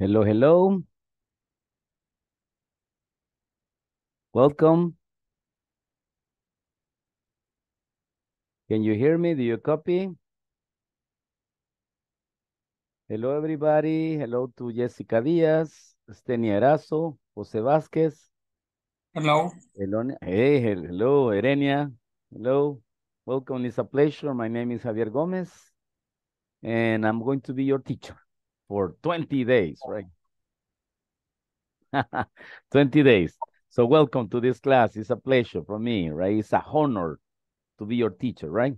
Hello, hello. Welcome. Can you hear me? Do you copy? Hello, everybody. Hello to Jessica Díaz, Stenia Erazo, José Vasquez. Hello. hello. Hey, hello, Erenia. Hello. Welcome. It's a pleasure. My name is Javier Gomez, and I'm going to be your teacher for 20 days, right? 20 days. So welcome to this class. It's a pleasure for me, right? It's a honor to be your teacher, right?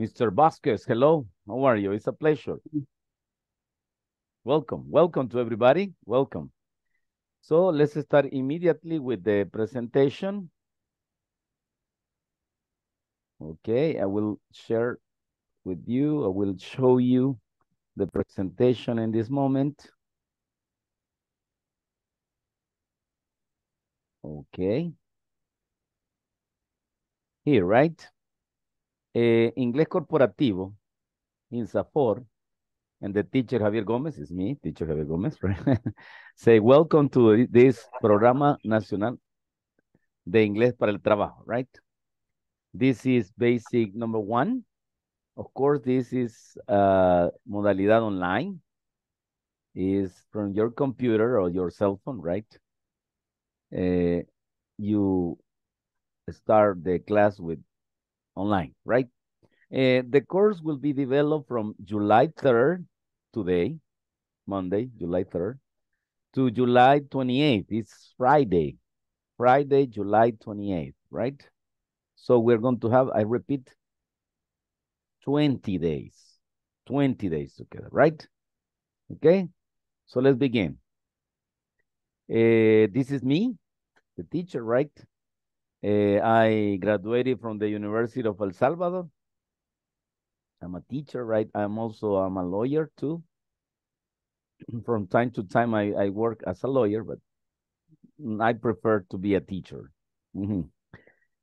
Mr. Vasquez, hello. How are you? It's a pleasure. Welcome. Welcome to everybody. Welcome. So let's start immediately with the presentation. Okay, I will share with you. I will show you the presentation in this moment. Okay. Here, right? Eh, inglés corporativo in Safor. And the teacher Javier Gómez, is me, teacher Javier Gómez, right? Say, welcome to this Programa Nacional de Inglés para el Trabajo, right? This is basic number one. Of course, this is uh, modalidad online. Is from your computer or your cell phone, right? Uh, you start the class with online, right? Uh, the course will be developed from July 3rd, today, Monday, July 3rd, to July 28th. It's Friday, Friday, July 28th, right? So we're going to have, I repeat, 20 days. 20 days together, right? Okay, so let's begin. Uh, this is me, the teacher, right? Uh, I graduated from the University of El Salvador. I'm a teacher, right? I'm also I'm a lawyer too. From time to time, I, I work as a lawyer, but I prefer to be a teacher. Mm -hmm.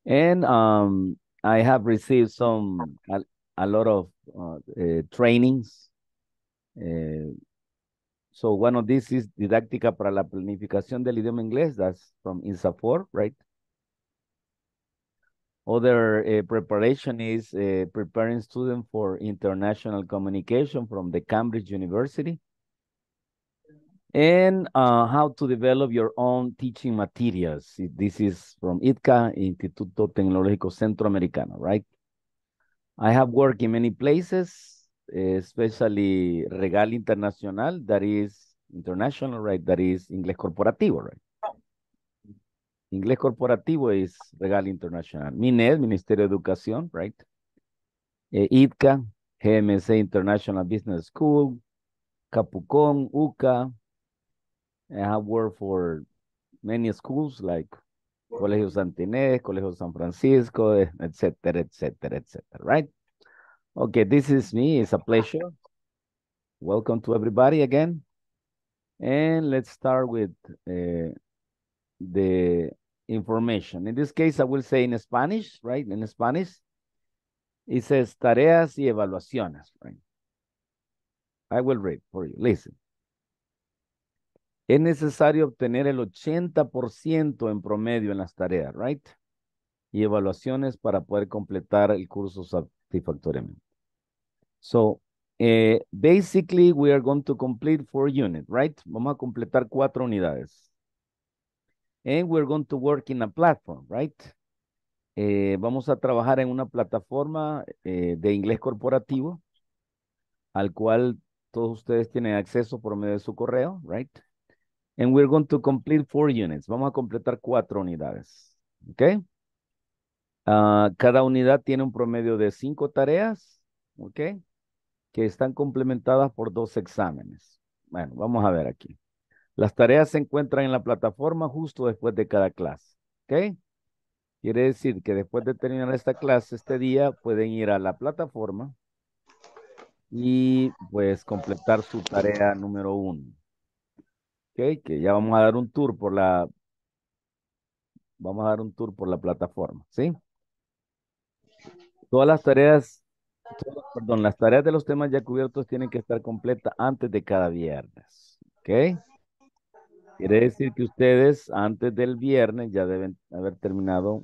And um, I have received some uh, a lot of uh, uh, trainings. Uh, so one of these is Didáctica para la Planificación del Idioma Inglés. That's from INSAFOR, right? Other eh, preparation is preparing students for international communication from the Cambridge University. And uh, how to develop your own teaching materials. This is from ITCA, Instituto Tecnológico Centroamericano, right? I have worked in many places, especially Regal International, that is international, right? That is English Corporativo, right? Inglés corporativo is Regal International. MINED, Ministerio de Educación, right? Eh, ITCA, GMC International Business School, Capucón, UCA. I have worked for many schools like Colegio Santinés, Colegio San Francisco, etcétera, etcétera, etcétera, right? Okay, this is me. It's a pleasure. Welcome to everybody again. And let's start with uh, the information. In this case, I will say in Spanish, right? In Spanish, it says tareas y evaluaciones, right? I will read for you. Listen. es necesario obtener el 80% en promedio en las tareas, ¿right? Y evaluaciones para poder completar el curso satisfactoriamente. So, eh, basically, we are going to complete four units, right? Vamos a completar cuatro unidades. And we're going to work in a platform, right? Eh, vamos a trabajar en una plataforma eh, de inglés corporativo al cual todos ustedes tienen acceso por medio de su correo, right? And we're going to complete four units. Vamos a completar cuatro unidades. ¿Ok? Ah, cada unidad tiene un promedio de cinco tareas. ¿Ok? Que están complementadas por dos exámenes. Bueno, vamos a ver aquí. Las tareas se encuentran en la plataforma justo después de cada clase. ¿Ok? Quiere decir que después de terminar esta clase, este día, pueden ir a la plataforma y pues completar su tarea número uno que ya vamos a dar un tour por la, vamos a dar un tour por la plataforma, ¿sí? Todas las tareas, perdón, las tareas de los temas ya cubiertos tienen que estar completas antes de cada viernes, ¿ok? Quiere decir que ustedes antes del viernes ya deben haber terminado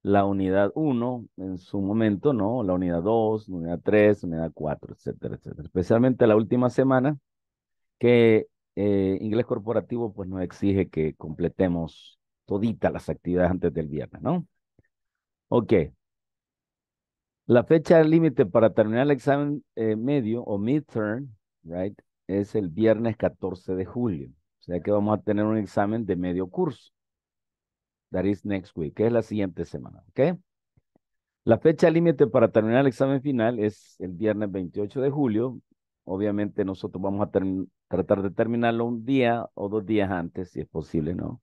la unidad 1 en su momento, ¿no? La unidad 2, unidad 3, unidad 4, etcétera, etcétera. Especialmente la última semana, que eh, inglés corporativo pues nos exige que completemos todita las actividades antes del viernes, ¿no? Ok. La fecha límite para terminar el examen eh, medio o midterm, right, es el viernes 14 de julio. O sea que vamos a tener un examen de medio curso. That is next week, que es la siguiente semana, ¿ok? La fecha límite para terminar el examen final es el viernes 28 de julio. Obviamente nosotros vamos a terminar tratar de terminarlo un día o dos días antes, si es posible, ¿no?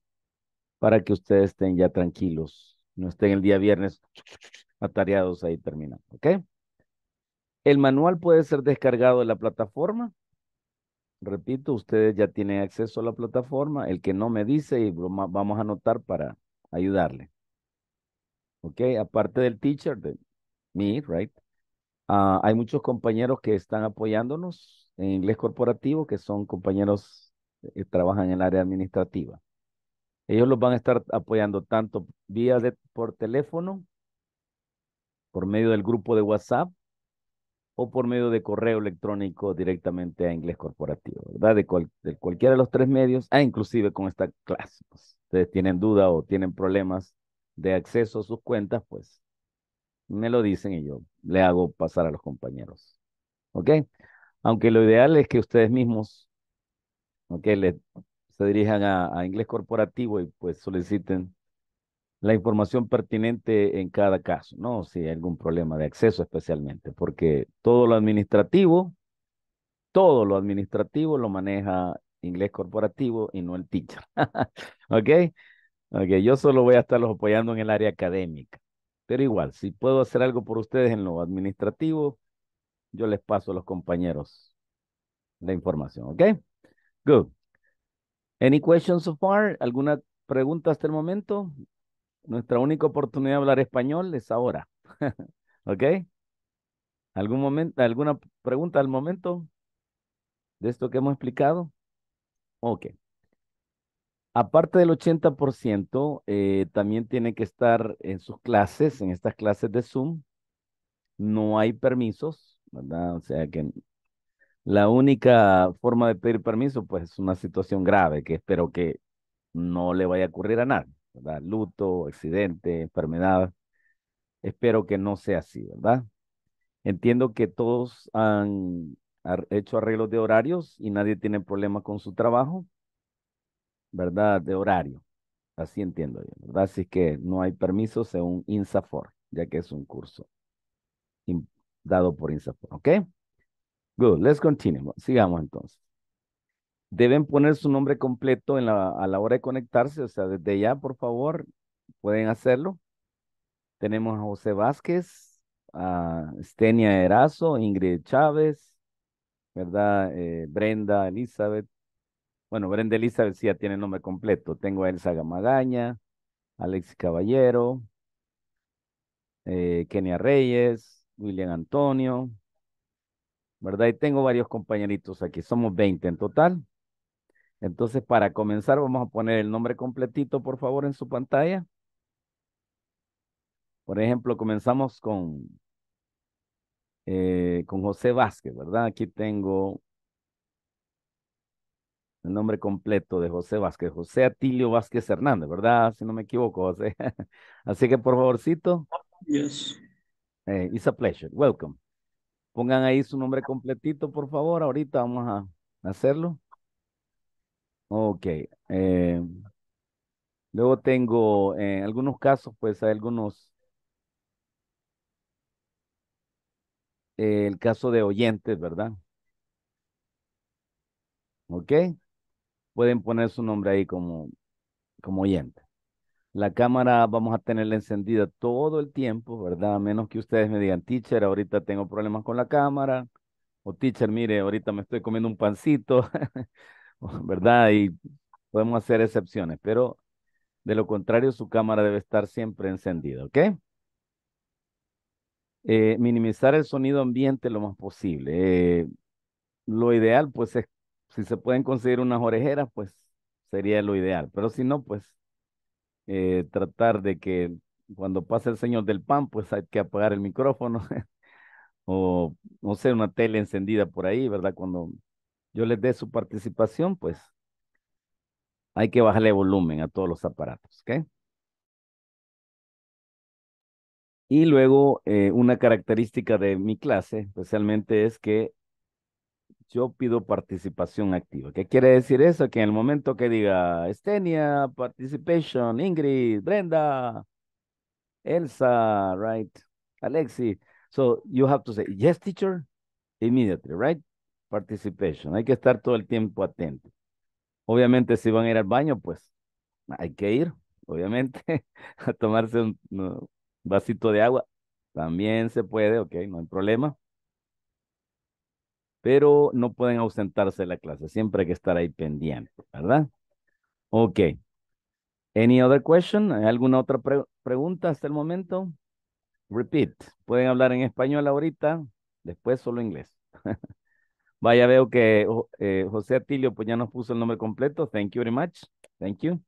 Para que ustedes estén ya tranquilos, no estén el día viernes atareados ahí terminando, ¿ok? El manual puede ser descargado de la plataforma. Repito, ustedes ya tienen acceso a la plataforma. El que no me dice, y vamos a anotar para ayudarle. ¿Ok? Aparte del teacher, de me, right? Ah, hay muchos compañeros que están apoyándonos en inglés corporativo, que son compañeros que eh, trabajan en el área administrativa. Ellos los van a estar apoyando tanto vía de, por teléfono, por medio del grupo de WhatsApp o por medio de correo electrónico directamente a inglés corporativo, ¿verdad? De, de cualquiera de los tres medios, ah, inclusive con esta clase. Si pues. ustedes tienen duda o tienen problemas de acceso a sus cuentas, pues me lo dicen y yo le hago pasar a los compañeros. ¿Ok? Aunque lo ideal es que ustedes mismos, ¿ok? se dirijan a, a inglés corporativo y pues soliciten la información pertinente en cada caso, ¿no? Si hay algún problema de acceso especialmente, porque todo lo administrativo, todo lo administrativo lo maneja inglés corporativo y no el teacher. ¿Ok? Ok, yo solo voy a estarlos apoyando en el área académica. Pero igual, si puedo hacer algo por ustedes en lo administrativo, yo les paso a los compañeros la información, ¿ok? Good. Any questions so far? ¿Alguna pregunta hasta el momento? Nuestra única oportunidad de hablar español es ahora, ¿ok? ¿Algún momento, ¿Alguna pregunta al momento de esto que hemos explicado? Ok. Aparte del 80%, eh, también tiene que estar en sus clases, en estas clases de Zoom. No hay permisos, ¿verdad? O sea que la única forma de pedir permiso, pues es una situación grave que espero que no le vaya a ocurrir a nadie, ¿verdad? Luto, accidente, enfermedad. Espero que no sea así, ¿verdad? Entiendo que todos han hecho arreglos de horarios y nadie tiene problemas con su trabajo. ¿verdad? De horario. Así entiendo yo, ¿verdad? Así que no hay permiso según INSAFOR, ya que es un curso dado por INSAFOR, ¿ok? Good, let's continue. Sigamos entonces. Deben poner su nombre completo en la, a la hora de conectarse, o sea, desde ya, por favor, pueden hacerlo. Tenemos a José Vázquez, a Stenia Erazo, Ingrid Chávez, ¿verdad? Eh, Brenda, Elizabeth, bueno, Brenda Elizabeth sí tiene nombre completo. Tengo a Elsa Gamagaña, Alexis Caballero, eh, Kenia Reyes, William Antonio, ¿verdad? Y tengo varios compañeritos aquí, somos 20 en total. Entonces, para comenzar, vamos a poner el nombre completito, por favor, en su pantalla. Por ejemplo, comenzamos con, eh, con José Vázquez, ¿verdad? Aquí tengo el nombre completo de José Vázquez, José Atilio Vázquez Hernández, ¿verdad? Si no me equivoco, José. Así que por favorcito. Yes. Eh, it's a pleasure. Welcome. Pongan ahí su nombre completito, por favor. Ahorita vamos a hacerlo. Ok. Eh, luego tengo, eh, algunos casos, pues hay algunos. Eh, el caso de oyentes, ¿verdad? Ok pueden poner su nombre ahí como, como oyente. La cámara vamos a tenerla encendida todo el tiempo, ¿verdad? A menos que ustedes me digan, teacher, ahorita tengo problemas con la cámara. O teacher, mire, ahorita me estoy comiendo un pancito, ¿verdad? Y podemos hacer excepciones, pero de lo contrario, su cámara debe estar siempre encendida, ¿ok? Eh, minimizar el sonido ambiente lo más posible. Eh, lo ideal, pues, es si se pueden conseguir unas orejeras, pues sería lo ideal. Pero si no, pues eh, tratar de que cuando pase el señor del pan, pues hay que apagar el micrófono o no sé, una tele encendida por ahí, ¿verdad? Cuando yo les dé su participación, pues hay que bajarle volumen a todos los aparatos, ¿ok? Y luego, eh, una característica de mi clase especialmente es que yo pido participación activa. ¿Qué quiere decir eso? Que en el momento que diga Estenia, participation, Ingrid, Brenda, Elsa, right, Alexi. So you have to say, yes, teacher, immediately, right? Participation. Hay que estar todo el tiempo atento. Obviamente, si van a ir al baño, pues hay que ir, obviamente, a tomarse un, vasito de agua. También se puede, ok, no hay problema pero no pueden ausentarse de la clase. Siempre hay que estar ahí pendiente, ¿verdad? Ok. Any other question? ¿Hay ¿Alguna otra pregunta hasta el momento? Repeat. Pueden hablar en español ahorita, después solo inglés. Vaya, veo que eh, José Atilio pues, ya nos puso el nombre completo. Thank you very much. Thank you.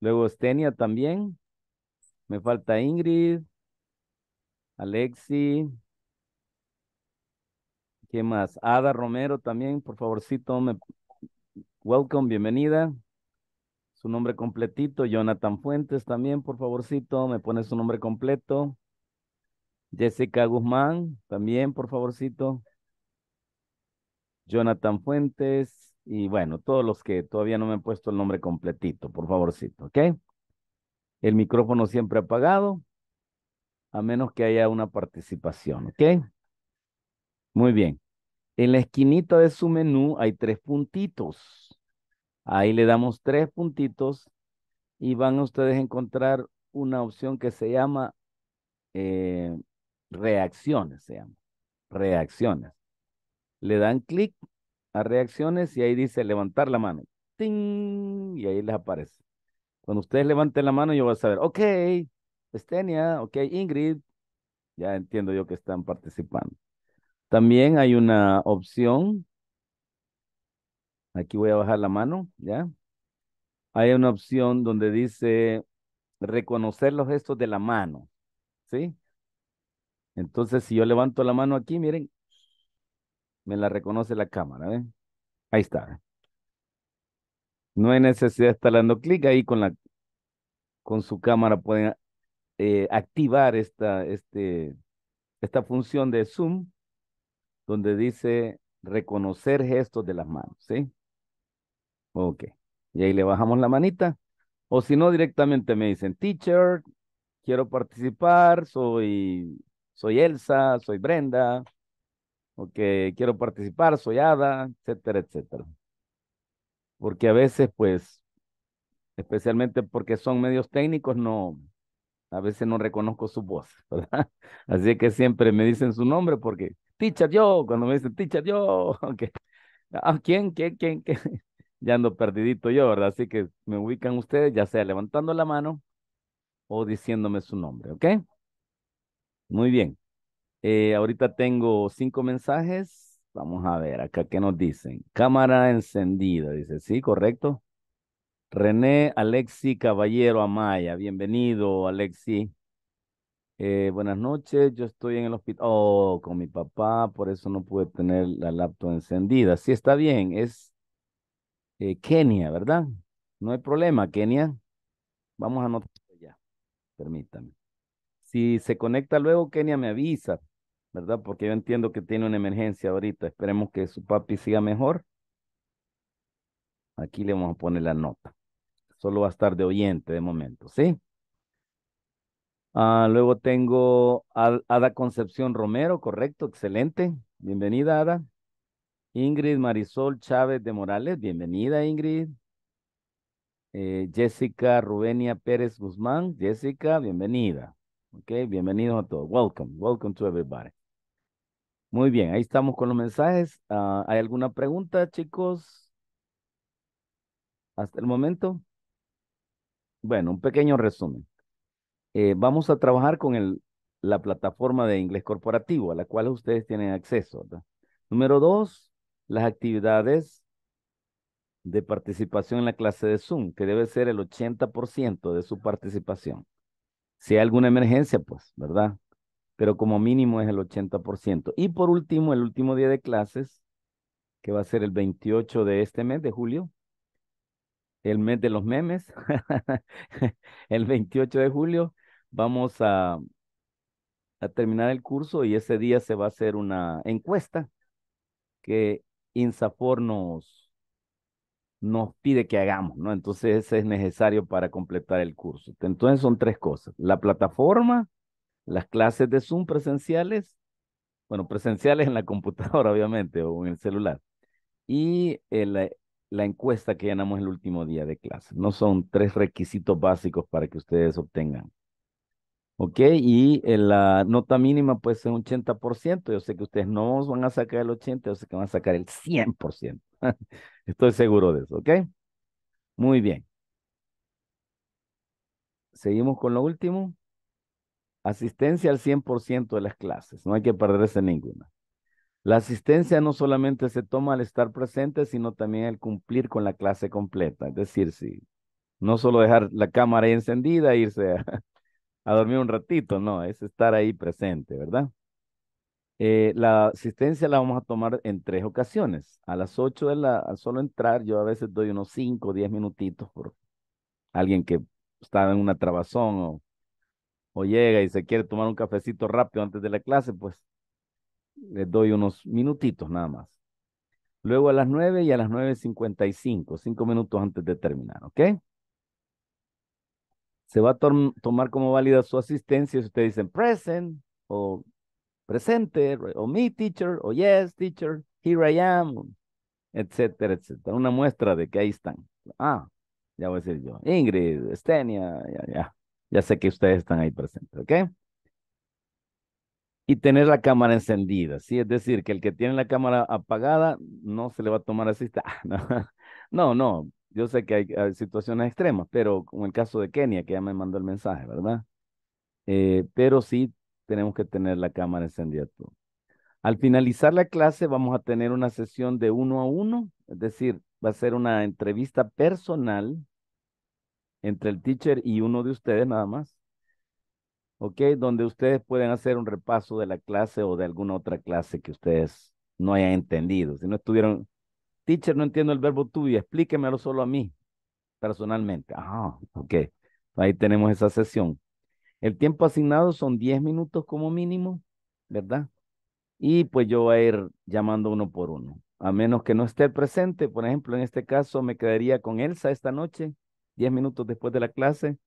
Luego Estenia también. Me falta Ingrid. Alexi. ¿Qué más? Ada Romero también, por favorcito, me... welcome, bienvenida. Su nombre completito. Jonathan Fuentes también, por favorcito, me pone su nombre completo. Jessica Guzmán, también, por favorcito. Jonathan Fuentes y bueno, todos los que todavía no me han puesto el nombre completito, por favorcito, ¿ok? El micrófono siempre apagado, a menos que haya una participación, ¿ok? Muy bien. En la esquinita de su menú hay tres puntitos. Ahí le damos tres puntitos y van a ustedes a encontrar una opción que se llama eh, reacciones, se llama. Reacciones. Le dan clic a reacciones y ahí dice levantar la mano. ¡Ting! Y ahí les aparece. Cuando ustedes levanten la mano yo voy a saber, ok, Estenia, ok, Ingrid. Ya entiendo yo que están participando. También hay una opción. Aquí voy a bajar la mano, ¿ya? Hay una opción donde dice reconocer los gestos de la mano, ¿sí? Entonces, si yo levanto la mano aquí, miren, me la reconoce la cámara, ¿eh? Ahí está. No hay necesidad de estar dando clic ahí con la con su cámara pueden eh, activar esta, este, esta función de zoom donde dice reconocer gestos de las manos, ¿sí? Ok. Y ahí le bajamos la manita. O si no, directamente me dicen, teacher, quiero participar, soy, soy Elsa, soy Brenda, ok, quiero participar, soy Ada, etcétera, etcétera. Porque a veces, pues, especialmente porque son medios técnicos, no, a veces no reconozco su voz, ¿verdad? Así que siempre me dicen su nombre porque teacher, yo, cuando me dicen teacher, yo, ¿A ah, ¿quién, quién, quién, Ya ando perdidito yo, ¿verdad? Así que me ubican ustedes, ya sea levantando la mano o diciéndome su nombre, ¿ok? Muy bien. Eh, ahorita tengo cinco mensajes. Vamos a ver acá qué nos dicen. Cámara encendida, dice, sí, correcto. René Alexi Caballero Amaya, bienvenido Alexi. Eh, buenas noches, yo estoy en el hospital oh, con mi papá, por eso no pude tener la laptop encendida. Sí, está bien, es eh, Kenia, ¿verdad? No hay problema, Kenia. Vamos a anotar ya, permítame. Si se conecta luego, Kenia me avisa, ¿verdad? Porque yo entiendo que tiene una emergencia ahorita. Esperemos que su papi siga mejor. Aquí le vamos a poner la nota. Solo va a estar de oyente de momento, ¿sí? Ah, luego tengo a Ada Concepción Romero, correcto, excelente. Bienvenida, Ada. Ingrid Marisol Chávez de Morales, bienvenida, Ingrid. Eh, Jessica Rubenia Pérez Guzmán, Jessica, bienvenida. Ok, bienvenidos a todos. Welcome, welcome to everybody. Muy bien, ahí estamos con los mensajes. Ah, ¿Hay alguna pregunta, chicos? Hasta el momento. Bueno, un pequeño resumen. Eh, vamos a trabajar con el, la plataforma de inglés corporativo a la cual ustedes tienen acceso. Número dos, las actividades de participación en la clase de Zoom, que debe ser el 80% de su participación. Si hay alguna emergencia, pues, ¿verdad? Pero como mínimo es el 80%. Y por último, el último día de clases, que va a ser el 28 de este mes, de julio, el mes de los memes, el 28 de julio, vamos a, terminar el curso y ese día se va a hacer una encuesta que INSAFOR nos, pide que hagamos, ¿no? Entonces ese es necesario para completar el curso. Entonces son tres cosas, la plataforma, las clases de Zoom presenciales, bueno, presenciales en la computadora obviamente o en el celular, y eh, la encuesta que llenamos el último día de clase. No son tres requisitos básicos para que ustedes obtengan ¿Ok? Y la nota mínima puede ser un 80%. Yo sé que ustedes no van a sacar el 80%, yo sé que van a sacar el 100%. Estoy seguro de eso, ¿ok? Muy bien. Seguimos con lo último. Asistencia al 100% de las clases. No hay que perderse ninguna. La asistencia no solamente se toma al estar presente, sino también al cumplir con la clase completa. Es decir, si no solo dejar la cámara encendida e irse a, a dormir un ratito, no, es estar ahí presente, ¿verdad? Eh, la asistencia la vamos a tomar en tres ocasiones. A las ocho, de la, al solo entrar, yo a veces doy unos cinco o 10 minutitos por alguien que está en una trabazón o, llega y se quiere tomar un cafecito rápido antes de la clase, pues les doy unos minutitos nada más. Luego a las nueve y a las nueve cincuenta y 9.55, cinco minutos antes de terminar, ¿ok? se va a tomar como válida su asistencia si ustedes dicen present o presente o me teacher o yes teacher, here I am, etcétera, etcétera. Una muestra de que ahí están. Ah, ya voy a decir yo. Ingrid, Estenia, ya, ya. Ya sé que ustedes están ahí presentes, ¿ok? Y tener la cámara encendida, ¿sí? Es decir, que el que tiene la cámara apagada no se le va a tomar asistencia, ah, no, no yo sé que hay, situaciones extremas, pero como el caso de Kenia, que ya me mandó el mensaje, ¿verdad? Eh, pero sí tenemos que tener la cámara encendida Al finalizar la clase vamos a tener una sesión de uno a uno, es decir, va a ser una entrevista personal entre el teacher y uno de ustedes nada más, ¿ok? Donde ustedes pueden hacer un repaso de la clase o de alguna otra clase que ustedes no hayan entendido. Si no estuvieron, Teacher, no entiendo el verbo to be, explíquemelo solo a mí, personalmente. Ah, ok. Ahí tenemos esa sesión. El tiempo asignado son 10 minutos como mínimo, ¿verdad? Y pues yo voy a ir llamando uno por uno. A menos que no esté presente, por ejemplo, en este caso me quedaría con Elsa esta noche, 10 minutos después de la clase.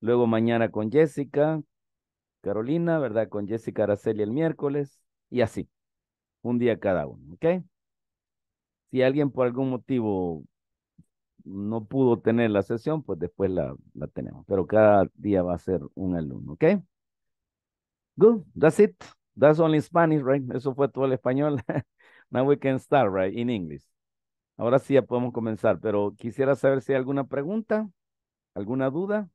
Luego mañana con Jessica, Carolina, ¿verdad? Con Jessica Araceli el miércoles y así. Un día cada uno, ¿ok? si alguien por algún motivo no pudo tener la sesión, pues después la, la tenemos. Pero cada día va a ser un alumno, ¿ok? Good, that's it. That's only Spanish, right? Eso fue todo el español. Now we can start, right? In English. Ahora sí ya podemos comenzar, pero quisiera saber si hay alguna pregunta, alguna duda.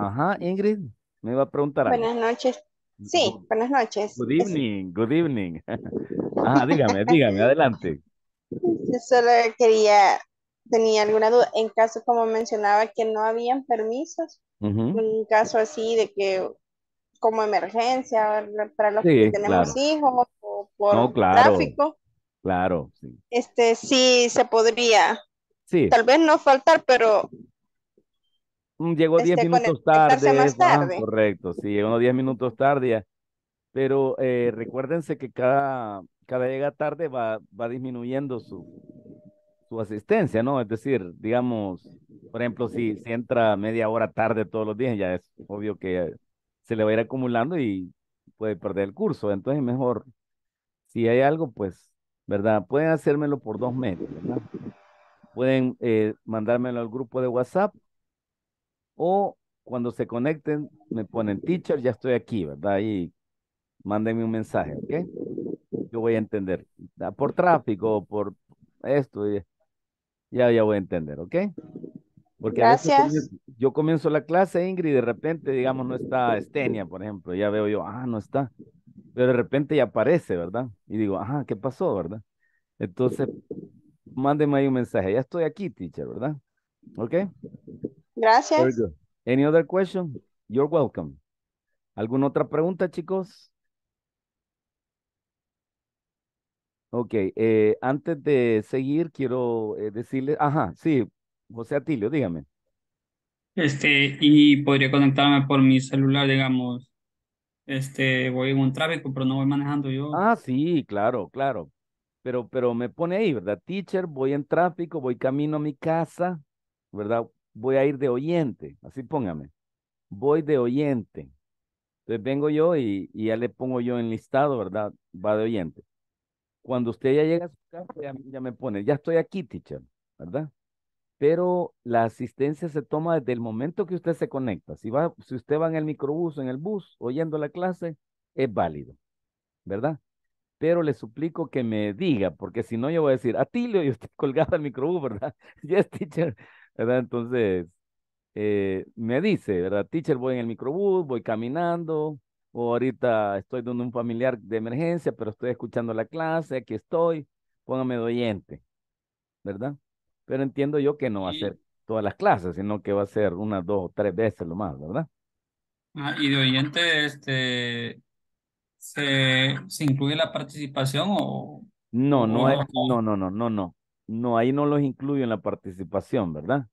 Ajá, Ingrid, me iba a preguntar. Buenas noches. Sí, buenas noches. Good evening, good evening. Ajá, dígame, dígame, adelante. Yo solo quería, tenía alguna duda, en caso como mencionaba que no habían permisos, en un caso así de que como emergencia para los que tenemos hijos o por claro, tráfico. Claro, sí. Este sí se podría. Sí. Tal vez no faltar, pero Mm, llegó 10 este, minutos ah, tarde. correcto, sí, llegó diez minutos tarde. Ah, pero eh, recuérdense que cada, cada llega tarde va, va disminuyendo su, su asistencia, ¿no? Es decir, digamos, por ejemplo, si, si entra media hora tarde todos los días, ya es obvio que se le va a ir acumulando y puede perder el curso. Entonces, mejor, si hay algo, pues, ¿verdad? Pueden hacérmelo por dos medios, ¿verdad? Pueden eh, mandármelo al grupo de WhatsApp o cuando se conecten, me ponen teacher, ya estoy aquí, ¿verdad? Y mándenme un mensaje, ¿ok? Yo voy a entender. Por tráfico, por esto, ya, ya voy a entender, ¿ok? Porque Gracias. A veces yo comienzo la clase, Ingrid, y de repente, digamos, no está Estenia, por ejemplo, ya veo yo, ah, no está. Pero de repente ya aparece, ¿verdad? Y digo, ah, ¿qué pasó, verdad? Entonces, mándenme ahí un mensaje. Ya estoy aquí, teacher, ¿verdad? ¿Ok? Gracias. Any other question? You're welcome. ¿Alguna otra pregunta, chicos? Ok, eh, antes de seguir, quiero eh, decirle, ajá, sí, José Atilio, dígame. Este, y podría conectarme por mi celular, digamos, este, voy en un tráfico, pero no voy manejando yo. Ah, sí, claro, claro. Pero, pero me pone ahí, ¿verdad? Teacher, voy en tráfico, voy camino a mi casa, ¿verdad? voy a ir de oyente, así póngame, voy de oyente. Entonces vengo yo y, ya le pongo yo en listado, ¿verdad? Va de oyente. Cuando usted ya llega a su casa, ya, me pone, ya estoy aquí, teacher, ¿verdad? pero la asistencia se toma desde el momento que usted se conecta. Si, va, si usted va en el microbús, en el bus, oyendo la clase, es válido, ¿verdad? Pero le suplico que me diga, porque si no yo voy a decir, Atilio, y usted colgado al microbús, ¿verdad? Yes, teacher, ¿verdad? Entonces, eh, me dice, ¿verdad? Teacher, voy en el microbús, voy caminando, o ahorita estoy donde un familiar de emergencia, pero estoy escuchando la clase, aquí estoy, póngame de oyente, ¿verdad? Pero entiendo yo que no va a ser todas las clases, sino que va a ser unas dos o tres veces lo más, ¿verdad? Ah, y de oyente, este, ¿se, incluye la participación o...? No, no, no, no, no, no, no. No, ahí no los incluyo en la participación, ¿verdad?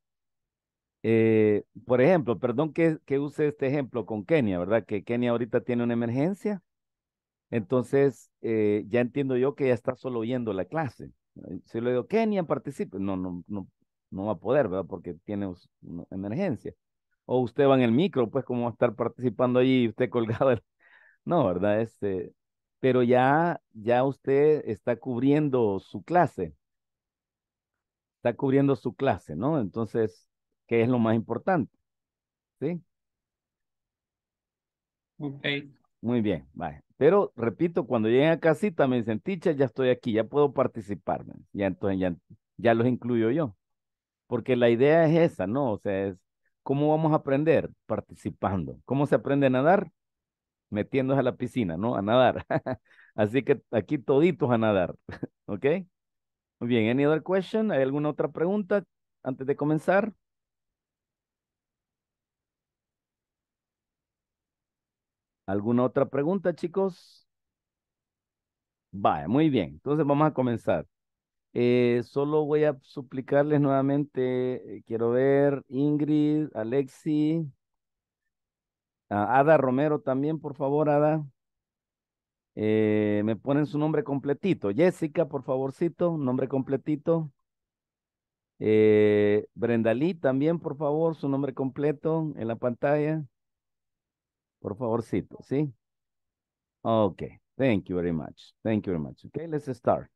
Eh, por ejemplo, perdón que, que use este ejemplo con Kenia, ¿verdad? Que Kenia ahorita tiene una emergencia. Entonces, eh, ya entiendo yo que ya está solo oyendo la clase. Si le digo, Kenia, participe. No, no, no, va a poder, ¿verdad? Porque tiene una emergencia. O usted va en el micro, pues, ¿cómo va a estar participando allí y usted colgado? No, ¿verdad? Este, pero ya, ya usted está cubriendo su clase está cubriendo su clase, ¿no? Entonces, ¿qué es lo más importante? ¿Sí? Ok. Muy bien, vale. Pero repito, cuando lleguen a casita me dicen, ticha, ya estoy aquí, ya puedo participar. Ya entonces ya, los incluyo yo. Porque la idea es esa, ¿no? O sea, es cómo vamos a aprender participando. ¿Cómo se aprende a nadar? Metiéndose a la piscina, ¿no? A nadar. Así que aquí toditos a nadar, ¿ok? Muy bien, any other question? ¿Hay alguna otra pregunta antes de comenzar? ¿Alguna otra pregunta, chicos? Vaya, muy bien. Entonces vamos a comenzar. Eh, solo voy a suplicarles nuevamente, eh, quiero ver Ingrid, Alexi, Ada Romero también, por favor, Ada. Eh, me ponen su nombre completito. Jessica, por favorcito, nombre completito. Eh, Brenda Lee también, por favor, su nombre completo en la pantalla. Por favorcito, ¿sí? Ok, thank you very much. Thank you very much. Ok, let's start.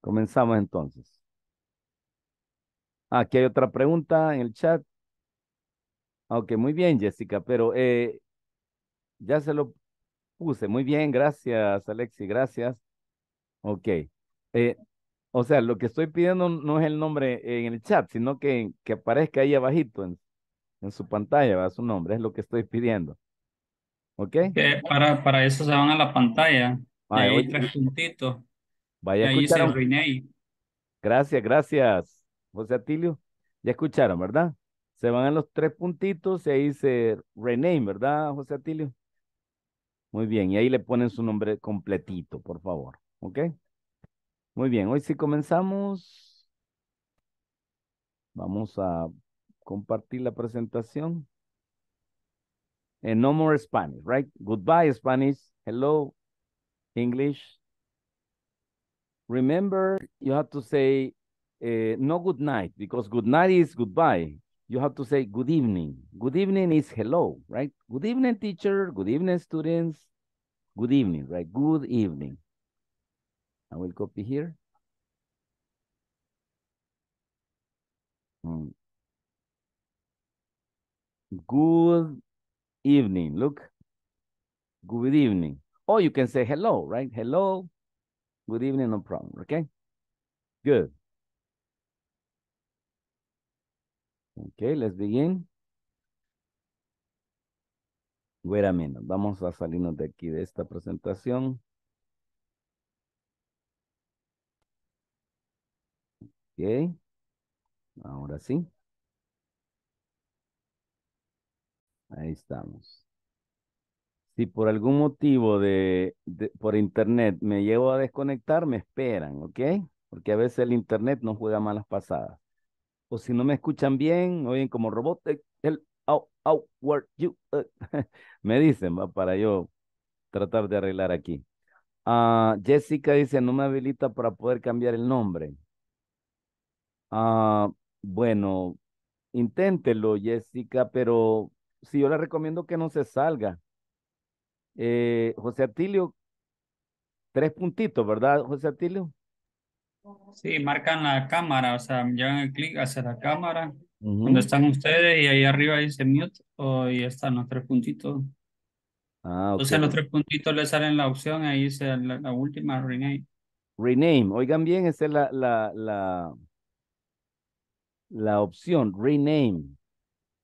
Comenzamos entonces. Aquí hay otra pregunta en el chat. Ok, muy bien, Jessica, pero eh, ya se lo puse. Muy bien, gracias, Alexi, gracias. Ok. Eh, o sea, lo que estoy pidiendo no es el nombre en el chat, sino que, que aparezca ahí abajito en, en su pantalla, va su nombre, es lo que estoy pidiendo. ¿Ok? para, para eso se van a la pantalla. Ah, ahí tres puntitos. Vaya a Gracias, gracias. José Atilio, ya escucharon, ¿verdad? Se van a los tres puntitos y ahí dice rename, ¿verdad, José Atilio? Muy bien, y ahí le ponen su nombre completito, por favor. ¿Ok? Muy bien, hoy sí comenzamos. Vamos a compartir la presentación. Eh, no more Spanish, right? Goodbye, Spanish. Hello, English. Remember, you have to say eh, no good night because good night is goodbye. you have to say good evening. Good evening is hello, right? Good evening, teacher. Good evening, students. Good evening, right? Good evening. I will copy here. Hmm. Good evening. Look. Good evening. Or oh, you can say hello, right? Hello. Good evening, no problem. Okay. Good. Okay, let's begin. Wait menos Vamos a salirnos de aquí de esta presentación. Ok. Ahora sí. Ahí estamos. Si por algún motivo de, por internet me llevo a desconectar, me esperan, ¿ok? Porque a veces el internet no juega malas pasadas o si no me escuchan bien, oyen como robot, eh, el where you, eh, me dicen, ¿va? para yo tratar de arreglar aquí. Ah, Jessica dice, no me habilita para poder cambiar el nombre. Ah, bueno, inténtelo, Jessica, pero sí, yo le recomiendo que no se salga. Eh, José Atilio, tres puntitos, ¿verdad, José Atilio? Sí, marcan la cámara, o sea, llevan el clic hacia la cámara, donde están ustedes, y ahí arriba dice mute, o y están los tres puntitos. Ah, okay. Entonces los tres puntitos le salen la opción, ahí dice la, última, rename. Rename, oigan bien, esa es la, la, la, la opción, rename.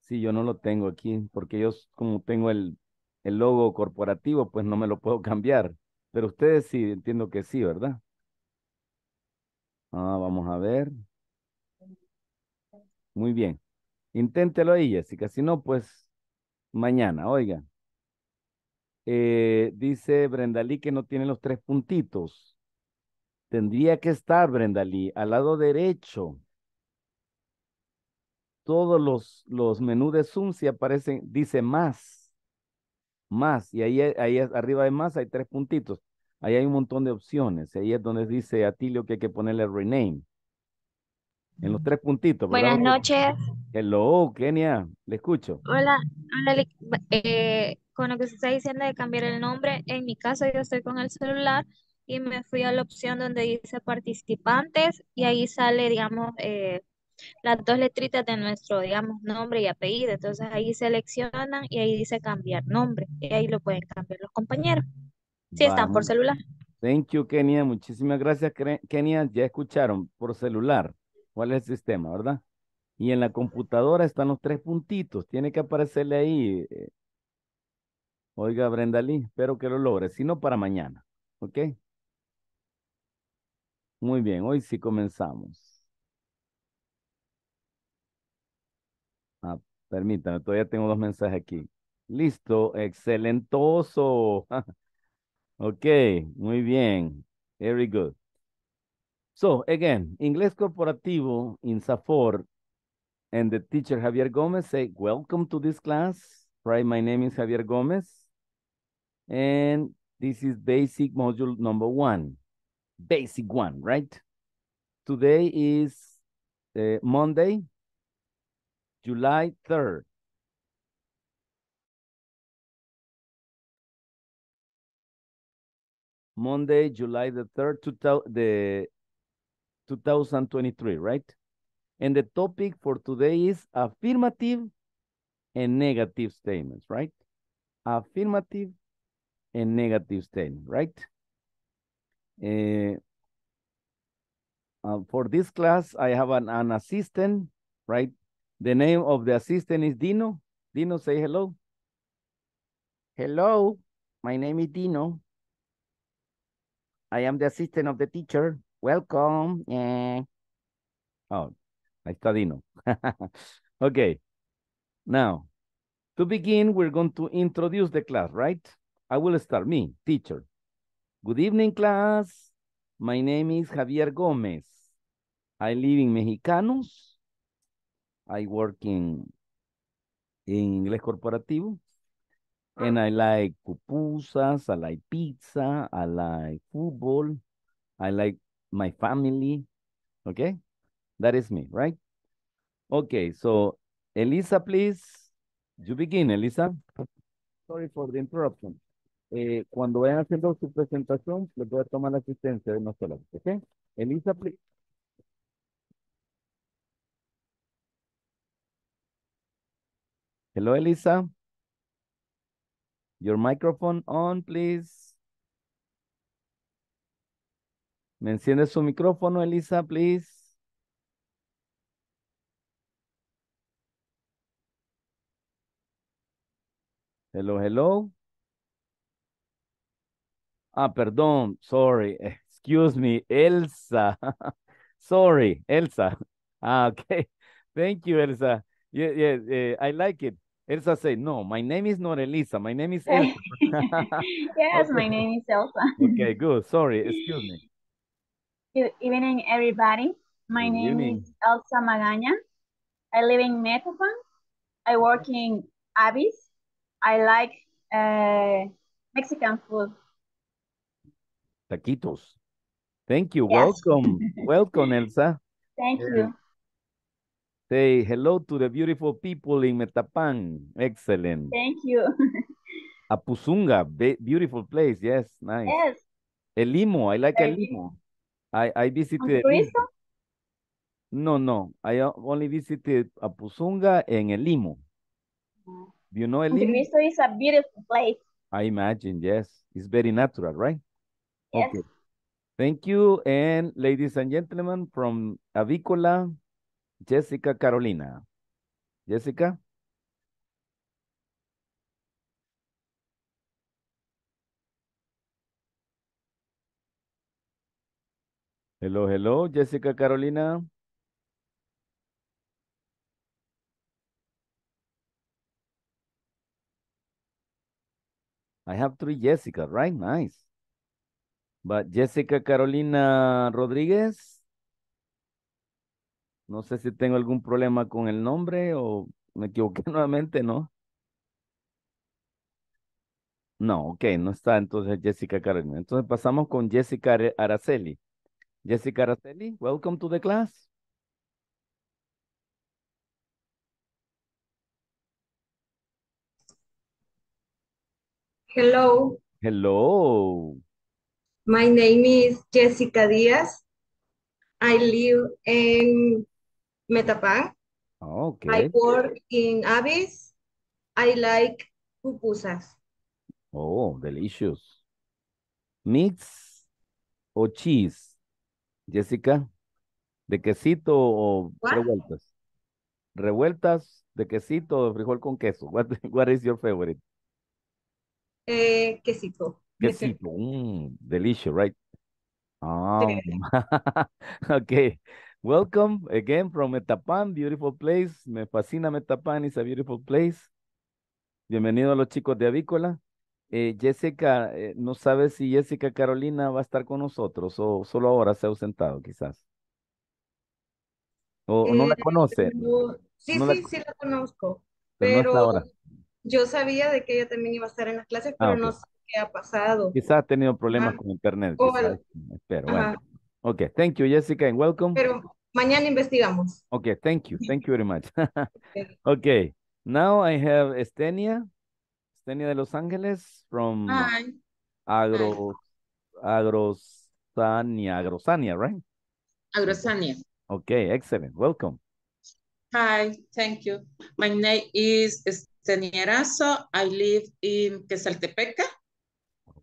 Sí, yo no lo tengo aquí, porque yo como tengo el, el logo corporativo, pues no me lo puedo cambiar. Pero ustedes sí, entiendo que sí, ¿verdad? Ah, vamos a ver. Muy bien. Inténtelo ahí, Jessica. Si no, pues mañana, oiga. Eh, dice Brendalí que no tiene los tres puntitos. Tendría que estar, Brendalí, al lado derecho. Todos los, los menús de Zoom si aparecen, dice más. Más. Y ahí, ahí arriba de más hay tres puntitos. Ahí hay un montón de opciones. Ahí es donde dice Atilio que hay que ponerle rename. En los mm. tres puntitos. Buenas noches. Hello, Kenia. Le escucho. Hola. Eh, con lo que se está diciendo de cambiar el nombre, en mi caso yo estoy con el celular y me fui a la opción donde dice participantes y ahí sale, digamos, eh, las dos letritas de nuestro, digamos, nombre y apellido. Entonces ahí seleccionan y ahí dice cambiar nombre y ahí lo pueden cambiar los compañeros. Sí, están por celular. Thank you, Kenia. Muchísimas gracias, Kenia. Ya escucharon por celular cuál es el sistema, ¿verdad? Y en la computadora están los tres puntitos. Tiene que aparecerle ahí. Eh. Oiga, Brenda Lee, espero que lo logre. Si no, para mañana. ¿Ok? Muy bien, hoy sí comenzamos. Ah, permítame, todavía tengo dos mensajes aquí. Listo, excelentoso. Ok, muy bien. Very good. So, again, Inglés Corporativo in Safor and the teacher Javier Gomez say, welcome to this class. Right, my name is Javier Gomez. And this is basic module number one. Basic one, right? Today is uh, Monday, July 3rd. Monday, July the 3rd, two, the 2023, right? And the topic for today is affirmative and negative statements, right? Affirmative and negative statements, right? Uh, uh, for this class, I have an, an assistant, right? The name of the assistant is Dino. Dino, say hello. Hello, my name is Dino. I am the assistant of the teacher. Welcome. Yeah. Oh, study no. okay. Now, to begin, we're going to introduce the class, right? I will start, me, teacher. Good evening, class. My name is Javier Gomez. I live in Mexicanos. I work in, in Inglés Corporativo. And I like pupusas, I like pizza, I like football, I like my family. Okay? That is me, right? Okay, so Elisa, please. You begin, Elisa. Sorry for the interruption. Eh, cuando vayan haciendo su presentación, les voy a tomar la asistencia de nosotros, Elisa, please. Hello, Elisa. Your microphone on, please. ¿Me enciende su micrófono, Elisa, please? Hello, hello. Ah, perdón, sorry. Excuse me, Elsa. sorry, Elsa. Ah, okay. Thank you, Elsa. yeah, yeah, eh, I like it. Elsa say, no, my name is not Elisa, my name is Elsa. yes, okay. my name is Elsa. okay, good, sorry, excuse me. Good evening, everybody. My good name evening. is Elsa Magaña. I live in Metapán. I work in Abyss. I like uh, Mexican food. Taquitos. Thank you. Yes. Welcome. Welcome, Elsa. Thank uh, you. Say hello to the beautiful people in Metapan. Excellent. Thank you. Apusunga, beautiful place. Yes, nice. Yes. Elimo, I like Elimo. Limo. I, I visited. Elimo. No, no. I only visited Apusunga and Elimo. Limo. Do mm. you know Elimo? Chorizo is a beautiful place. I imagine, yes. It's very natural, right? Yes. Okay. Thank you. And ladies and gentlemen, from Avicola, Jessica Carolina. Jessica. Hello, hello, Jessica Carolina. I have three Jessica, right? Nice. But Jessica Carolina Rodriguez. No sé si tengo algún problema con el nombre o me equivoqué nuevamente, ¿no? No, ok, no está entonces Jessica Carolina. Entonces pasamos con Jessica Araceli. Jessica Araceli, welcome to the class. Hello. Hello. My name is Jessica Díaz. I live in Metapan. Oh, okay. I work in Abyss. I like pupusas. Oh, delicious. Mix o cheese. Jessica, de quesito o revueltas. Revueltas de quesito o frijol con queso. What, is your favorite? Eh, quesito. Quesito. Mm, delicious, right? Ah, ok. okay. Welcome again from Metapan, beautiful place. Me fascina Metapan, es a beautiful place. Bienvenido a los chicos de Avícola. Eh, Jessica, eh, no sabes si Jessica Carolina va a estar con nosotros o solo ahora se ha ausentado quizás. ¿O no la eh, conoce? sí, sí, sí la conozco. Pero, yo sabía de que ella también iba a estar en las clases, ah, pero no sé qué ha pasado. Quizás ha tenido problemas ah, con internet. espero, bueno. Okay, thank you, Jessica, and welcome. Pero mañana investigamos. Okay, thank you. Thank you very much. okay, now I have Estenia, Estenia de Los Ángeles from Hi. Agro, Hi. Agrosania, Agrosania, right? Agrosania. Okay, excellent. Welcome. Hi, thank you. My name is Estenia Razo. I live in Quesaltepeca.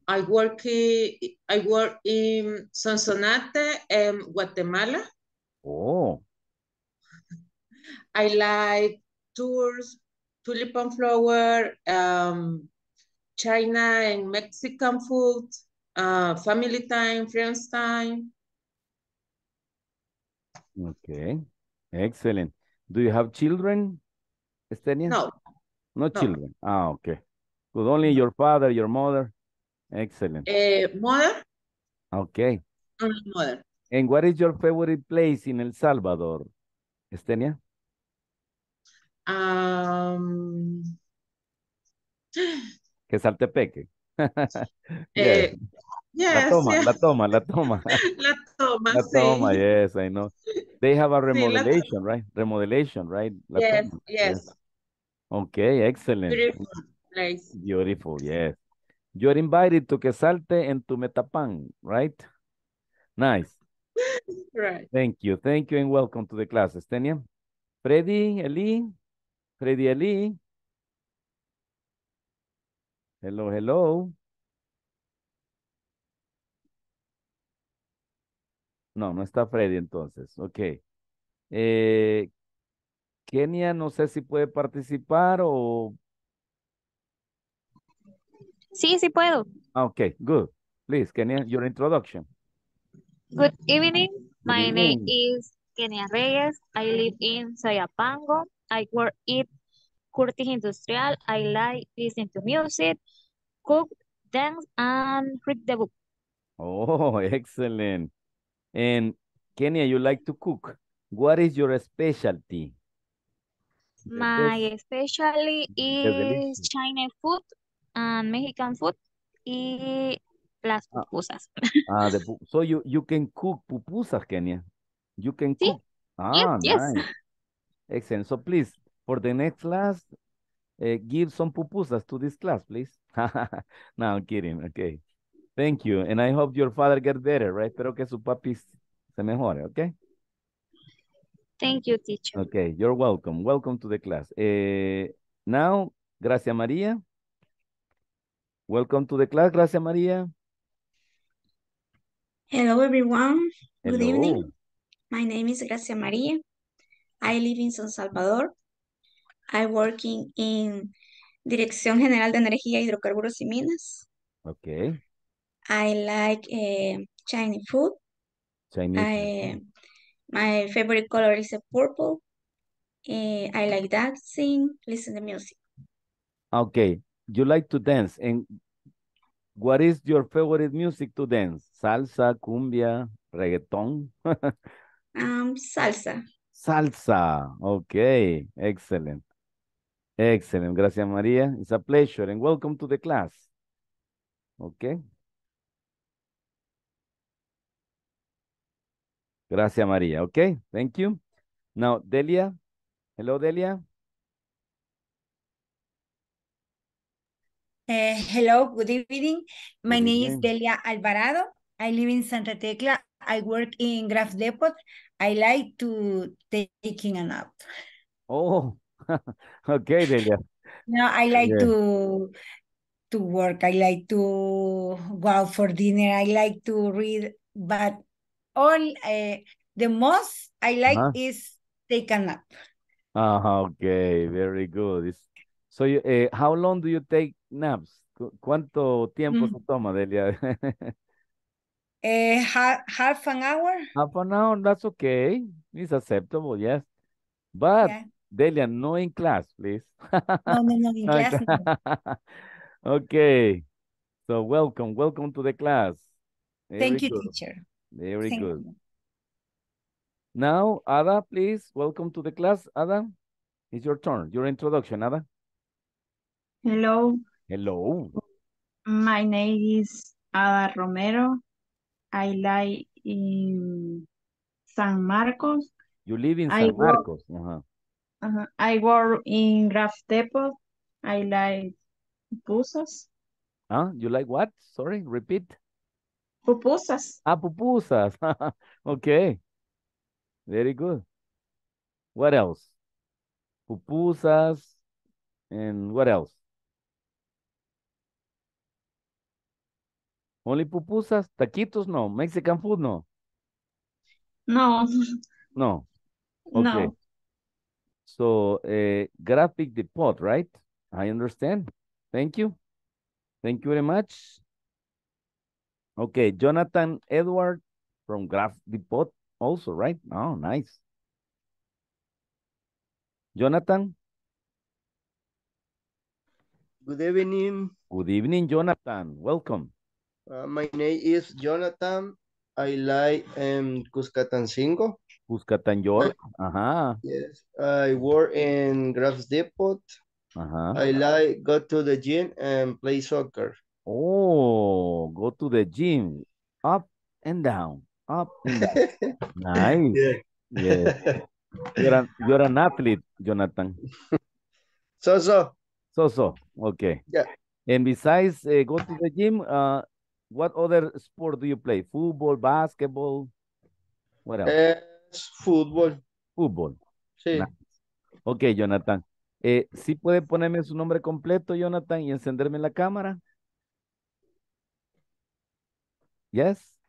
I work I work in Sonsonate and Guatemala. Oh. I like tours, tulip and flower, um, China and Mexican food, uh, family time, friends time. Okay, excellent. Do you have children, Estenia? No. No, no. children. Ah, okay. Good. Only your father, your mother. Excellent. Eh, mother. Okay. Mother. And what is your favorite place in El Salvador, Estenia? Um, que saltepeque. yes. Eh, yes, la toma, la toma, la toma. la toma, la sí. toma, yes, I know. They have a remodelation, right? Remodelation, right? yes, yes, Okay, excellent. Beautiful place. Beautiful, yes. You're invited to que salte en tu metapan, right? Nice. Right. Thank you. Thank you and welcome to the class, Tenia. Freddy, Eli, Freddy, Eli. Hello, hello. No, no está Freddy entonces. Ok. Eh, Kenia, no sé si puede participar o Sí, sí puedo. Okay, good. Please, Kenia, your introduction. Good evening. My good evening. name is Kenia Reyes. I live in Sayapango. I work at Curtis Industrial. I like listening to music, cook, dance, and read the book. Oh, excellent. And Kenya, you like to cook. What is your specialty? My specialty is Chinese food Ah, Mexican food y las ah. pupusas. Ah, so you, you can cook pupusas, Kenya. You can cook. Ah, nice. Excellent. So please, for the next class, eh, give some pupusas to this class, please. no, I'm kidding. Okay. Thank you. And I hope your father gets better, right? Espero que su papi se mejore, okay? Thank you, teacher. Okay, you're welcome. Welcome to the class. Eh, now, gracias, María. Welcome to the class. Gracias, María. Hello, everyone. Good evening. My name is Gracia María. I live in San Salvador. I work in, Dirección General de Energía, Hidrocarburos y Minas. Okay. I like Chinese eh, food. Chinese. my favorite color is purple. Eh, I like dancing, listen to music. Ah, okay you like to dance. And what is your favorite music to dance? Salsa, cumbia, reggaeton? Um, salsa. Salsa. Okay, excellent. Excellent. Gracias, María. It's a pleasure and welcome to the class. Okay. Gracias, María. Okay, thank you. Now, Delia. Hello, Delia. Uh, hello, good evening. My good name is Delia Alvarado. I live in Santa Tecla. I work in Graph Depot. I like to taking a nap. Oh, okay, Delia. No, I like yeah. to to work. I like to go out for dinner. I like to read, but all uh, the most I like uh -huh. is take a nap. Uh, okay, very good. It's so, you, eh, how long do you take naps? ¿Cuánto tiempo mm. se toma, Delia? eh, half, half, an hour. Half an hour, that's okay. It's acceptable, yes. But, yeah. Delia, no in class, please. no, no, no, in class. okay. So, welcome, welcome to the class. Very Thank you, teacher. Very Thank good. You. Now, Ada, please, welcome to the class. Ada, it's your turn. Your introduction, Ada. Hello. Hello. My name is Ada Romero. I live in San Marcos. You live in San I Marcos. Work, uh -huh. Uh-huh. I work in Depot. I like pupusas. Huh? You like what? Sorry, repeat. Pupusas. Ah, pupusas. okay. Very good. What else? Pupusas. And what else? Only pupusas, taquitos, no. Mexican food, no. No. No. Okay. No. So, uh, graphic depot, right? I understand. Thank you. Thank you very much. Okay, Jonathan Edward from Graph Depot, also, right? Oh, nice. Jonathan? Good evening. Good evening, Jonathan. Welcome. Ah, my name is Jonathan. I live in Cuscatancingo. Cuscatan, York. I, uh -huh. Yes. I work in Grass Depot. Uh -huh. I like go to the gym and play soccer. Oh, go to the gym. Up and down. Up and down. nice. Yeah. yeah. You're, an, you're an athlete, Jonathan. So-so. So-so. Okay. Yeah. And besides uh, go to the gym, uh, What other sport do you play? Fútbol, basketball? What else? fútbol. Fútbol. Sí. Ok, Jonathan. Eh, ¿Sí puede ponerme su nombre completo, Jonathan, y encenderme la cámara? Yes?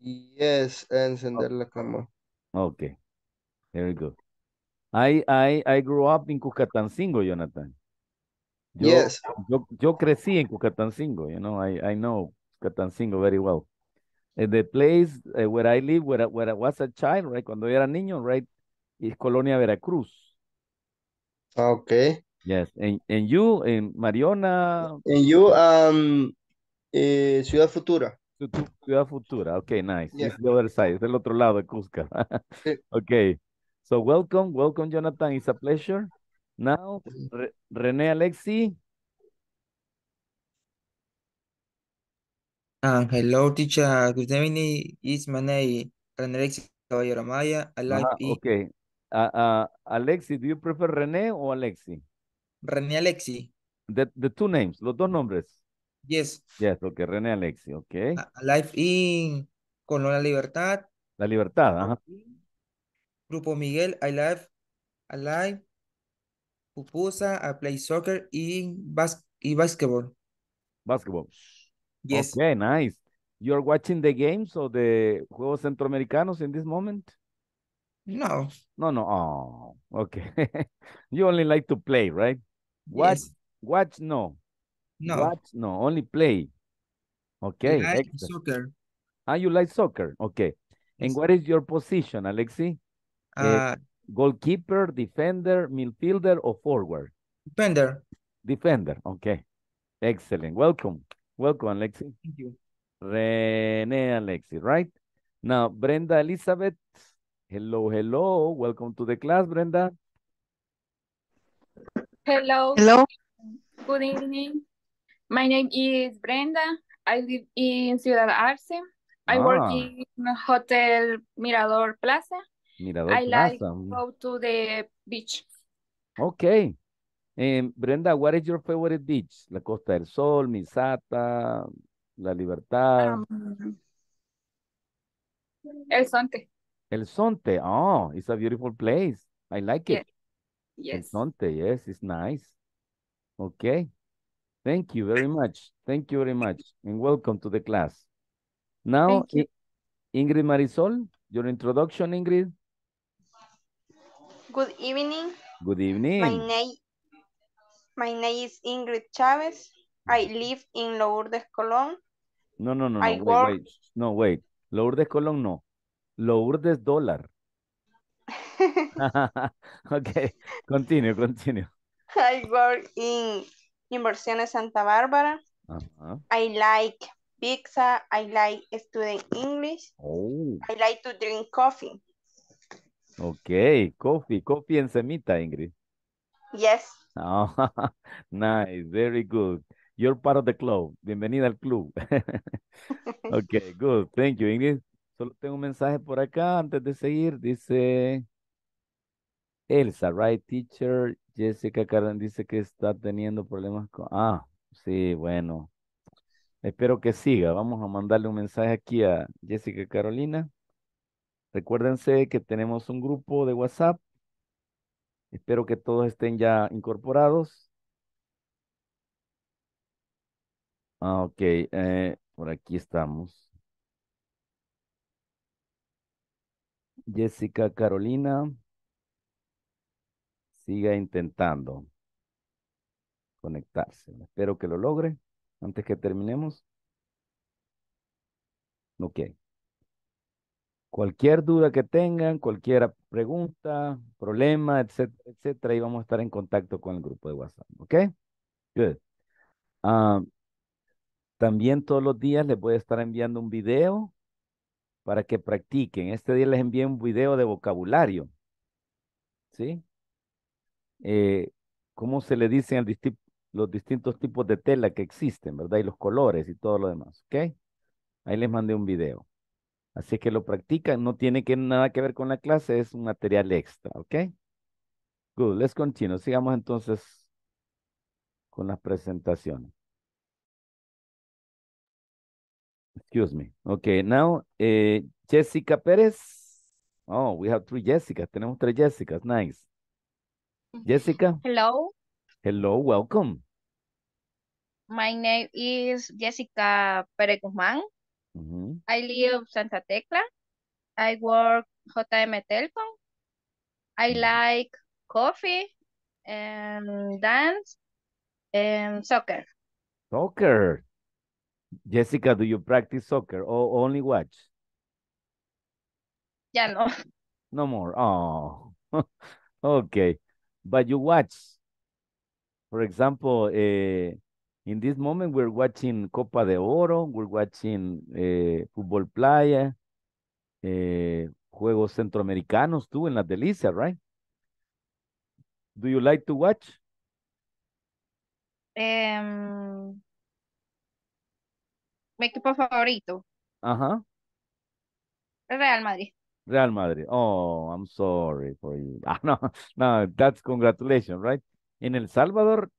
Yes, encender la cámara. Ok. Very good. I, I, I grew up in Cuscatancingo, Jonathan. Yo, Yo, crecí en Cucatancingo, you know, I, I know Catancingo, very well. Eh, the place eh, where I live, where, I was a child, right? Cuando yo era niño, right? Is Colonia Veracruz. Ah, okay. Yes. And, you, in Mariona. And you, um, eh, Ciudad Futura. Ciudad Futura. Okay, nice. Yeah. It's the other side. the el otro lado de Cusca. okay. So welcome, welcome, Jonathan. It's a pleasure. Now, renee René Alexi. Ah, hello, teacher. Good evening. It's my name, Alexis Caballero Maya. I like okay. Alexi, do you prefer René o Alexi? René Alexi. The, the two names, los dos nombres. Yes, Yes, okay, René Alexi, okay. I in con La Libertad. La libertad, ajá. Grupo Miguel, I like, I Pupusa. I play soccer y basketball. Basketball. Yes. Okay, nice. You're watching the games or the Juegos Centroamericanos in this moment? No. No, no. Oh, okay. you only like to play, right? Watch, yes. watch, no. No. Watch, no, only play. Okay. I like soccer. Ah, you like soccer? Okay. Yes. And what is your position, Alexi? Uh, uh, goalkeeper, defender, midfielder, or forward? Defender. Defender, okay. Excellent. Welcome. Welcome, Alexi. Thank you. Rene Alexi, right? Now, Brenda Elizabeth. Hello, hello. Welcome to the class, Brenda. Hello. Hello. Good evening. My name is Brenda. I live in Ciudad Arce. I work ah. in Hotel Mirador Plaza. Mirador I like go to the beach. Okay. Um, Brenda, what is your favorite beach? La Costa del Sol, Misata, La Libertad. Um, El Sonte. El Sonte. Oh, it's a beautiful place. I like it. Yes. yes. El Sonte, yes, it's nice. Okay. Thank you very much. Thank you very much. And welcome to the class. Now, Ingrid Marisol, your introduction, Ingrid. Good evening. Good evening. My name My name is Ingrid Chávez. I live in Lourdes, Colón. No, no, no, no, wait, No, wait. Lourdes, Colón, no. Lourdes, dólar. ok, continue, continue. I work in Inversiones Santa Bárbara. I like pizza. I like student English. Oh. I like to drink coffee. Ok, coffee, coffee en semita, Ingrid. Yes. Oh, nice, very good. You're part of the club. Bienvenida al club. ok, good. Thank you, Ingrid. Solo tengo un mensaje por acá antes de seguir. Dice Elsa, right, teacher. Jessica Carden dice que está teniendo problemas con... Ah, sí, bueno. Espero que siga. Vamos a mandarle un mensaje aquí a Jessica Carolina. Recuérdense que tenemos un grupo de WhatsApp Espero que todos estén ya incorporados. Ah, ok, eh, por aquí estamos. Jessica Carolina, siga intentando conectarse. Espero que lo logre antes que terminemos. Ok. Cualquier duda que tengan, cualquier pregunta, problema, etcétera, etcétera, y vamos a estar en contacto con el grupo de WhatsApp. ¿Ok? Good. Ah, también todos los días les voy a estar enviando un video para que practiquen. Este día les envié un video de vocabulario. ¿Sí? Eh, ¿Cómo se le dicen los distintos tipos de tela que existen, verdad? Y los colores y todo lo demás. ¿Ok? Ahí les mandé un video. Así que lo practican, no tiene que, nada que ver con la clase, es un material extra, ¿ok? Good, let's continue. Sigamos entonces con las presentaciones. Excuse me. Okay, now eh, Jessica Pérez. Oh, we have three Jessicas. Tenemos tres Jessicas. Nice. Jessica. Hello. Hello, welcome. My name is Jessica Pérez Guzmán. Mm -hmm. I live Santa Tecla. I work JM Telcom. I mm-hmm. like coffee and dance and soccer. Soccer. Jessica, do you practice soccer or only watch? Yeah, no. No more. Oh, okay. But you watch, for example, uh, in this moment we're watching Copa de Oro, we're watching eh, fútbol playa, eh, juegos centroamericanos, tú en las delicias, right? Do you like to watch? Em, mi equipo favorito. Ajá. Real Madrid. Real Madrid. Oh, I'm sorry for you. Ah, no, no, that's congratulations, right? En El Salvador,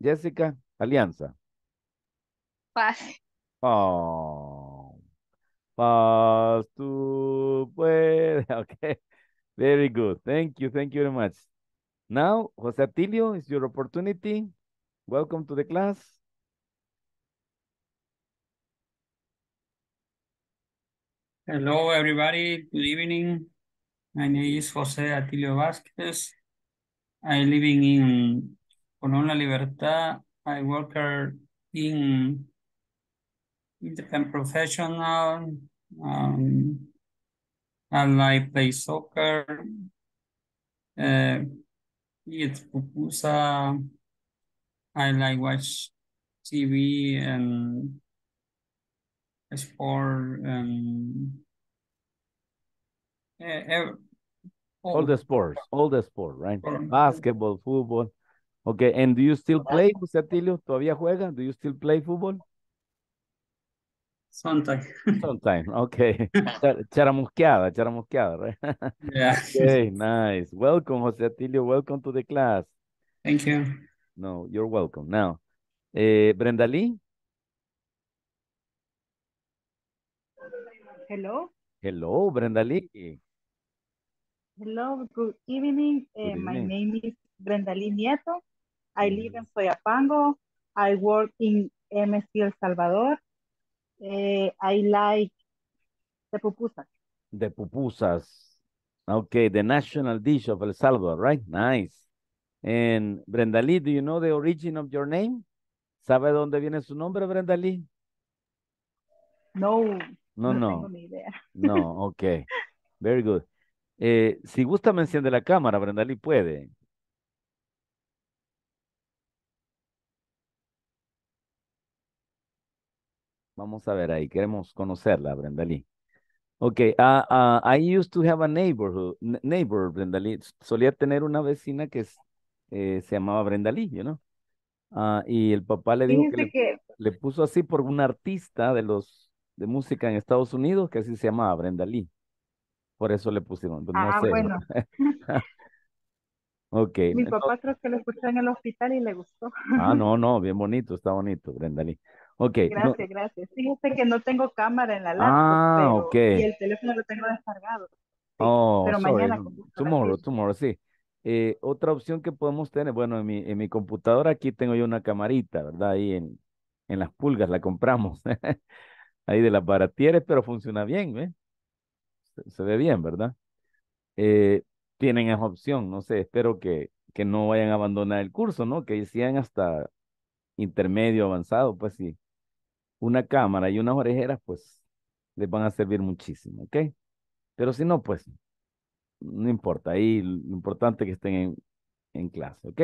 Jessica, Alianza. Pase. Oh. Paz, Okay. Very good. Thank you. Thank you very much. Now, José Atilio, it's your opportunity. Welcome to the class. Hello, everybody. Good evening. My name is José Atilio Vázquez. I'm living in Colón La Libertad, I work er in independent professional, um, and I play soccer, uh, eat pupusa, I like watch TV and sport and uh, eh, all, eh, all the sports, all the sport, right? Sport. Basketball, football, Okay, and do you still play, José Atilio? ¿Todavía juega? Do you still play football? Sometimes. Sometimes, okay. charamusqueada, charamusqueada, Okay, nice. Welcome, José Atilio. Welcome to the class. Thank you. No, you're welcome. Now, eh, Brenda Lee. Hello. Hello, Brenda Lee. Hello, good evening. Eh, my name is Brenda Lee Nieto. I live in Soyapango. I work in MSC El Salvador. Eh, I like the pupusas. The pupusas. Okay, the national dish of El Salvador, right? Nice. And Brenda Lee, do you know the origin of your name? ¿Sabe dónde viene su nombre, Brenda Lee? No. No, no. No, idea. no okay. Very good. Eh, si gusta, me enciende la cámara, Brenda Lee, puede. Vamos a ver ahí, queremos conocerla, Brenda Lee. Okay, ah, ah, I used to have a neighborhood, neighbor, Brenda Lee. Solía tener una vecina que eh, se llamaba Brenda Lee, you know? Ah, y el papá le dijo que le, puso así por un artista de los de música en Estados Unidos que así se llamaba Brenda Lee. Por eso le pusieron. Pues, ah, bueno. okay. Mi papá creo que lo escuchó en el hospital y le gustó. ah, no, no, bien bonito, está bonito, Brenda Lee. Ok. Gracias, gracias. Fíjese que no tengo cámara en la laptop. Ah, ok. Y el teléfono lo tengo descargado. Sí. Oh, pero mañana. Tomorrow, tomorrow, sí. Eh, otra opción que podemos tener, bueno, en mi, en mi computadora aquí tengo yo una camarita, ¿verdad? Ahí en, en las pulgas la compramos. Ahí de las baratieres, pero funciona bien, ¿eh? Se, ve bien, ¿verdad? Eh, tienen esa opción, no sé, espero que, que no vayan a abandonar el curso, ¿no? Que sigan hasta intermedio avanzado, pues sí, una cámara y una orejera, pues les van a servir muchísimo, ¿ok? Pero si no, pues no importa. Ahí lo importante es que estén en, en clase, ¿ok?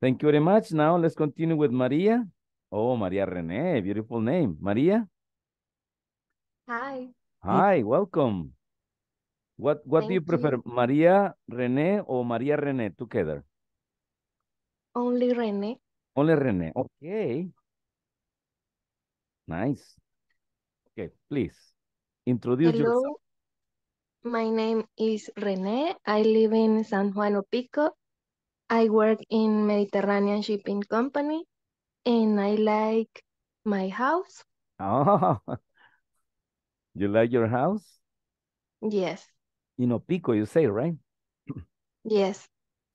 Thank you very much. Now let's continue with María. Oh, María René, beautiful name. María? Hi. Hi, welcome. What what do you prefer, María René o María René together? Only René. Only René. Okay. Nice. Okay, please introduce Hello. yourself. My name is Renee. I live in San Juan Opico. I work in Mediterranean Shipping Company and I like my house. Oh, you like your house? Yes. In Opico, you say, right? yes.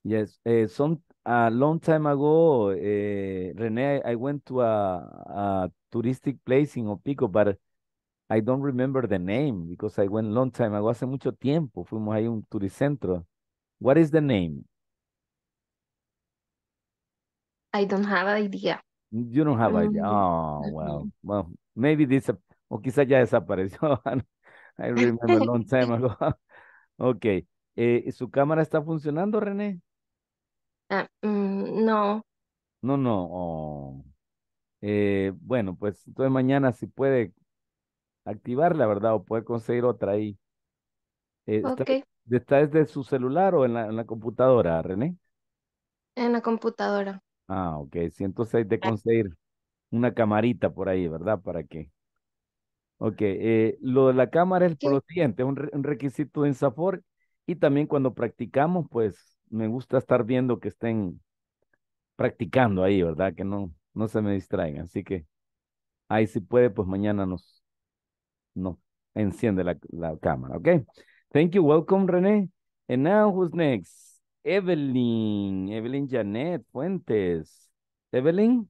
Yes. Uh, some a long time ago, eh, René, Rene, I went to a, a touristic place in Opico, but I don't remember the name because I went long time ago. Hace mucho tiempo fuimos ahí a un turicentro. What is the name? I don't have an idea. Mm, you don't have an idea. Um, oh, well, maybe this, o quizás ya desapareció. I remember a long time ago. Okay. Eh, ¿Su cámara está funcionando, René? Ah, mm, no, No, no. Eh, bueno, pues entonces mañana si puede activar la ¿verdad? O puede conseguir otra ahí. Eh, ¿está, está desde su celular o en la, en la computadora, René? en la computadora. Ah, ok. Sí, entonces hay de ah. conseguir una camarita por ahí, ¿verdad? ¿Para qué? Ok, eh, lo de la cámara es por lo siguiente, es un, requisito de safor y también cuando practicamos, pues me gusta estar viendo que estén practicando ahí, ¿verdad? Que no, no se me distraigan. Así que ahí si puede, pues mañana nos, no, enciende la, la cámara, ¿ok? Thank you. Welcome, René. And now who's next? Evelyn, Evelyn Janet Fuentes. Evelyn.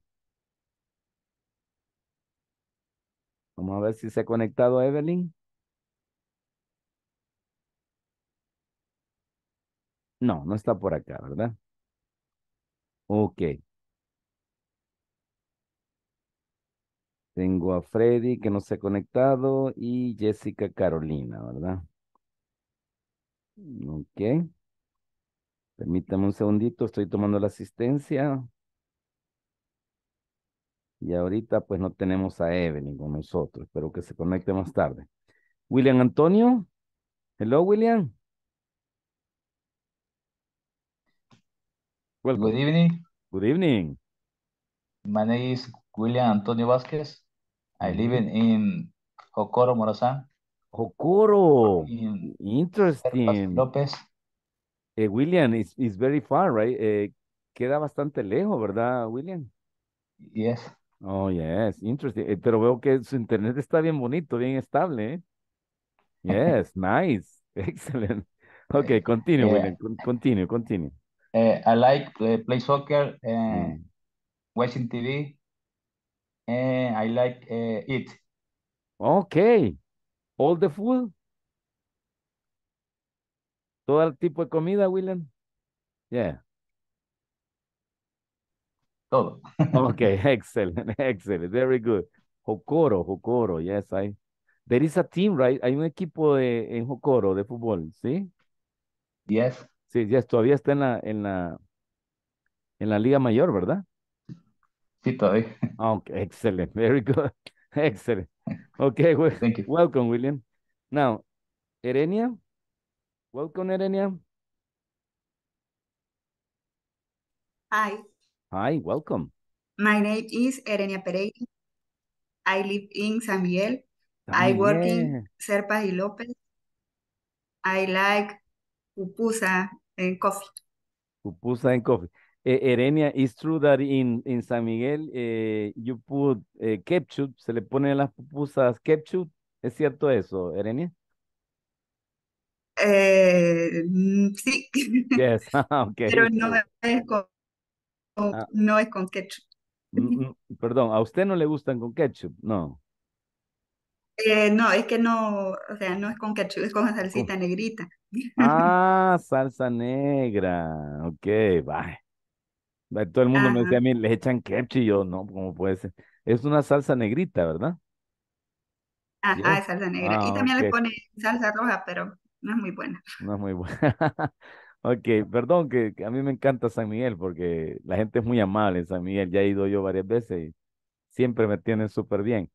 Vamos a ver si se ha conectado a Evelyn. No, no está por acá, ¿verdad? Ok. Tengo a Freddy que no se ha conectado y Jessica Carolina, ¿verdad? Ok. Permítame un segundito, estoy tomando la asistencia. Y ahorita pues no tenemos a Evelyn con nosotros, espero que se conecte más tarde. William Antonio. Hello, William. Good evening. Good evening. My name is William Antonio Vázquez. I live in, kokoro Jocoro, Morazán. Interesting. López. Eh, William, is very far, right? Eh, queda bastante lejos, ¿verdad, William? Yes. Oh, yes. Interesting. Eh, pero veo que su internet está bien bonito, bien estable. Yes, nice. Excellent. Okay, continue, William. continue, continue. Eh, I like play, eh, play soccer, eh, mm. watching TV, eh, I like eat. Eh, okay. All the food. Todo el tipo de comida, William. Yeah. Todo. okay, excellent, excellent, very good. Hokoro, Hokoro, yes, I. There is a team, right? Hay un equipo de, en Hokoro de fútbol, ¿sí? Yes. Sí, ya todavía está en la, en la, en la Liga Mayor, ¿verdad? Sí, todavía. Ah, excelente. excellent, very good, excellent. Okay, Thank you. welcome, William. Now, Erenia, welcome, Erenia. Hi. Hi, welcome. My name is Erenia Pereira. I live in San Miguel. I work in Serpa y López. I like pupusa en coffee. Pupusa en coffee. E, Erenia, is true that in, in San Miguel eh, you put eh, ketchup, se le ponen las pupusas ketchup. ¿Es cierto eso, Erenia? Eh, mm, sí. Yes. okay. Pero no es con, ah. no es con ketchup. Mm, mm, perdón, a usted no le gustan con ketchup, no. Eh, no, es que no, o sea, no es con ketchup, es con salsita negrita. Ah, salsa negra. Ok, va Todo el mundo me dice a mí, le echan ketchup y yo, no, ¿cómo puede ser? Es una salsa negrita, ¿verdad? Ajá, salsa negra. Ah, también le pone salsa roja, pero no es muy buena. No es muy buena. ok, perdón, que, a mí me encanta San Miguel porque la gente es muy amable en San Miguel. Ya he ido yo varias veces y siempre me tienen súper bien.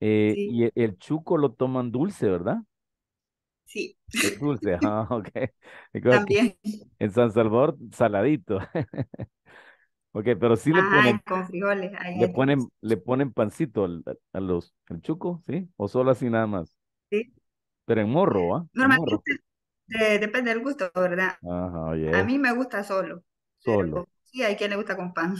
Eh, y e, el, chuco lo toman dulce, ¿verdad? Sí. Es dulce, ah, ok. También. En San Salvador, saladito. ok, pero sí le ponen. Ah, ponen. con frijoles. le, ponen, le ponen pancito al, a los, el chuco, ¿sí? O solo así nada más. Sí. Pero en morro, ¿ah? Normalmente depende del gusto, ¿verdad? Ajá, oye. A mí me gusta solo. Solo. sí, hay quien le gusta con pan.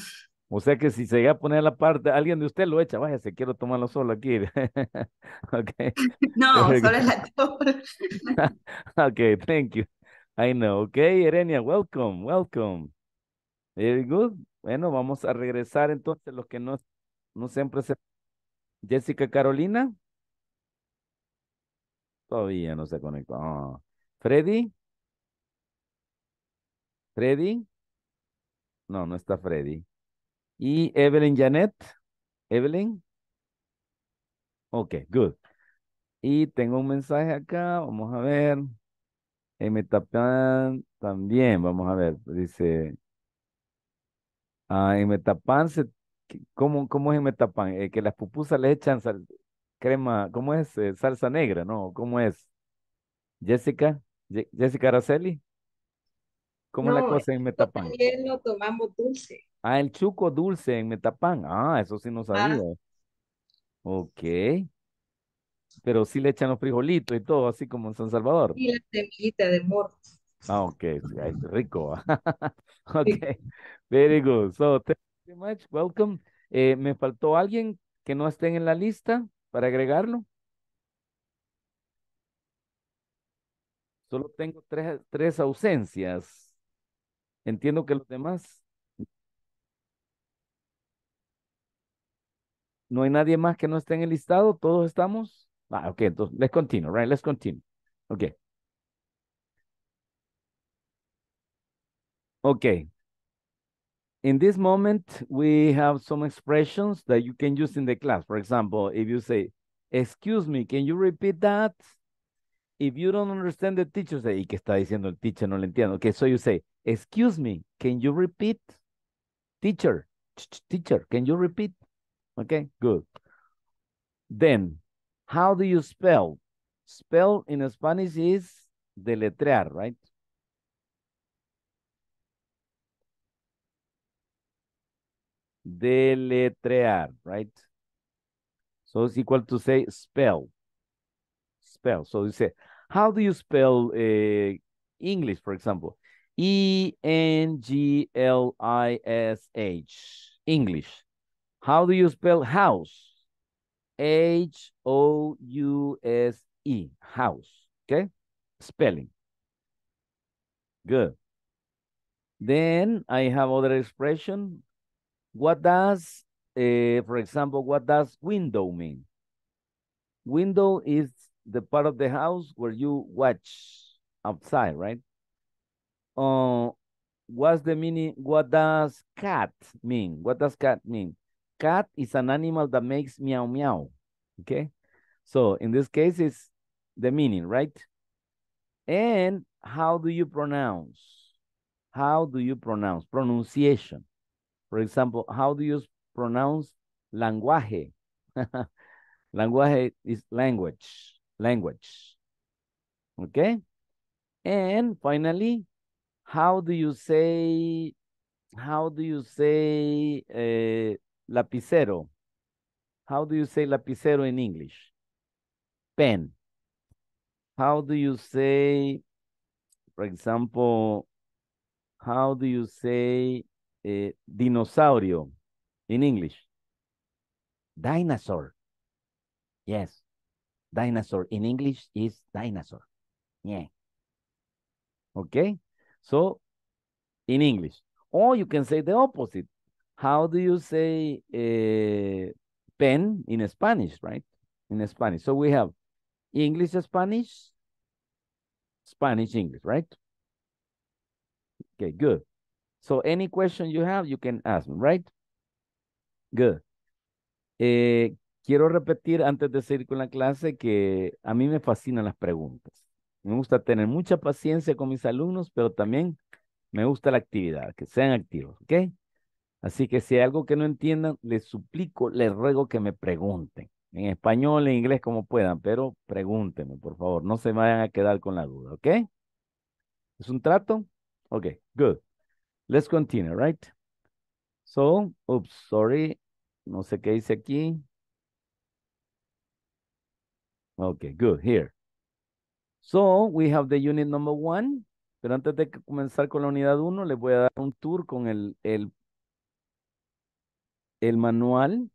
O sea que si se llega a poner la parte, alguien de usted lo echa, váyase, quiero tomarlo solo aquí. No, solo el actor. okay, thank you. I know. Okay, Erenia, welcome, welcome. Very good. Bueno, vamos a regresar entonces los que no, no siempre se... Jessica Carolina. Todavía no se conectó. Ah. Freddy. Freddy. No, no está Freddy. Y Evelyn Janet. Evelyn. Ok, good. Y tengo un mensaje acá, vamos a ver. En también, vamos a ver, dice. Ah, en Metapan, ¿cómo, ¿cómo es en eh, que las pupusas le echan crema, ¿cómo es? Eh, salsa negra, ¿no? ¿Cómo es? Jessica, Jessica Araceli. ¿Cómo es la cosa en Metapan? También lo tomamos dulce. Ah, el chuco dulce en Metapán. Ah, eso sí no sabía. Ok. Pero sí le echan los frijolitos y todo, así como en San Salvador. Y la semillita de morro. Ah, ok. rico. ok. Very good. So, thank you very much. Welcome. Eh, ¿Me faltó alguien que no esté en la lista para agregarlo? Solo tengo tres, tres ausencias. Entiendo que los demás No hay nadie más que no esté en el listado. Todos estamos. Ah, ok, entonces, let's continue, right? Let's continue. Ok. Okay. In this moment, we have some expressions that you can use in the class. For example, if you say, excuse me, can you repeat that? If you don't understand the teacher, say, ¿y que está diciendo el teacher? No lo entiendo. Okay, so you say, excuse me, can you repeat? Teacher, teacher, can you repeat? Okay, good. Then, how do you spell? Spell in Spanish is deletrear, right? Deletrear, right? So it's equal to say spell. Spell. So you say, how do you spell uh, English, for example? E-N-G-L-I-S-H, English. How do you spell house? H O U S E, house. Okay? Spelling. Good. Then I have other expression. What does, uh, for example, what does window mean? Window is the part of the house where you watch outside, right? Uh, what's the meaning? What does cat mean? What does cat mean? cat is an animal that makes meow meow. Okay. So in this case, it's the meaning, right? And how do you pronounce? How do you pronounce? Pronunciation. For example, how do you pronounce language? Language is language. Language. Okay. And finally, how do you say, how do you say, uh, lapicero. How do you say lapicero in English? Pen. How do you say, for example, how do you say uh, dinosaurio in English? Dinosaur. Yes. Dinosaur. In English is dinosaur. Yeah. Okay. So in English. Or you can say the opposite. how do you say eh, pen in Spanish, right? In Spanish. So we have English, Spanish, Spanish, English, right? Okay, good. So any question you have, you can ask right? Good. Eh, quiero repetir antes de seguir con la clase que a mí me fascinan las preguntas. Me gusta tener mucha paciencia con mis alumnos, pero también me gusta la actividad, que sean activos, okay? Así que si hay algo que no entiendan, les suplico, les ruego que me pregunten. En español, en inglés, como puedan, pero pregúntenme, por favor. No se vayan a quedar con la duda, ¿ok? ¿Es un trato? Ok, good. Let's continue, right? So, oops, sorry. No sé qué dice aquí. Ok, good, here. So, we have the unit number one. Pero antes de comenzar con la unidad uno, les voy a dar un tour con el, el el manual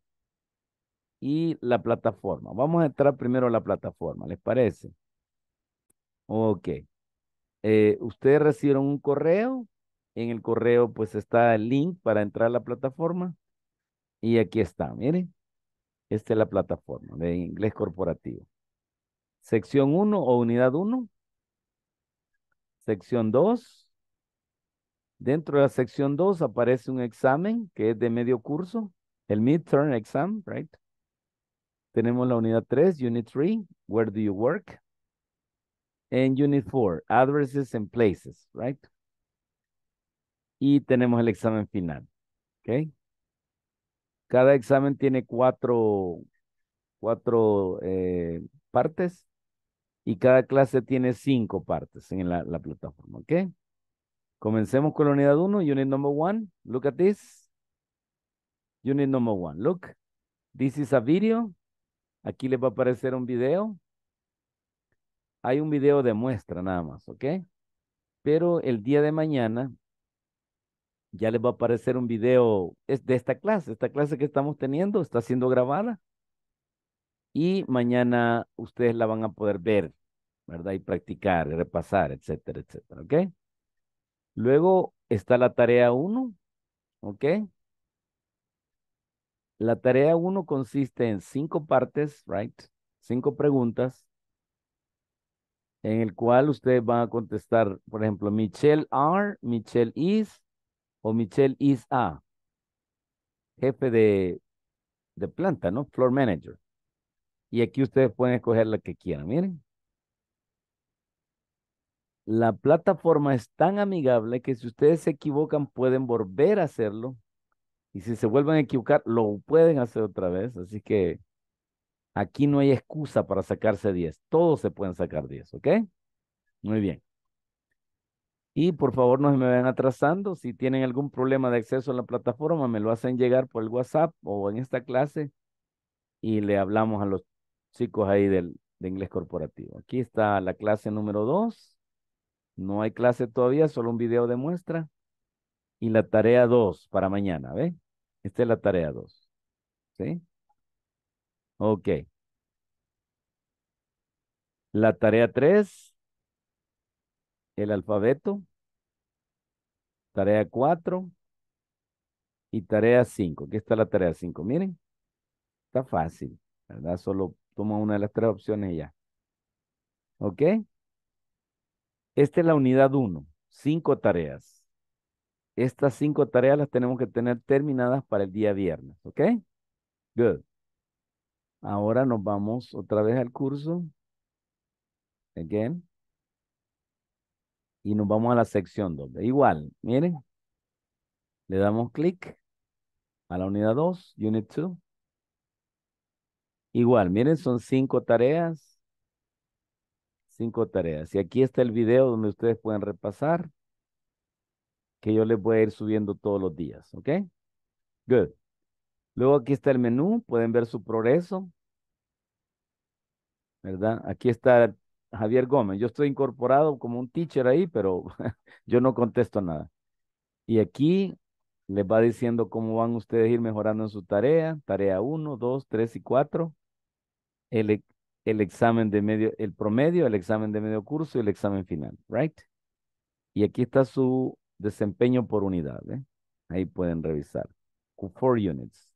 y la plataforma. Vamos a entrar primero a la plataforma, ¿les parece? Ok. Eh, ustedes recibieron un correo. En el correo pues está el link para entrar a la plataforma. Y aquí está, miren. Esta es la plataforma de inglés corporativo. Sección 1 o unidad 1. Sección 2. Dentro de la sección 2 aparece un examen que es de medio curso, el midterm exam, right? Tenemos la unidad 3, unit 3, where do you work? En unit 4, addresses and places, right? Y tenemos el examen final, ¿ok? Cada examen tiene cuatro, cuatro eh, partes y cada clase tiene cinco partes en la, la plataforma, okay? Comencemos con la unidad 1, unit number 1. Look at this. Unit number 1. Look. This is a video. Aquí les va a aparecer un video. Hay un video de muestra nada más, ¿ok? Pero el día de mañana ya les va a aparecer un video es de esta clase. Esta clase que estamos teniendo está siendo grabada. Y mañana ustedes la van a poder ver, ¿verdad? Y practicar, repasar, etcétera, etcétera, ¿ok? Luego está la tarea 1, ¿ok? La tarea 1 consiste en cinco partes, right? Cinco preguntas en el cual ustedes van a contestar, por ejemplo, Michelle R., Michelle is o Michelle is a. Jefe de, de planta, ¿no? Floor manager. Y aquí ustedes pueden escoger la que quieran, miren. La plataforma es tan amigable que si ustedes se equivocan pueden volver a hacerlo y si se vuelven a equivocar lo pueden hacer otra vez. Así que aquí no hay excusa para sacarse 10. Todos se pueden sacar 10, ¿ok? Muy bien. Y por favor no se me vayan atrasando. Si tienen algún problema de acceso a la plataforma, me lo hacen llegar por el WhatsApp o en esta clase y le hablamos a los chicos ahí del, de inglés corporativo. Aquí está la clase número 2. No hay clase todavía, solo un video de muestra. Y la tarea 2 para mañana, ¿ve? Esta es la tarea 2. ¿Sí? Ok. La tarea 3, el alfabeto. Tarea 4 y tarea 5. Aquí está la tarea 5. Miren, está fácil, ¿verdad? Solo toma una de las tres opciones y ya. ¿Ok? Esta es la unidad 1, cinco tareas. Estas cinco tareas las tenemos que tener terminadas para el día viernes, ¿ok? Good. Ahora nos vamos otra vez al curso. Again. Y nos vamos a la sección 2. Igual, miren. Le damos clic a la unidad 2, Unit 2. Igual, miren, son cinco tareas cinco tareas. Y aquí está el video donde ustedes pueden repasar que yo les voy a ir subiendo todos los días, ¿ok? Good. Luego aquí está el menú, pueden ver su progreso, ¿verdad? Aquí está Javier Gómez. Yo estoy incorporado como un teacher ahí, pero yo no contesto nada. Y aquí les va diciendo cómo van ustedes a ir mejorando en su tarea, tarea 1, 2, 3 y 4 el examen de medio, el promedio, el examen de medio curso y el examen final, right? Y aquí está su desempeño por unidad, ¿eh? Ahí pueden revisar. Four units.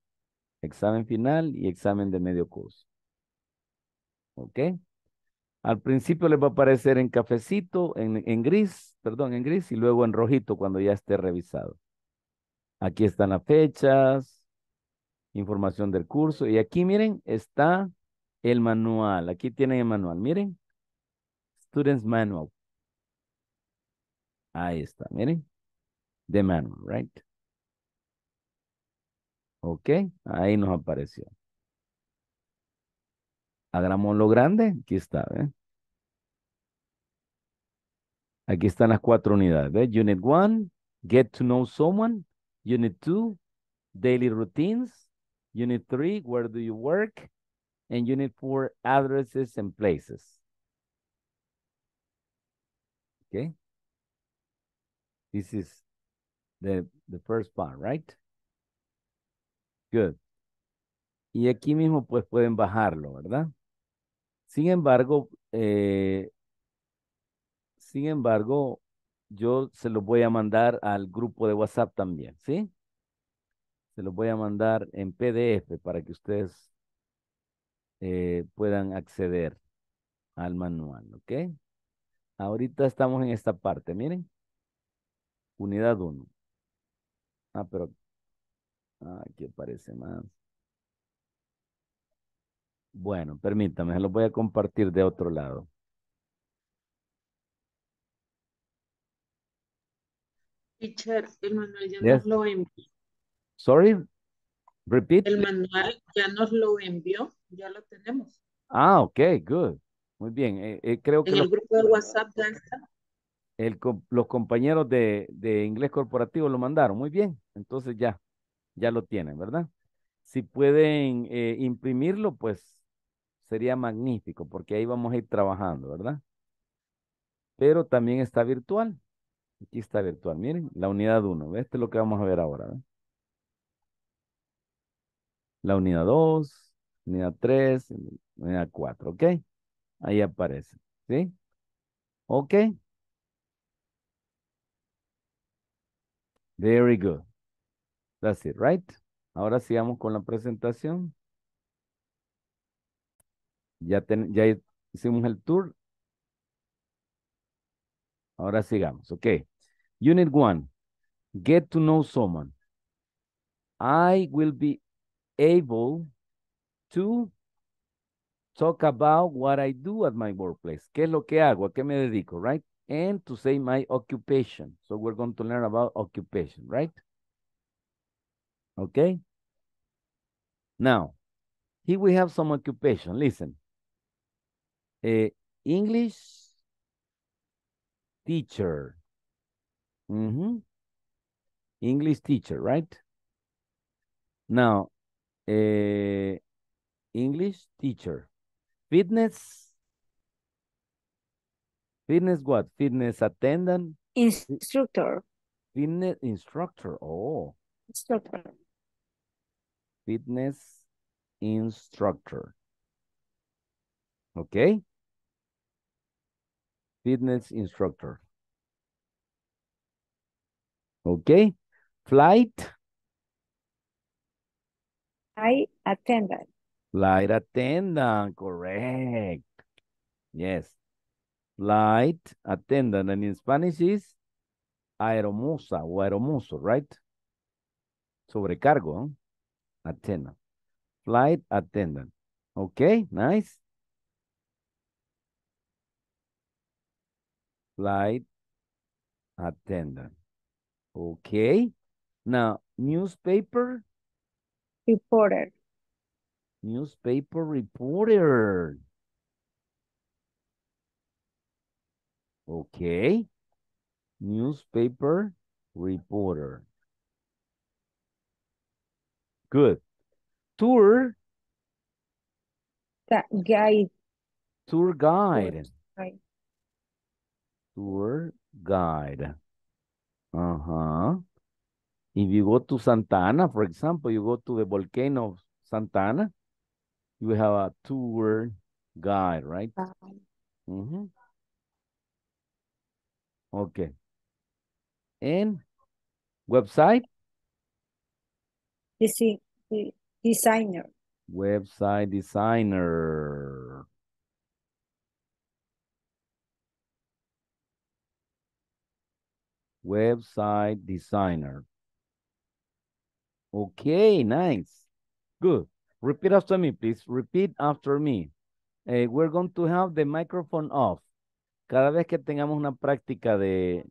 Examen final y examen de medio curso. ¿Ok? Al principio les va a aparecer en cafecito, en, en gris, perdón, en gris y luego en rojito cuando ya esté revisado. Aquí están las fechas, información del curso y aquí miren, está el manual. Aquí tienen el manual, miren. Students Manual. Ahí está, miren. The manual, right? Ok, ahí nos apareció. Hagamos lo grande, aquí está, Aquí están las cuatro unidades, Unit 1, Get to know someone. Unit 2, Daily routines. Unit 3, Where do you work? and Unit four addresses and places. Okay. This is the, the first part, right? Good. Y aquí mismo pues pueden bajarlo, ¿verdad? Sin embargo, eh, sin embargo, yo se lo voy a mandar al grupo de WhatsApp también, ¿sí? Se los voy a mandar en PDF para que ustedes eh, puedan acceder al manual, ¿ok? Ahorita estamos en esta parte, miren. Unidad 1. Ah, pero ah, aquí aparece más. Bueno, permítame, se lo voy a compartir de otro lado. Teacher, el manual ya nos lo envió. Sorry, repeat. El manual ya nos lo envió ya lo tenemos. Ah, ok, good. Muy bien. Eh, eh, creo que el grupo de WhatsApp ya está. los compañeros de, de, inglés corporativo lo mandaron. Muy bien. Entonces ya, ya lo tienen, ¿verdad? Si pueden eh, imprimirlo, pues sería magnífico, porque ahí vamos a ir trabajando, ¿verdad? Pero también está virtual. Aquí está virtual. Miren, la unidad 1. Este es lo que vamos a ver ahora. La unidad 2 unidad 3, unidad 4, ¿ok? Ahí aparece, ¿sí? ¿Ok? Very good. That's it, right? Ahora sigamos con la presentación. Ya, ten, ya hicimos el tour. Ahora sigamos, ok. Unit 1. Get to know someone. I will be able to talk about what I do at my workplace. ¿Qué es lo que hago? ¿A qué me dedico? Right? And to say my occupation. So we're going to learn about occupation, right? Okay? Now, here we have some occupation. Listen. Uh, English teacher. Mm -hmm. English teacher, right? Now, uh, English teacher. Fitness. Fitness what? Fitness attendant. Instructor. Fitness instructor. Oh. Instructor. Fitness instructor. Okay. Fitness instructor. Okay. Flight. I attendant. Flight attendant, correct. Yes. Flight attendant. And in Spanish is aeromusa o aeromuso, right? Sobrecargo. Attendant. Flight attendant. Okay, nice. Flight attendant. Okay. Now, newspaper. Reporter. newspaper reporter. Okay. Newspaper reporter. Good. Tour. That guide. Tour guide. Right. Tour guide. Uh-huh. If you go to Santa Ana, for example, you go to the volcano of Santa Ana, you have a tour guide, right? Mm -hmm. Okay. And website? Desi designer. Website designer. Website designer. Okay, nice. Good. Repeat after me, please. Repeat after me. Eh, we're going to have the microphone off. Cada vez que tengamos una práctica de,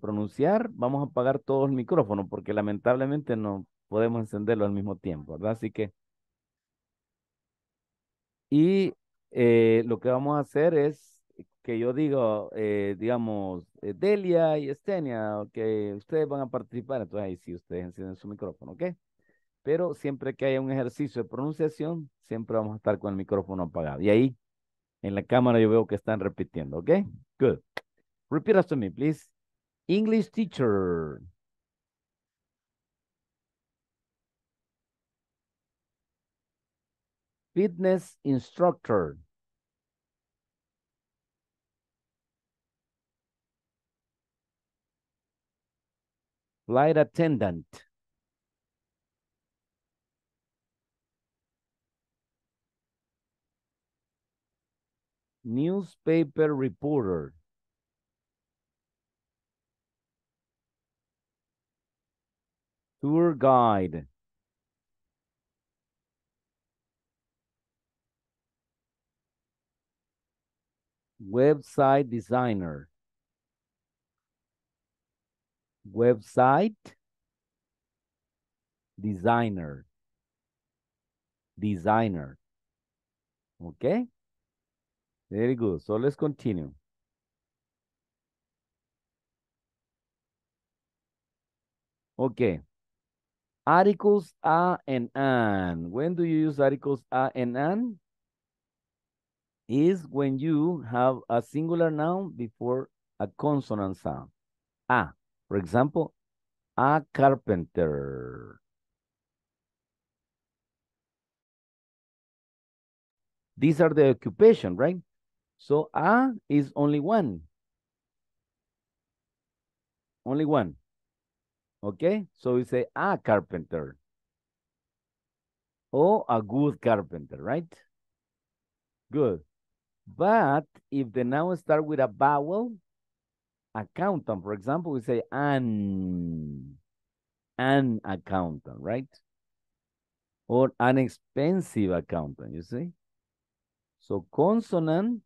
pronunciar, vamos a apagar todo el micrófono porque lamentablemente no podemos encenderlo al mismo tiempo, ¿verdad? Así que... Y eh, lo que vamos a hacer es que yo digo, eh, digamos, Delia y Estenia, que ustedes van a participar, entonces ahí sí ustedes encienden su micrófono, ¿ok? pero siempre que haya un ejercicio de pronunciación, siempre vamos a estar con el micrófono apagado. Y ahí, en la cámara, yo veo que están repitiendo, ¿ok? Good. Repeat after me, please. English teacher. Fitness instructor. Flight attendant. newspaper reporter. Tour guide. Website designer. Website designer. Designer. Okay. Very good. So let's continue. Okay. Articles a and an. When do you use articles a and an? Is when you have a singular noun before a consonant sound. A, for example, a carpenter. These are the occupation, right? So A is only one. Only one. Okay, so we say a carpenter. Or a good carpenter, right? Good. But if the noun start with a vowel, accountant, for example, we say an, an accountant, right? Or an expensive accountant, you see? So consonant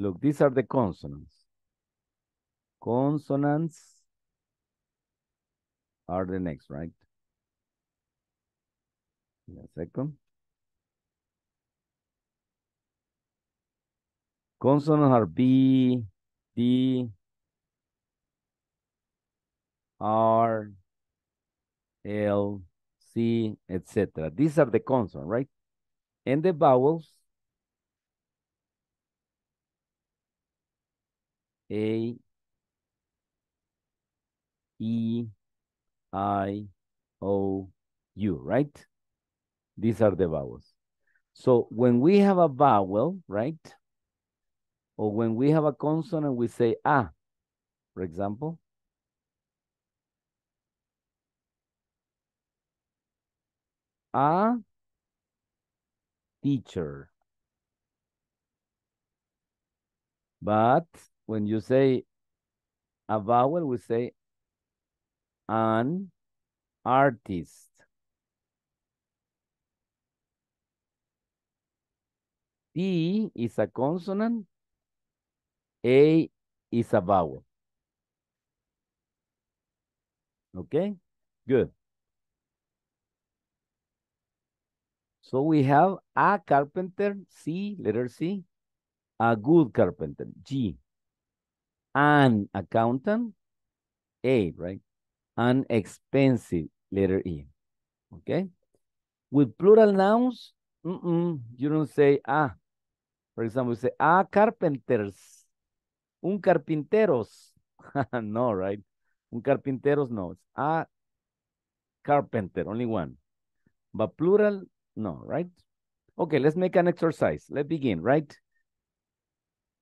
Look, these are the consonants. Consonants are the next, right? In a second. Consonants are B, D, R, L, C, etc. These are the consonants, right? And the vowels A E I O U, right? These are the vowels. So when we have a vowel, right? Or when we have a consonant, we say ah, for example. A ah, teacher. But when you say a vowel, we say an artist. T is a consonant, A is a vowel. Okay, good. So we have a carpenter, C, letter C, a good carpenter, G an accountant, A, right? An expensive, letter E, okay? With plural nouns, mm -mm, you don't say ah. For example, you say ah, carpenters, un carpinteros. no, right? Un carpinteros, no. It's a ah, carpenter, only one. But plural, no, right? Okay, let's make an exercise. Let's begin, right?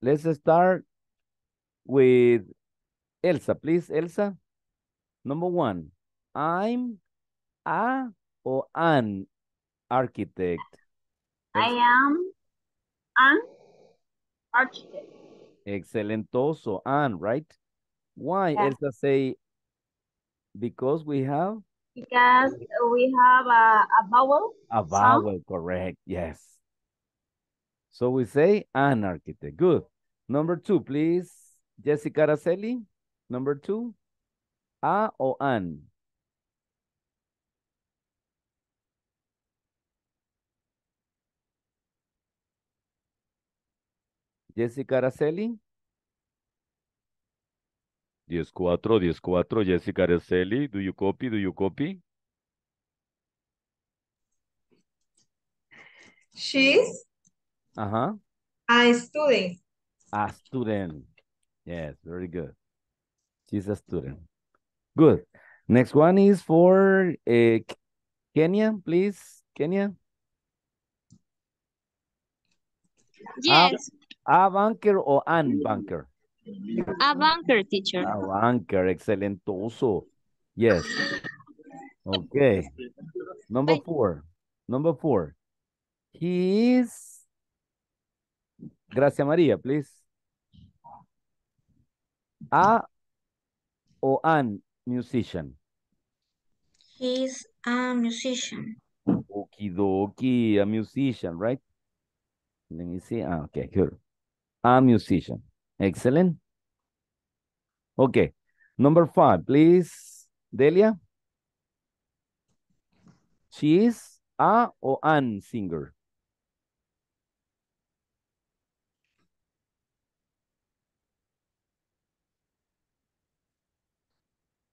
Let's start with Elsa, please, Elsa. Number one, I'm a or an architect. I am an architect. Excellent so an, right? Why, yeah. Elsa, say, because we have? Because we have a, a vowel. A vowel, correct, yes. So we say an architect. Good. Number two, please. Jessica Araceli, number two. A o an. Jessica Araceli. diez cuatro. Jessica Araceli. Do you copy? Do you copy? She's Ajá. a student. A student. Yes, very good. She's a student. Good. Next one is for uh, Kenya, please. Kenya. Yes. A, a banker or an banker? A banker, teacher. A banker, excelentoso. Yes. Okay. Number four. Number four. He is... Gracias, Maria, please a mm-hmm. or an musician? He's a musician. Okie dokie, a musician, right? Let me see. Ah, okay, good. A musician. Excellent. Okay. Number five, please. Delia. She is a or an singer.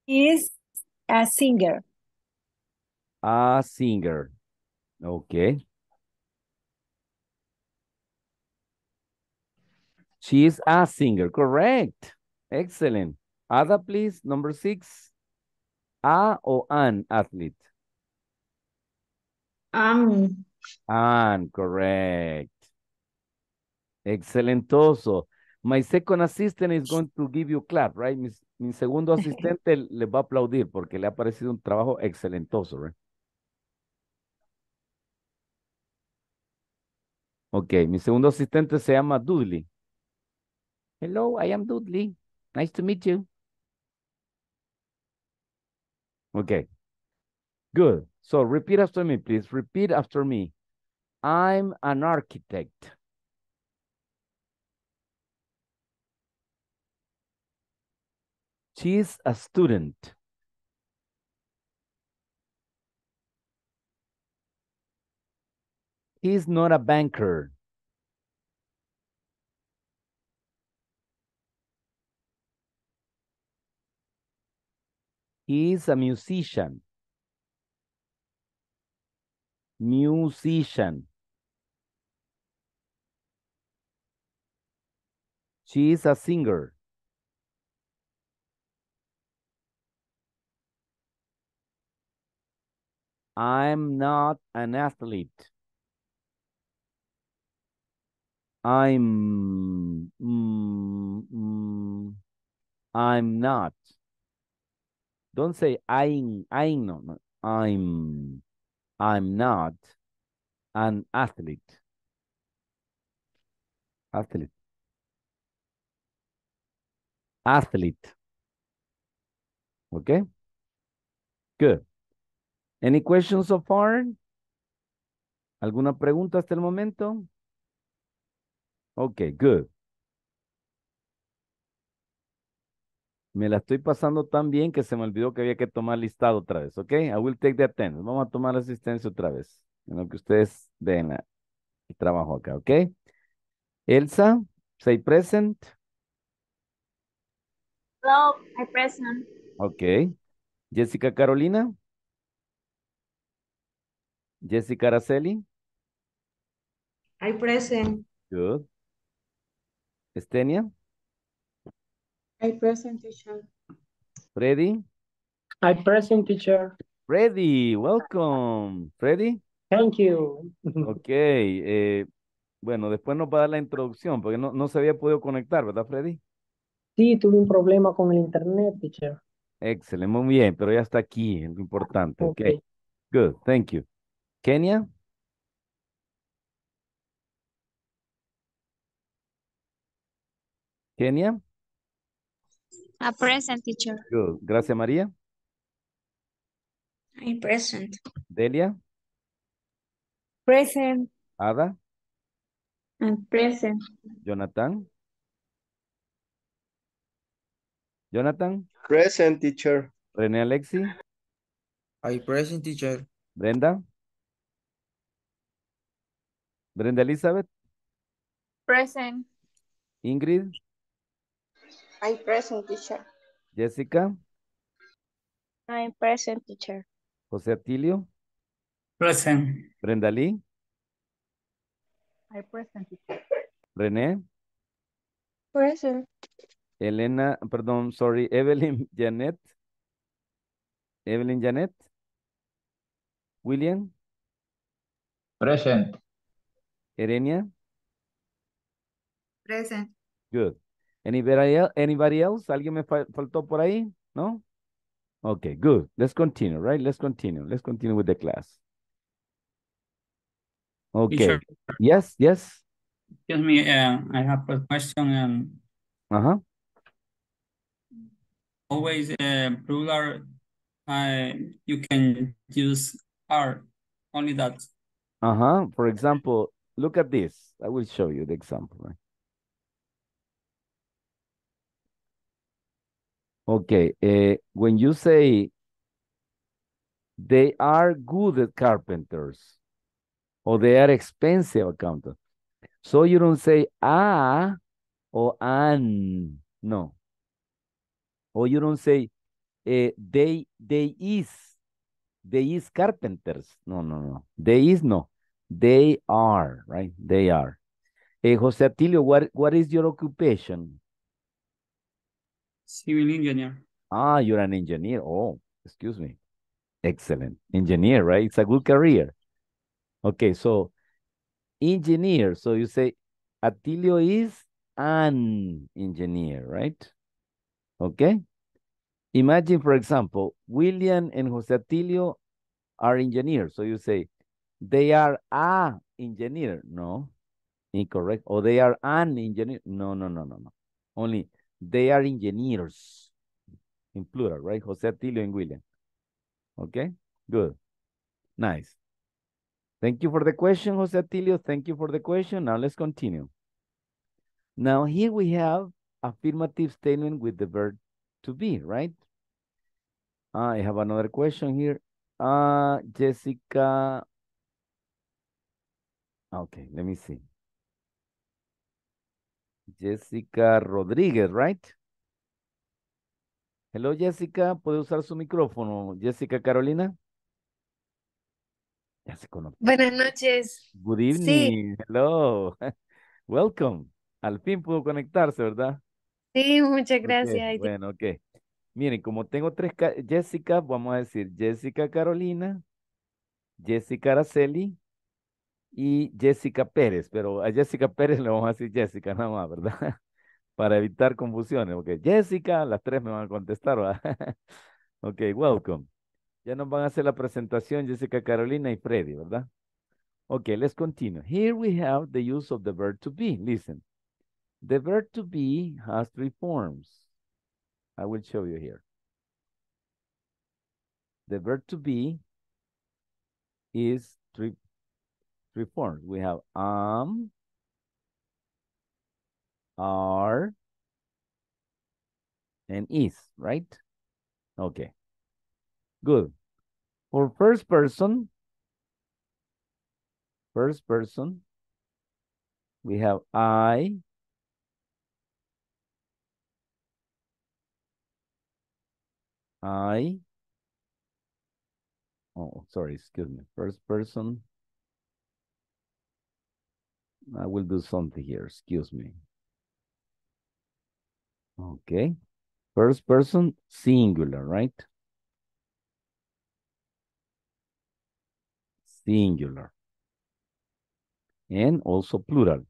is a singer. A singer. Okay. She is a singer. Correct. Excellent. Ada, please. Number six. A or an athlete? An. Um. An, correct. Excelentoso. My second assistant is going to give you clap, right, Miss mi segundo asistente le va a aplaudir porque le ha parecido un trabajo excelentoso. Ok, mi segundo asistente se llama Dudley. Hello, I am Dudley. Nice to meet you. Okay. Good. So repeat after me, please. Repeat after me. I'm an architect. She is a student. He is not a banker. He is a musician. Musician. She is a singer. I'm not an athlete. I'm mm, mm, I'm not. Don't say I'm I'm not. say i am i I'm not an athlete. Athlete. Athlete. Okay? Good. Any questions so far? ¿Alguna pregunta hasta el momento? Ok, good. Me la estoy pasando tan bien que se me olvidó que había que tomar listado otra vez, ¿ok? I will take the attendance. Vamos a tomar asistencia otra vez, en lo que ustedes den el trabajo acá, ¿ok? Elsa, say present. Hello, I present. Ok. Jessica Carolina. Jessica Araceli. I present. Good. Estenia. I present, teacher. Freddy. I present, teacher. Freddy, welcome. Freddy. Thank you. ok. Eh, bueno, después nos va a dar la introducción, porque no, no se había podido conectar, ¿verdad, Freddy? Sí, tuve un problema con el internet, teacher. Excelente, muy bien, pero ya está aquí, es lo importante. Ok. okay. Good, thank you. Kenia. Kenia. A ah, present, teacher. Gracias, María. I present. Delia. Present. Ada. And present. Jonathan. Jonathan. Present, teacher. René Alexi. I present, teacher. Brenda. Brenda Elizabeth. Present. Ingrid. I'm present, teacher. Jessica. I'm present, teacher. José Atilio. Present. Brenda Lee. I'm present, teacher. René. Present. Elena, perdón, sorry, Evelyn Janet. Evelyn Janet. William. Present. Erenia? Present. Good. Anybody else? Anybody else? ¿Alguien me fal faltó por ahí? ¿No? Okay, good. Let's continue, right? Let's continue. Let's continue with the class. Okay. Sure. Yes, yes. Excuse me, uh, I have a question. Um, uh-huh. Always uh, plural, uh, you can use are, only that. Uh-huh. For example, Look at this. I will show you the example. Okay, uh, when you say they are good carpenters or they are expensive accountants, so you don't say ah or an, no. Or you don't say uh, they they is they is carpenters. No, no, no. They is no. They are, right? They are. Hey, Jose Atilio, what, what is your occupation? Civil engineer. Ah, you're an engineer. Oh, excuse me. Excellent. Engineer, right? It's a good career. Okay, so engineer. So you say Atilio is an engineer, right? Okay. Imagine, for example, William and Jose Atilio are engineers. So you say, they are a engineer. No, incorrect. Or they are an engineer. No, no, no, no, no. Only they are engineers in plural, right? Jose Tilio and William. Okay, good. Nice. Thank you for the question, Jose Atilio. Thank you for the question. Now let's continue. Now here we have affirmative statement with the verb to be, right? Ah, I have another question here. Uh, Jessica Ah, okay, let me see. Jessica Rodríguez, right? Hello, Jessica. ¿Puede usar su micrófono? Jessica Carolina. Ya se Buenas noches. Good evening. Hello. Welcome. Al fin pudo conectarse, ¿verdad? Sí, muchas gracias. Bueno, ok. Miren, como tengo tres Jessica, vamos a decir Jessica Carolina, Jessica Araceli y Jessica Pérez, pero a Jessica Pérez le vamos a decir Jessica nada más, ¿verdad? Para evitar confusiones, porque Jessica, las tres me van a contestar, ¿verdad? ok, welcome. Ya nos van a hacer la presentación Jessica Carolina y Freddy, ¿verdad? Ok, let's continue. Here we have the use of the verb to be. Listen, the verb to be has three forms. I will show you here. The verb to be is three three forms. We have am, um, are, and is, right? Okay, good. For first person, first person, we have I, I, oh, sorry, excuse me, first person, I will do something here, excuse me. Okay. First person, singular, right? Singular. And also plural.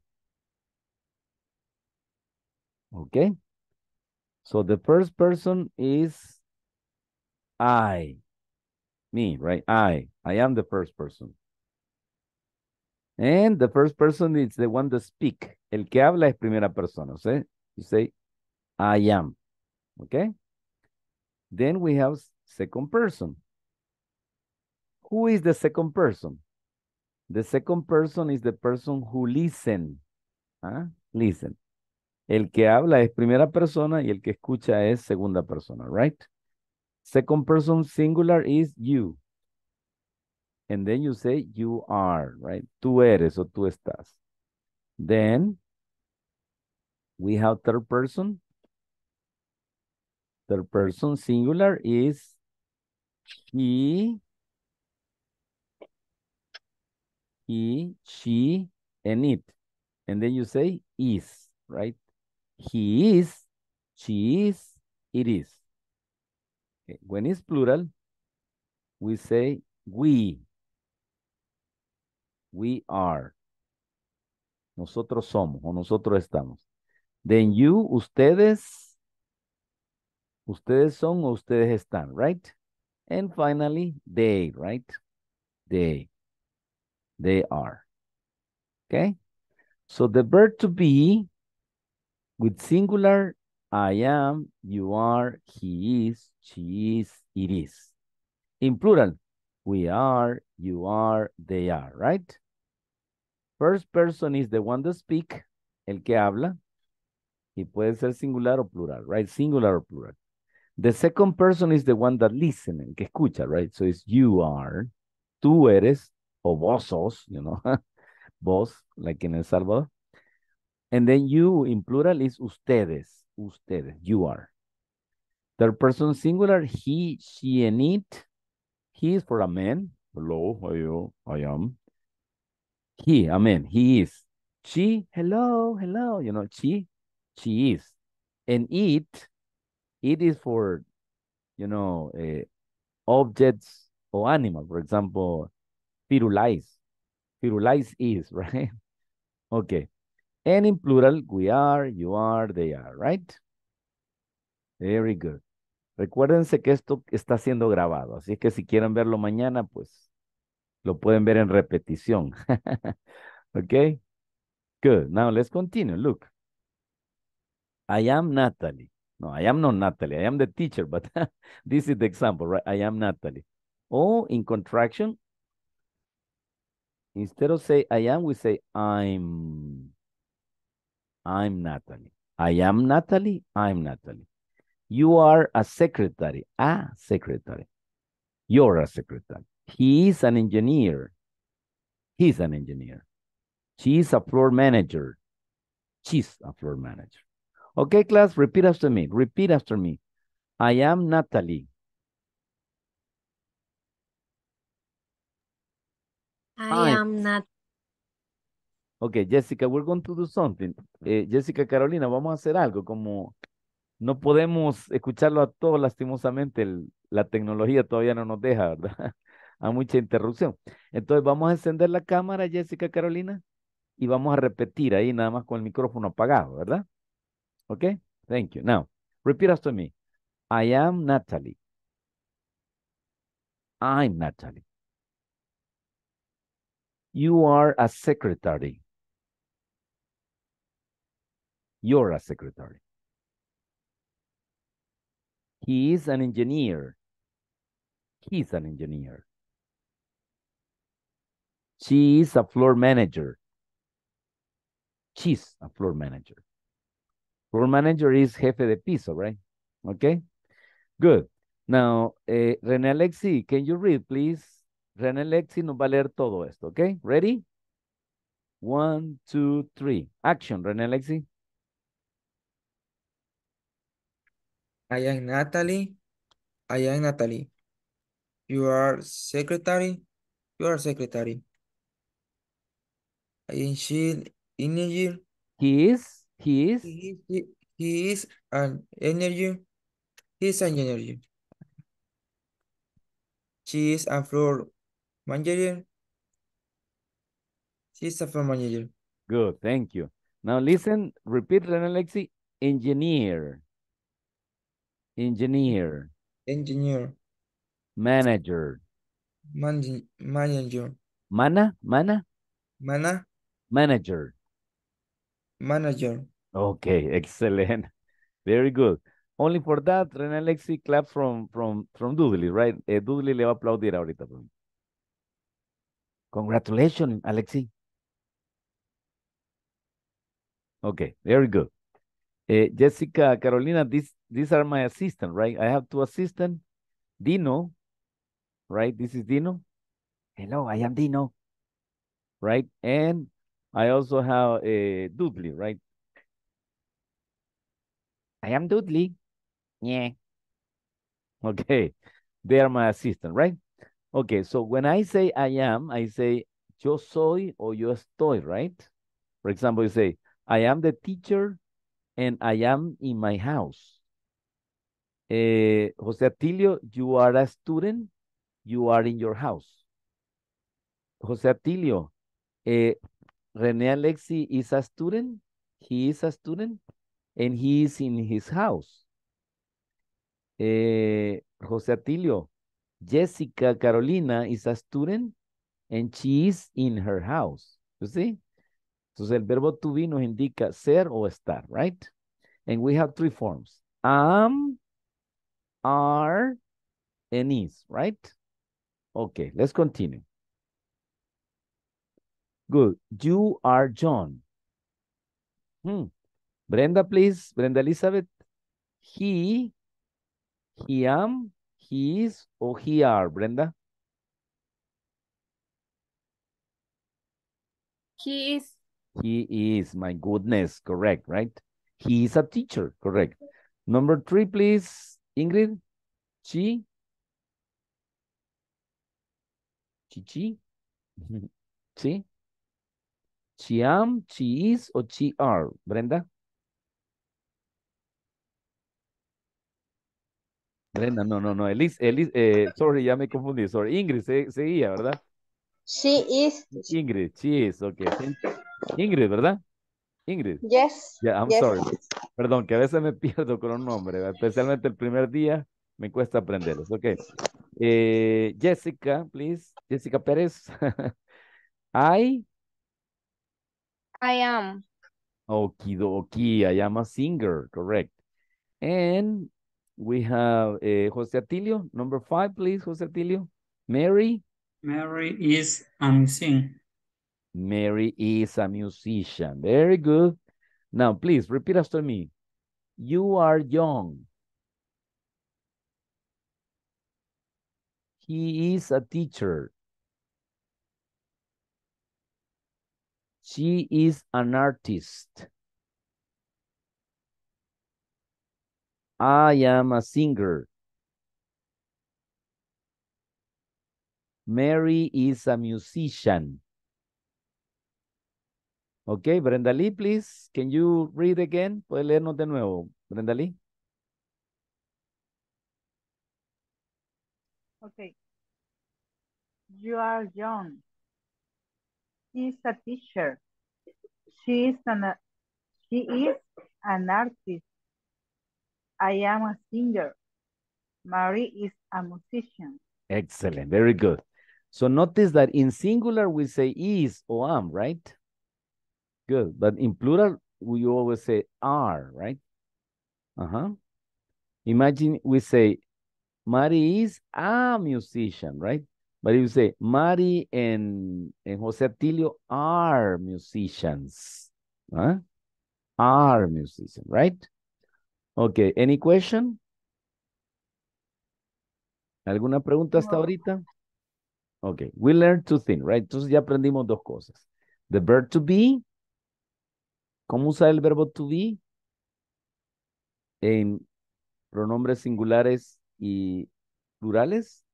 Okay. So the first person is I. Me, right? I. I am the first person. And the first person is the one that speak. El que habla es primera persona. You say, I am. Okay? Then we have second person. Who is the second person? The second person is the person who listen. ¿Ah? Listen. El que habla es primera persona y el que escucha es segunda persona, right? Second person singular is you. And then you say you are, right? Tú eres o tú estás. Then we have third person. Third person singular is he, he, she, and it. And then you say is, right? He is, she is, it is. Okay. When it's plural, we say we, we are. Nosotros somos o nosotros estamos. Then you, ustedes. Ustedes son o ustedes están, right? And finally, they, right? They. They are. Okay? So the verb to be with singular, I am, you are, he is, she is, it is. In plural, we are, you are, they are, right? First person is the one that speak, el que habla, y puede ser singular o plural, right? Singular or plural. The second person is the one that listen, el que escucha, right? So it's you are, tú eres, o vos sos, you know, vos, like in El Salvador. And then you in plural is ustedes, ustedes, you are. Third person singular, he, she, and it. He is for a man. Hello, I, I am. He, amén, he is. She, hello, hello, you know, she, she is. And it, it is for, you know, eh, objects or animals. For example, pirulais, pirulais is, right? okay. And in plural, we are, you are, they are, right? Very good. Recuérdense que esto está siendo grabado, así que si quieren verlo mañana, pues lo pueden ver en repetición. okay? Good. Now let's continue. Look. I am Natalie. No, I am not Natalie. I am the teacher, but this is the example, right? I am Natalie. Oh, in contraction, instead of say I am, we say I'm. I'm Natalie. I am Natalie. I'm Natalie. You are a secretary. A secretary. You're a secretary. He is an engineer. He is an engineer. She is a floor manager. She is a floor manager. Okay, class, repeat after me. Repeat after me. I am Natalie. I, am Natalie. Okay, Jessica, we're going to do something. Eh, Jessica Carolina, vamos a hacer algo como no podemos escucharlo a todos lastimosamente, la tecnología todavía no nos deja, ¿verdad? a mucha interrupción. Entonces vamos a encender la cámara, Jessica Carolina, y vamos a repetir ahí nada más con el micrófono apagado, ¿verdad? ¿Ok? Thank you. Now, repeat after me. I am Natalie. I'm Natalie. You are a secretary. You're a secretary. He is an engineer. He's an engineer. She is a floor manager. She's a floor manager. Floor manager is jefe de piso, right? Okay, good. Now, eh, René Alexi, can you read, please? René Alexi nos va a leer todo esto, okay? Ready? One, two, three. Action, René Alexi. I am Natalie. I am Natalie. You are secretary. You are secretary. Engine energy. He is. He is. He is, he, he is an energy. He is an energy. She is a floor manager. She is a floor manager. Good, thank you. Now listen, repeat, René Alexi Engineer. Engineer. Engineer. Manager. Man manager. Mana? Mana? Mana? Manager. Manager. Okay, excellent. Very good. Only for that, René Alexi clap from, from, from Dudley, right? Eh, Dudley le va a aplaudir ahorita. Congratulations, Alexi. Okay, very good. Eh, Jessica, Carolina, these, these are my assistant, right? I have two assistant. Dino, right? This is Dino. Hello, I am Dino, right? And I also have a Dudley, right? I am Dudley. Yeah. Okay. They are my assistant, right? Okay, so when I say I am, I say yo soy or yo estoy, right? For example, you say, I am the teacher and I am in my house. Eh, Jose Atilio, you are a student, you are in your house. Jose Atilio, eh, René Alexi is a student. He is a student and he is in his house. Eh, José Atilio, Jessica Carolina is a student and she is in her house. You see? Entonces el verbo to be nos indica ser o estar, right? And we have three forms. Am, are, and is, right? Okay, let's continue. Good. You are John. Hmm. Brenda, please. Brenda Elizabeth. He, he am, he is, or he are. Brenda. He is. He is. My goodness. Correct, right? He is a teacher. Correct. Number three, please. Ingrid. She. Chichi. See? She am, she is o she are. Brenda. Brenda, no, no, no. Elis, Elis, eh, sorry, ya me confundí. Sorry. Ingrid, seguía, ¿verdad? She is. Ingrid, she is. Ok. Ingrid, ¿verdad? Ingrid. Yes. Yeah, I'm sorry. Perdón, que a veces me pierdo con un nombre, especialmente el primer día me cuesta aprenderlos. Ok. Eh, Jessica, please. Jessica Pérez. I I am. Okie dokie. I am a singer. Correct. And we have uh, Jose Atilio. Number five, please, Jose Atilio. Mary. Mary is a musician. Mary is a musician. Very good. Now, please repeat after me. You are young. He is a teacher. She is an artist. I am a singer. Mary is a musician. Okay, Brenda Lee, please. Can you read again? Puede leernos de nuevo, Brenda Lee. Okay. You are young is a teacher. She is an, she is an artist. I am a singer. Marie is a musician. Excellent. Very good. So notice that in singular we say is or am, right? Good. But in plural, we always say are, right? Uh-huh. Imagine we say, Marie is a musician, right? But you say, Mari and, José Atilio are musicians. ¿ah? Are musicians, right? Okay, any question? ¿Alguna pregunta hasta ahorita? Okay, we learned two things, right? Entonces ya aprendimos dos cosas. The verb to be. ¿Cómo usa el verbo to be? En pronombres singulares y plurales.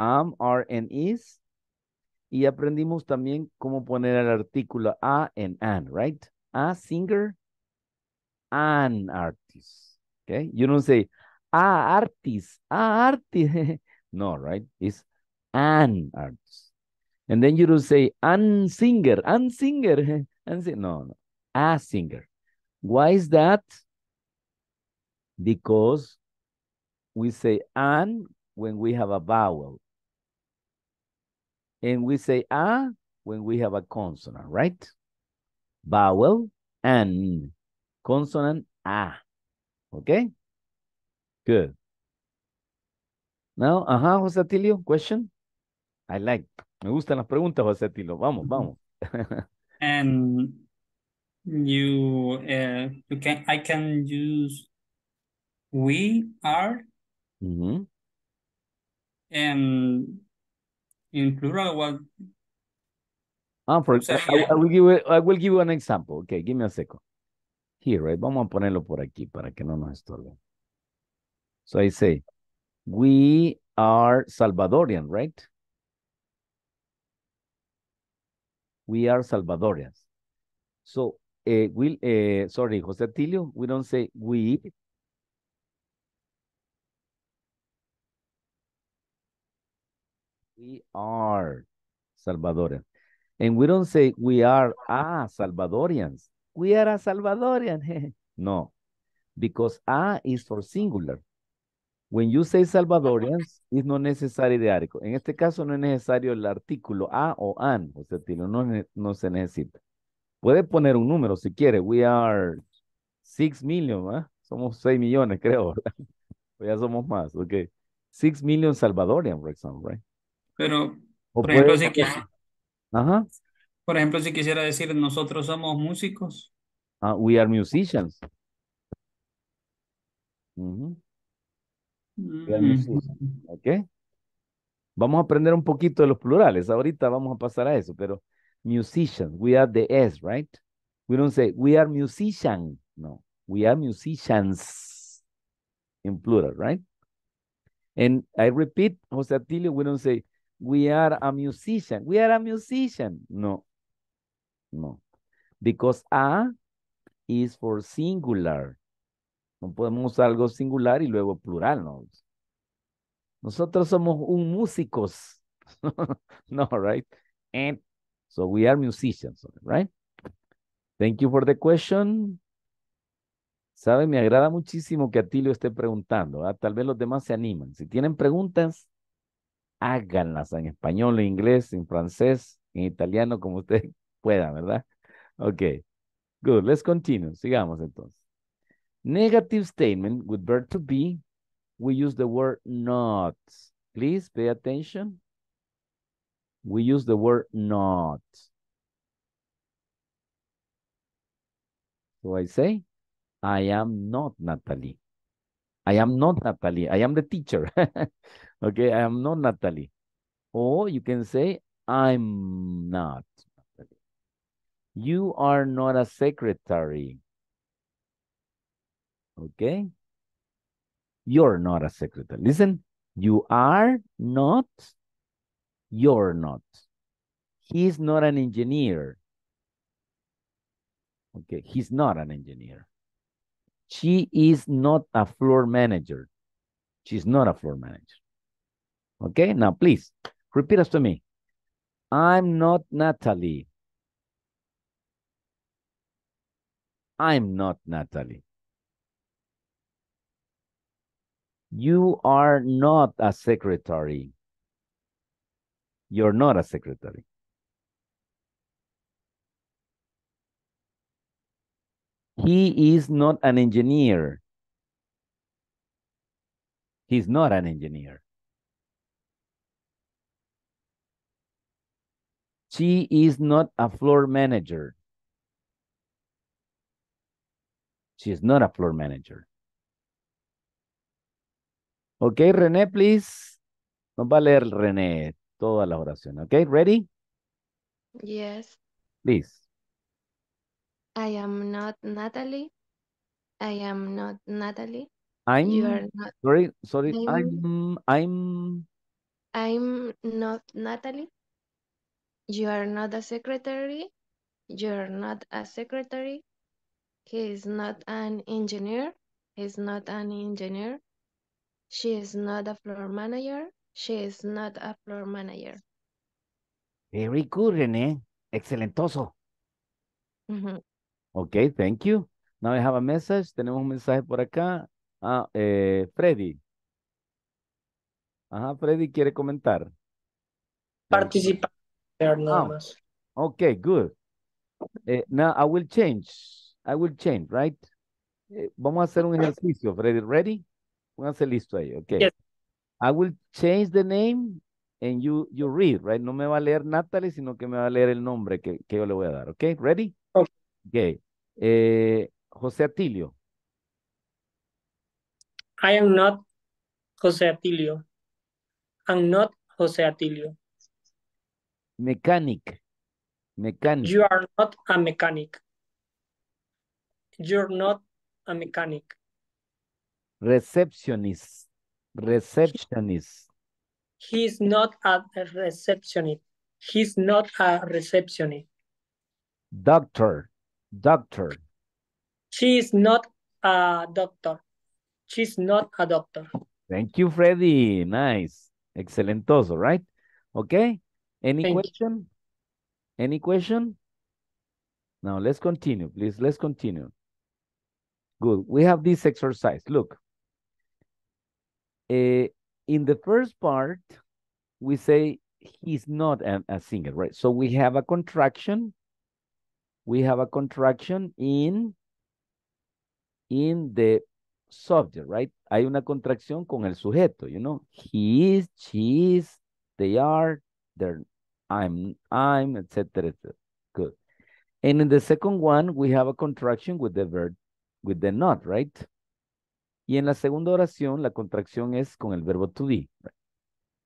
am, are, and is. Y aprendimos también cómo poner el artículo a and an, right? A singer, an artist. Okay? You don't say a artist, a artist. no, right? It's an artist. And then you don't say an singer, an singer, an singer. No, no, a singer. Why is that? Because we say an when we have a vowel. And we say ah when we have a consonant, right? Vowel, and consonant, ah. Okay? Good. Now, ajá, José Atilio, question? I like. Me gustan las preguntas, José Atilio. Vamos, mm-hmm. vamos. and you, uh, you can, I can use we are. Mm -hmm. And in plural, what? I'm ah, for, I, I, will give it, I will give you an example. Okay, give me a second. Here, right? Vamos a ponerlo por aquí para que no nos estorbe. So I say, we are Salvadorian, right? We are Salvadorians. So, uh, uh, sorry, Jose Tilio, we don't say we, We are salvadorians. And we don't say we are a Salvadorians. We are a Salvadorian. no, because a is for singular. When you say Salvadorians, it's not necessary the En este caso no es necesario el artículo a o an, o sea, no, no se necesita. Puede poner un número si quiere. We are six million, ¿ah? Somos seis millones, creo, ya somos más, Okay. Six million Salvadorian, for example, right? Pero, por ejemplo, si quisiera, Ajá. por ejemplo, si quisiera decir nosotros somos músicos. Ah, we are musicians. Mm. Vamos a aprender un poquito de los plurales. Ahorita vamos a pasar a eso, pero musicians, we are the S, right? We don't say we are musicians. No, we are musicians in plural, right? And I repeat, José Atilio, we don't say we are a musician. We are a musician. No. No. Because a is for singular. No podemos usar algo singular y luego plural, ¿no? Nosotros somos un músicos. no, right? And so we are musicians, right? Thank you for the question. ¿Sabe? me agrada muchísimo que a ti lo esté preguntando. ¿ah? Tal vez los demás se animan. Si tienen preguntas, háganlas en español, en inglés, en francés, en italiano, como ustedes puedan, ¿verdad? okay Good. Let's continue. Sigamos entonces. Negative statement with verb to be, we use the word not. Please pay attention. We use the word not. So I say, I am not Natalie. I am not Natalie. I am the teacher. Okay, I am not Natalie. Or you can say, I'm not Natalie. You are not a secretary. Okay? You're not a secretary. Listen, you are not, you're not. He's not an engineer. Okay, he's not an engineer. She is not a floor manager. She's not a floor manager. Okay, now please repeat after me. I'm not Natalie. I'm not Natalie. You are not a secretary. You're not a secretary. He is not an engineer. He's not an engineer. She is not a floor manager. She is not a floor manager. Ok, René, please. Nos va a leer René todas las oraciones. Ok, ready? Yes. Please. I am not Natalie. I am not Natalie. I'm you are not sorry, sorry, I'm I'm I'm, I'm not Natalie. You are not a secretary. You're not a secretary. He is not an engineer. He's not an engineer. She is not a floor manager. She is not a floor manager. Very good, René. Excelentoso. Mm -hmm. Okay, thank you. Now I have a message. Tenemos un mensaje por acá. Ah, eh, Freddy. Ajá, Freddy quiere comentar. Participar Ok, ah, Okay, good. Eh, now I will change. I will change, right? Eh, vamos a hacer un ejercicio, Freddy. Ready? hacer listo ahí, okay. Yes. I will change the name and you, you read, right? No me va a leer Natalie, sino que me va a leer el nombre que, que yo le voy a dar, okay? Ready? Okay. Eh, José Atilio. I am not José Atilio. I'm not José Atilio. Mechanic. Mechanic. You are not a mechanic. You're not a mechanic. Receptionist. Receptionist. He's not a receptionist. He's not a receptionist. Doctor. Doctor. She is not a doctor. She's not a doctor. Thank you, Freddy. Nice. Excelentoso, right? Okay. Any Thank question? You. Any question? Now let's continue, please. Let's continue. Good. We have this exercise. Look. Uh, in the first part, we say he's not a, a singer, right? So we have a contraction. We have a contraction in, in the subject, right? Hay una contracción con el sujeto, you know. He is, she is, they are, their I'm, I'm, etc. etc. Good. And in the second one, we have a contraction with the verb, with the not, right? Y en la segunda oración, la contracción es con el verbo to be. Right?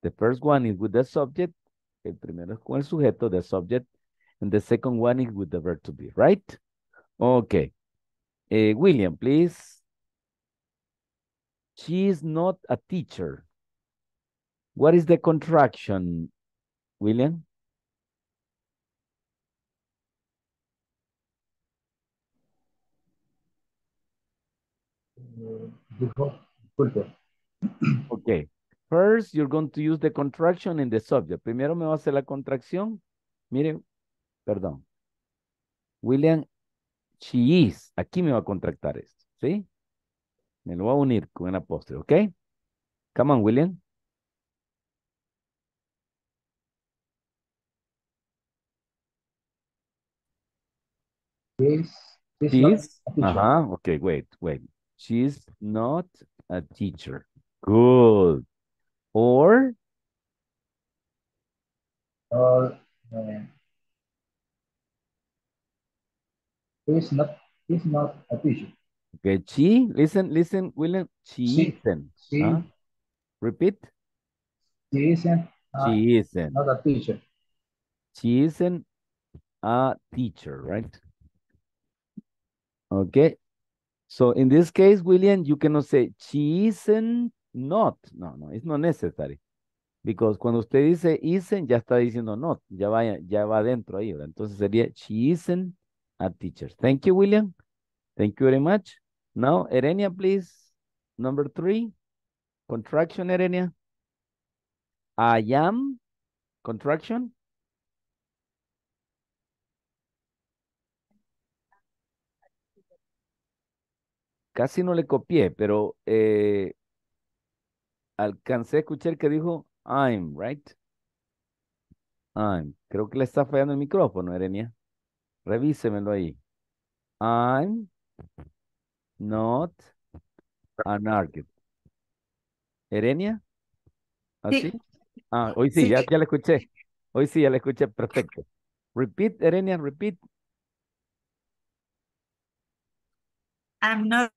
The first one is with the subject. El primero es con el sujeto, the subject. And the second one is with the verb to be, right? Okay. Uh, William, please. She is not a teacher. What is the contraction William. Okay. First, you're going to use the contraction in the subject. Primero me va a hacer la contracción. Mire, perdón. William, she is. Aquí me va a contractar esto, ¿sí? Me lo va a unir con una postre, ¿ok? Come on, William. is she's, she's uh-huh. Okay, wait, wait. She's not a teacher. Good. Or or uh, not She's not a teacher. Okay, she listen, listen, William. She, she isn't. She, huh? ¿ah? Repeat. She isn't. she isn't. Not a teacher. She isn't a teacher, right? Okay. So in this case, William, you cannot say she isn't not. No, no, it's not necessary. Because cuando usted dice isn't, ya está diciendo not. Ya va, ya va adentro ahí. Entonces sería she isn't a teacher. Thank you, William. Thank you very much. Now, Erenia, please. Number three. Contraction, Erenia. I am. Contraction. casi no le copié, pero eh, alcancé a escuchar que dijo I'm, right? I'm. Creo que le está fallando el micrófono, Erenia. Revísemelo ahí. I'm not an architect. ¿Erenia? ¿Así? Ah, hoy sí, Ya, ya la escuché. Hoy sí, ya la escuché. Perfecto. Repeat, Erenia, repeat. I'm not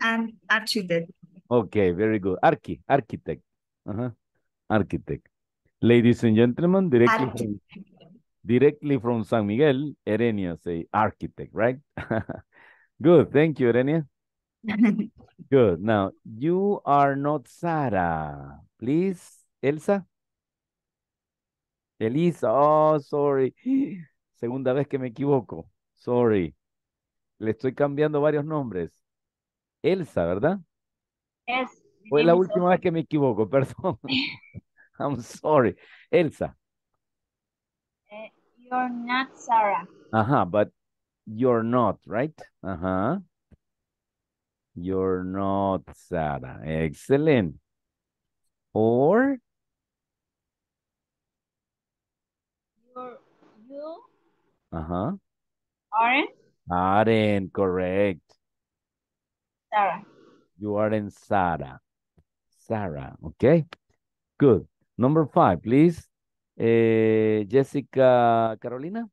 an architect. Okay, very good. Archi, architect. Architect. Ladies and gentlemen, directly from, directly from San Miguel, Erenia say architect, right? good. Thank you, Erenia. good. Now, you are not Sara, Please, Elsa. Elisa, oh, sorry. Segunda vez que me equivoco. Sorry. Le estoy cambiando varios nombres. Elsa, ¿verdad? Es. Fue la última vez que me equivoco, perdón. I'm sorry. Elsa. Eh, you're not Sarah. Ajá, but you're not, right? Ajá. You're not Sarah. Excellent. Or? you? Ajá. Aren't? Aren't, correct. Sarah. You are in Sarah. Sarah, okay? Good. Number five, please. Uh, Jessica Carolina.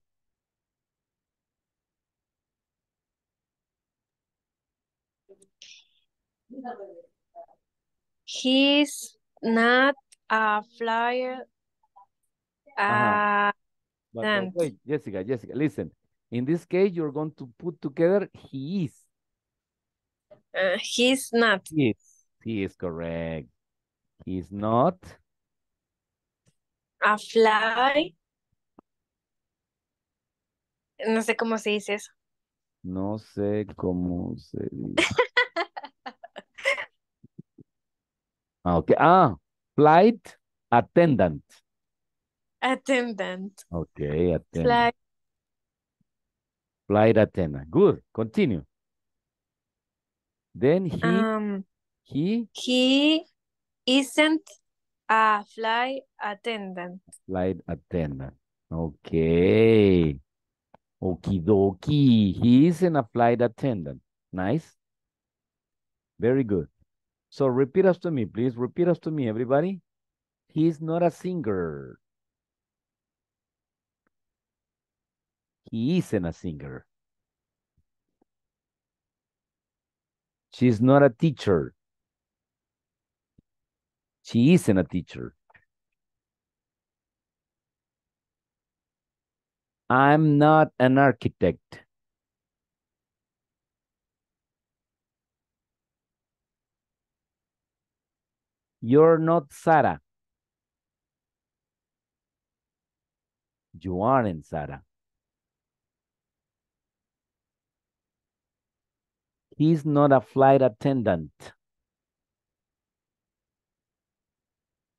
He's not a flyer. Uh, but, but wait, Jessica, Jessica, listen. In this case, you're going to put together he is. Uh, he's not. He is, he is correct. He's not. A fly. No sé cómo se dice eso. No sé cómo se dice. Ah, okay. Ah, flight attendant. Attendant. Okay, attendant. Flight. Flight attendant. Good. Continue. Then he um, he he isn't a flight attendant. Flight attendant. Okay. Okie dokie. He isn't a flight attendant. Nice. Very good. So repeat after me, please. Repeat after me, everybody. He's not a singer. He isn't a singer. She is not a teacher. She isn't a teacher. I'm not an architect. You're not Sarah. You aren't Sarah. He's not a flight attendant.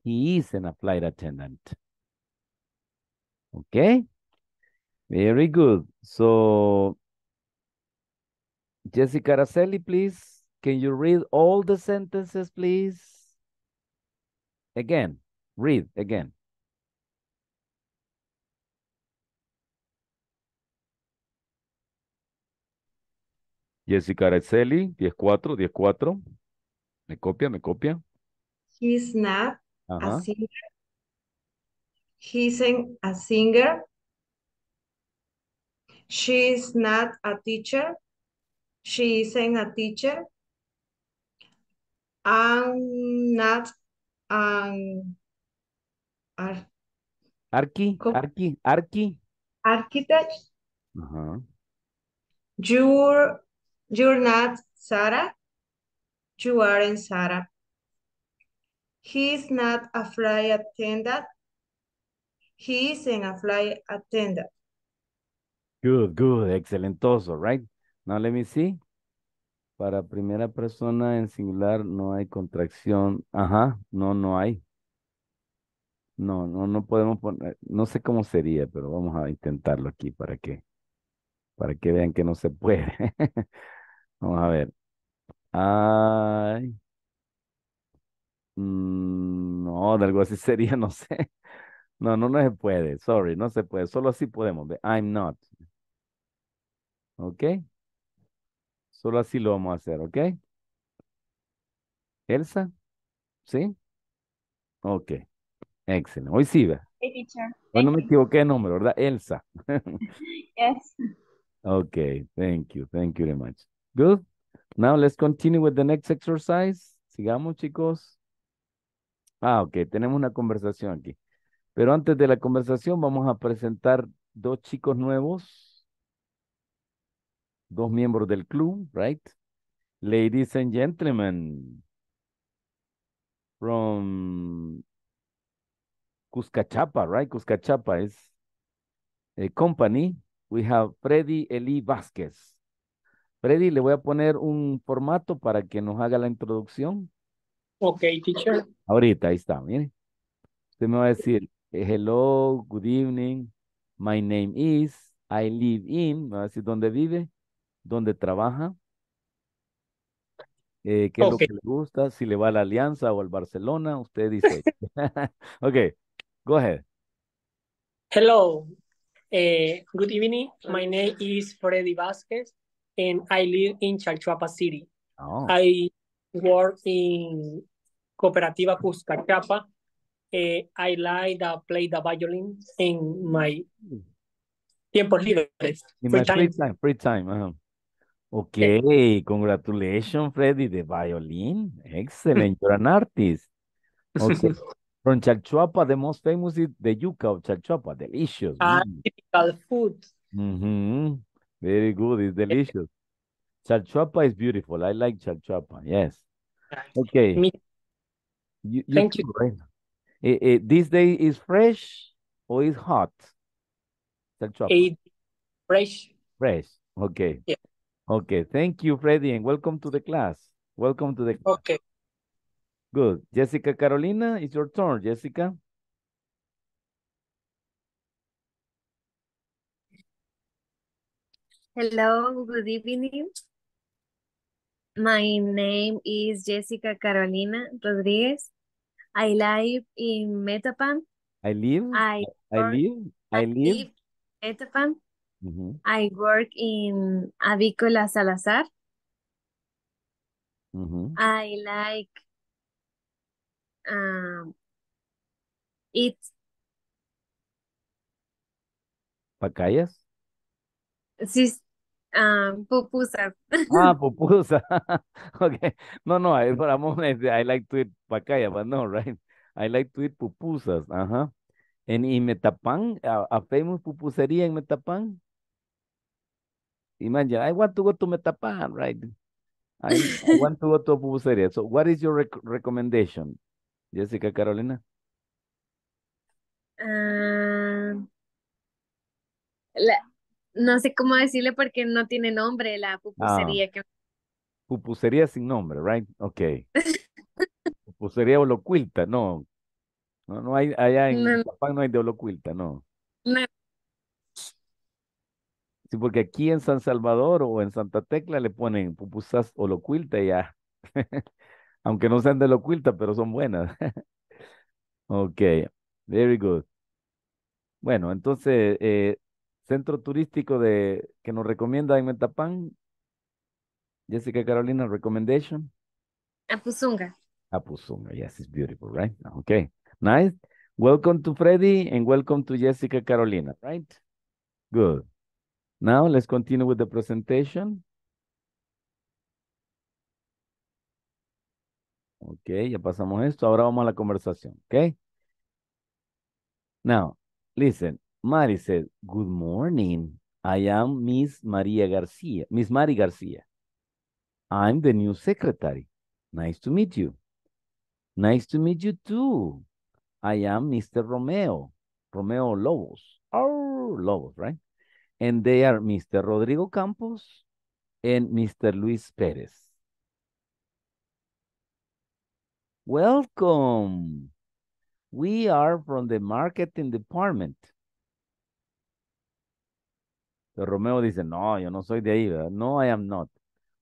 He isn't a flight attendant. Okay? Very good. So, Jessica Araceli, please, can you read all the sentences, please? Again, read again. Jessica Araceli, 10-4, 10-4. Me copia, me copia. He's not Ajá. a singer. He's a singer. She's not a teacher. She isn't a teacher. I'm not an... Ar, arqui, arqui, arqui. Architect. Ajá. You're You're not Sarah. You aren't Sarah. He's not a flight attendant. He isn't a flight attendant. Good, good, excelentoso, right? Now let me see. Para primera persona en singular no hay contracción. Ajá, no, no hay. No, no, no podemos poner, no sé cómo sería, pero vamos a intentarlo aquí para que, para que vean que no se puede. Vamos a ver. Ay. Mm, no, de algo así sería, no sé. No, no, no se puede. Sorry, no se puede. Solo así podemos. I'm not. ¿Ok? Solo así lo vamos a hacer, ¿ok? Elsa, ¿sí? Ok, excelente. Hoy sí, ¿verdad? no me equivoqué de nombre, ¿verdad? Elsa. yes. Ok, thank you, thank you very much. Good. Now let's continue with the next exercise. Sigamos, chicos. Ah, ok, tenemos una conversación aquí. Pero antes de la conversación vamos a presentar dos chicos nuevos, dos miembros del club, right? Ladies and gentlemen, from Cuscachapa, right? Cuscachapa is a company. We have Freddy Eli Vázquez. Freddy, le voy a poner un formato para que nos haga la introducción. Ok, teacher. Ahorita, ahí está, mire. Usted me va a decir, eh, hello, good evening, my name is, I live in, me va a decir dónde vive, dónde trabaja, eh, qué es lo que le gusta, si le va a la Alianza o al Barcelona, usted dice. ok, go ahead. Hello, eh, good evening, my name is Freddy Vázquez and I live in Chalchuapa City. Oh. I work in Cooperativa Cuscachapa. Chapa. Eh, I like to play the violin in my tiempos libres. In free my time. free time, free time. Okay, congratulations, Freddy, the violin. Excellent, you're an artist. Okay. From Chalchuapa, the most famous is the yuca of Chalchuapa, delicious. Ah, typical food. Mm-hmm. Very good. It's eh, delicious. Chalchapa is beautiful. I like chalchapa. Yes. Okay. Me. You, you Thank too, you. It, it, eh, eh, this day is fresh or is hot? Chalchapa. It, fresh. Fresh. Okay. Yeah. Okay. Thank you, Freddy, and welcome to the class. Welcome to the class. Okay. Good. Jessica Carolina, it's your turn, Jessica. Hello, good evening. My name is Jessica Carolina Rodriguez. I live in Metapan. I live. I, live. I live. Metapan. Mm-hmm. I work in Avicola Salazar. Mm-hmm. I like um, it. Pacayas. Sí, um, pupusas. Ah, pupusas. Ah, okay. No, no, I, for I like to eat pacaya, but no, right? I like to eat pupusas. Ajá. Uh -huh. And Metapan, a, famous pupusería en Metapan. Imagine, I want to go to Metapan, right? I, want to go to a pupusería. So what is your recommendation, Jessica Carolina? Ah, la, no sé cómo decirle porque no tiene nombre la ah. pupusería que... Pupusería sin nombre, right? Ok. pupusería holocuilta, no. No, no hay, allá en no. no hay de holocuilta, no. No. Sí, porque aquí en San Salvador o en Santa Tecla le ponen pupusas holocuilta ya. Aunque no sean de holocuilta, pero son buenas. ok, very good. Bueno, entonces, eh, centro turístico de, que nos recomienda en Metapán. Jessica Carolina, recommendation? Apusunga. Apuzunga, yes, it's beautiful, right? Okay, nice. Welcome to Freddy and welcome to Jessica Carolina, right? Good. Now let's continue with the presentation. okay ya pasamos esto. Ahora vamos a la conversación, okay Now, listen. Mari said, good morning. I am Miss Maria Garcia, Miss Mari Garcia. I'm the new secretary. Nice to meet you. Nice to meet you too. I am Mr. Romeo, Romeo Lobos. Oh, Lobos, right? And they are Mr. Rodrigo Campos and Mr. Luis Perez. Welcome. We are from the marketing department. Romeo dice, no, yo no soy de ahí, ¿verdad? No, I am not.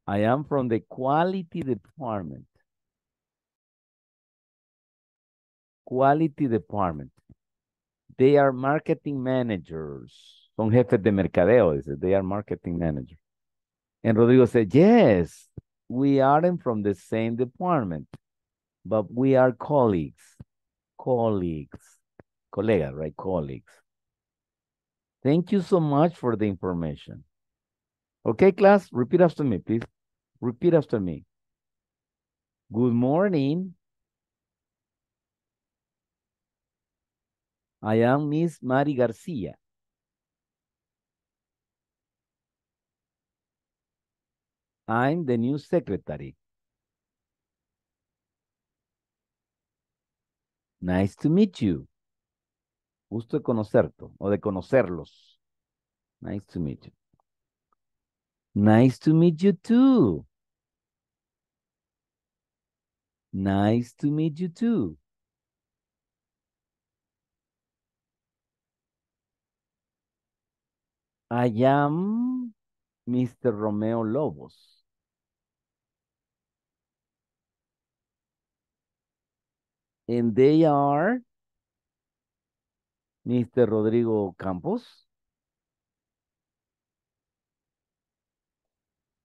I am from the quality department. Quality department. They are marketing managers. Son jefes de mercadeo, dice. They are marketing managers. And Rodrigo said, yes, we aren't from the same department, but we are colleagues. Colleagues. Colleagues. right? Colleagues. Thank you so much for the information. Okay, class, repeat after me, please. Repeat after me. Good morning. I am Miss Mari Garcia. I'm the new secretary. Nice to meet you. Gusto de conocerte o de conocerlos. Nice to meet you. Nice to meet you too. Nice to meet you too. I am Mr. Romeo Lobos. And they are Mister Rodrigo Campos.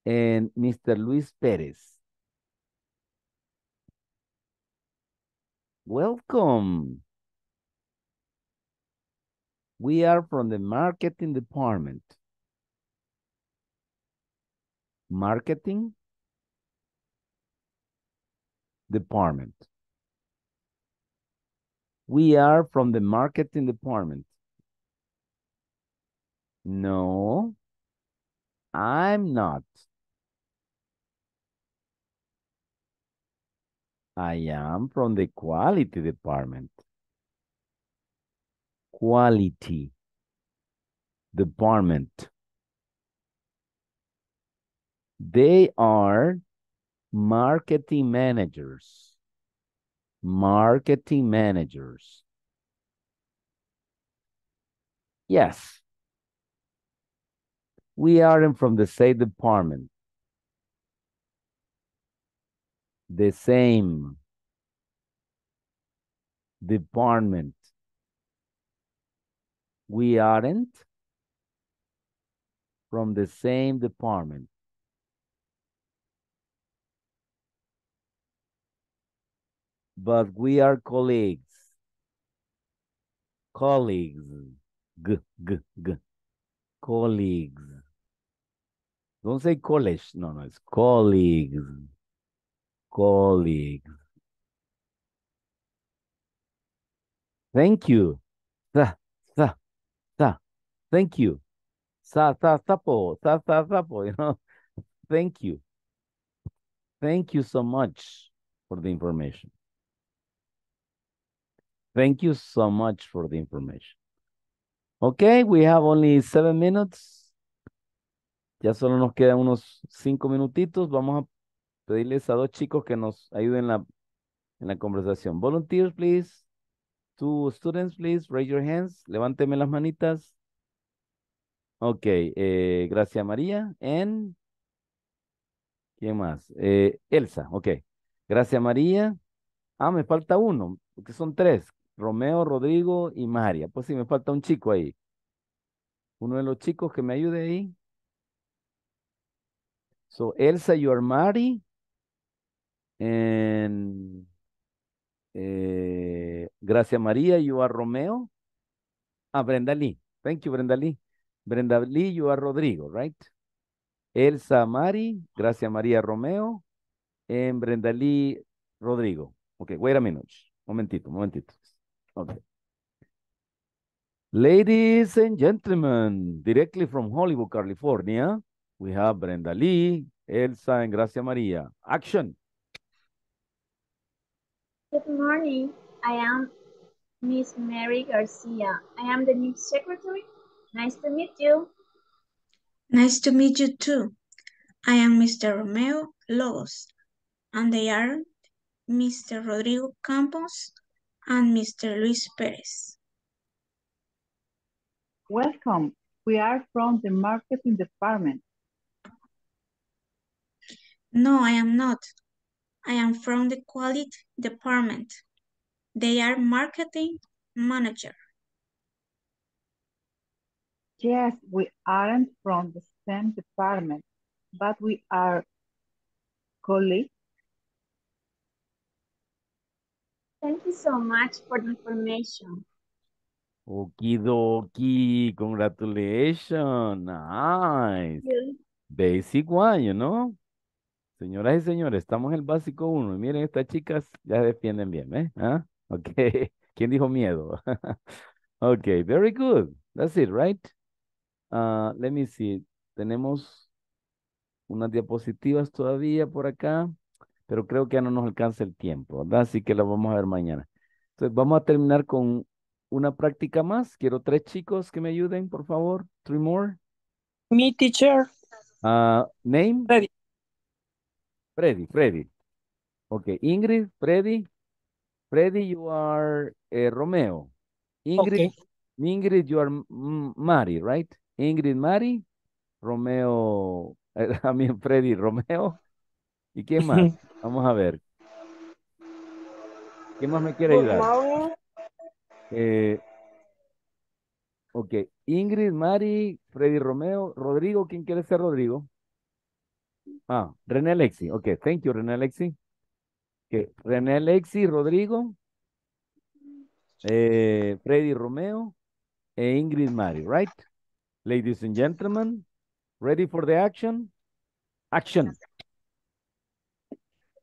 And Mr. Luis Perez. Welcome. We are from the marketing department. Marketing department. We are from the marketing department. No, I'm not. I am from the quality department. Quality department. They are marketing managers marketing managers. Yes. We aren't from the same department. The same department. We aren't from the same department. but we are colleagues. Colleagues. G, g, g. Colleagues. Don't say college. No, no, it's colleagues. Colleagues. Thank you. Sa, sa, sa. Thank you. Sa, sa, sapo. Sa, sa, sapo. You know, thank you. Thank you so much for the information. Thank you so much for the information. Okay, we have only seven minutes. Ya solo nos quedan unos cinco minutitos. Vamos a pedirles a dos chicos que nos ayuden en la, en la conversación. Volunteers, please. Two students, please. Raise your hands. Levánteme las manitas. Ok, eh, gracias María. En... ¿Quién más? Eh, Elsa, ok. Gracias María. Ah, me falta uno, porque son tres. Romeo, Rodrigo y María. Pues sí, me falta un chico ahí. Uno de los chicos que me ayude ahí. So, Elsa, you are Mari. And, eh, Gracia María, you are Romeo. Ah, Brenda Lee. Thank you, Brenda Lee. Brenda Lee, you are Rodrigo, right? Elsa Mari, Gracia María Romeo. En Brenda Lee, Rodrigo. Ok, wait a minute. Momentito, momentito. Okay. Ladies and gentlemen, directly from Hollywood, California, we have Brenda Lee, Elsa, and Gracia Maria. Action. Good morning. I am Miss Mary Garcia. I am the new secretary. Nice to meet you. Nice to meet you too. I am Mr. Romeo Lobos, and they are Mr. Rodrigo Campos and Mr. Luis Perez. Welcome. We are from the marketing department. No, I am not. I am from the quality department. They are marketing manager. Yes, we aren't from the same department, but we are colleagues Thank you so much for the information. Okie oh, dokie, congratulations, nice. Basic one, you know. Señoras y señores, estamos en el básico uno. Miren, estas chicas ya defienden bien, ¿eh? ¿Ah? Ok, ¿quién dijo miedo? ok, very good. That's it, right? Uh, let me see. Tenemos unas diapositivas todavía por acá pero creo que ya no nos alcanza el tiempo, ¿verdad? Así que la vamos a ver mañana. Entonces, vamos a terminar con una práctica más. Quiero tres chicos que me ayuden, por favor. Three more. Me, teacher. Ah, name? Freddy. Freddy, Freddy. Okay, Ingrid, Freddy. Freddy, you are eh, Romeo. Ingrid, Ingrid, you are Mari, right? Ingrid, Mari. Romeo, eh, también Freddy, Romeo. ¿Y quién más? Vamos a ver. ¿Quién más me quiere ayudar? Eh, ok. Ingrid, Mari, Freddy Romeo, Rodrigo. ¿Quién quiere ser Rodrigo? Ah, René Alexi. Ok, thank you, René Alexi. René Alexi, Rodrigo, eh, Freddy Romeo e Ingrid Mari, right? Ladies and gentlemen, ready for the action? Action.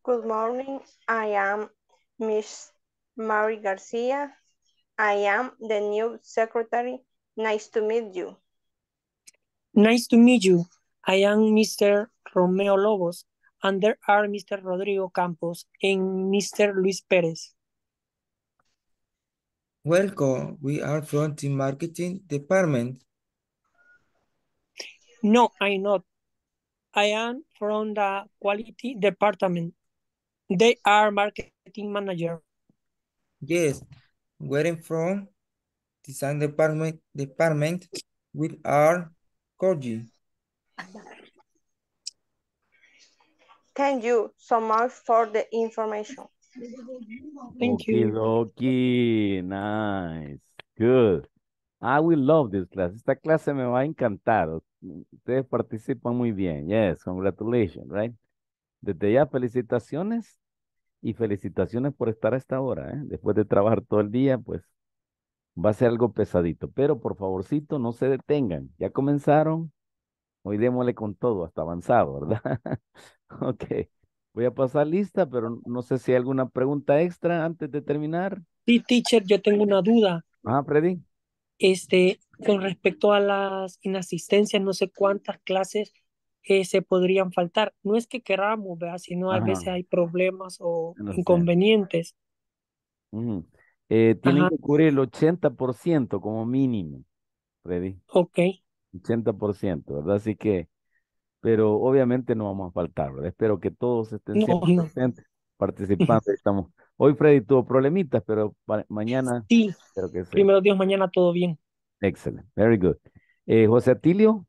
Good morning. I am Miss Mary Garcia. I am the new secretary. Nice to meet you. Nice to meet you. I am Mr. Romeo Lobos, and there are Mr. Rodrigo Campos and Mr. Luis Perez. Welcome. We are from the marketing department. No, I'm not. I am from the quality department. They are marketing manager. Yes, we're from design department department with our Koji. Thank you so much for the information. Thank you. Okay, nice. Good. I ah, will love this class. Esta clase me va a encantar. Ustedes participan muy bien. Yes, congratulations, right? Desde ya, felicitaciones y felicitaciones por estar a esta hora, ¿eh? después de trabajar todo el día, pues va a ser algo pesadito, pero por favorcito no se detengan, ya comenzaron, hoy démosle con todo, hasta avanzado, ¿verdad? ok, voy a pasar lista, pero no sé si hay alguna pregunta extra antes de terminar. Sí, teacher, yo tengo una duda. Ah, Freddy. Este, con respecto a las inasistencias, no sé cuántas clases eh, se podrían faltar. No es que queramos, ¿verdad? sino a veces hay problemas o inconvenientes. Mm. Eh, tienen que cubrir el 80% como mínimo, Freddy. Ok. 80%, ¿verdad? Así que, pero obviamente no vamos a faltar, ¿verdad? Espero que todos estén participando. Estamos. Hoy Freddy tuvo problemitas, pero mañana. Sí. Que Primero Dios, mañana todo bien. Excelente. Very good. Eh, José Atilio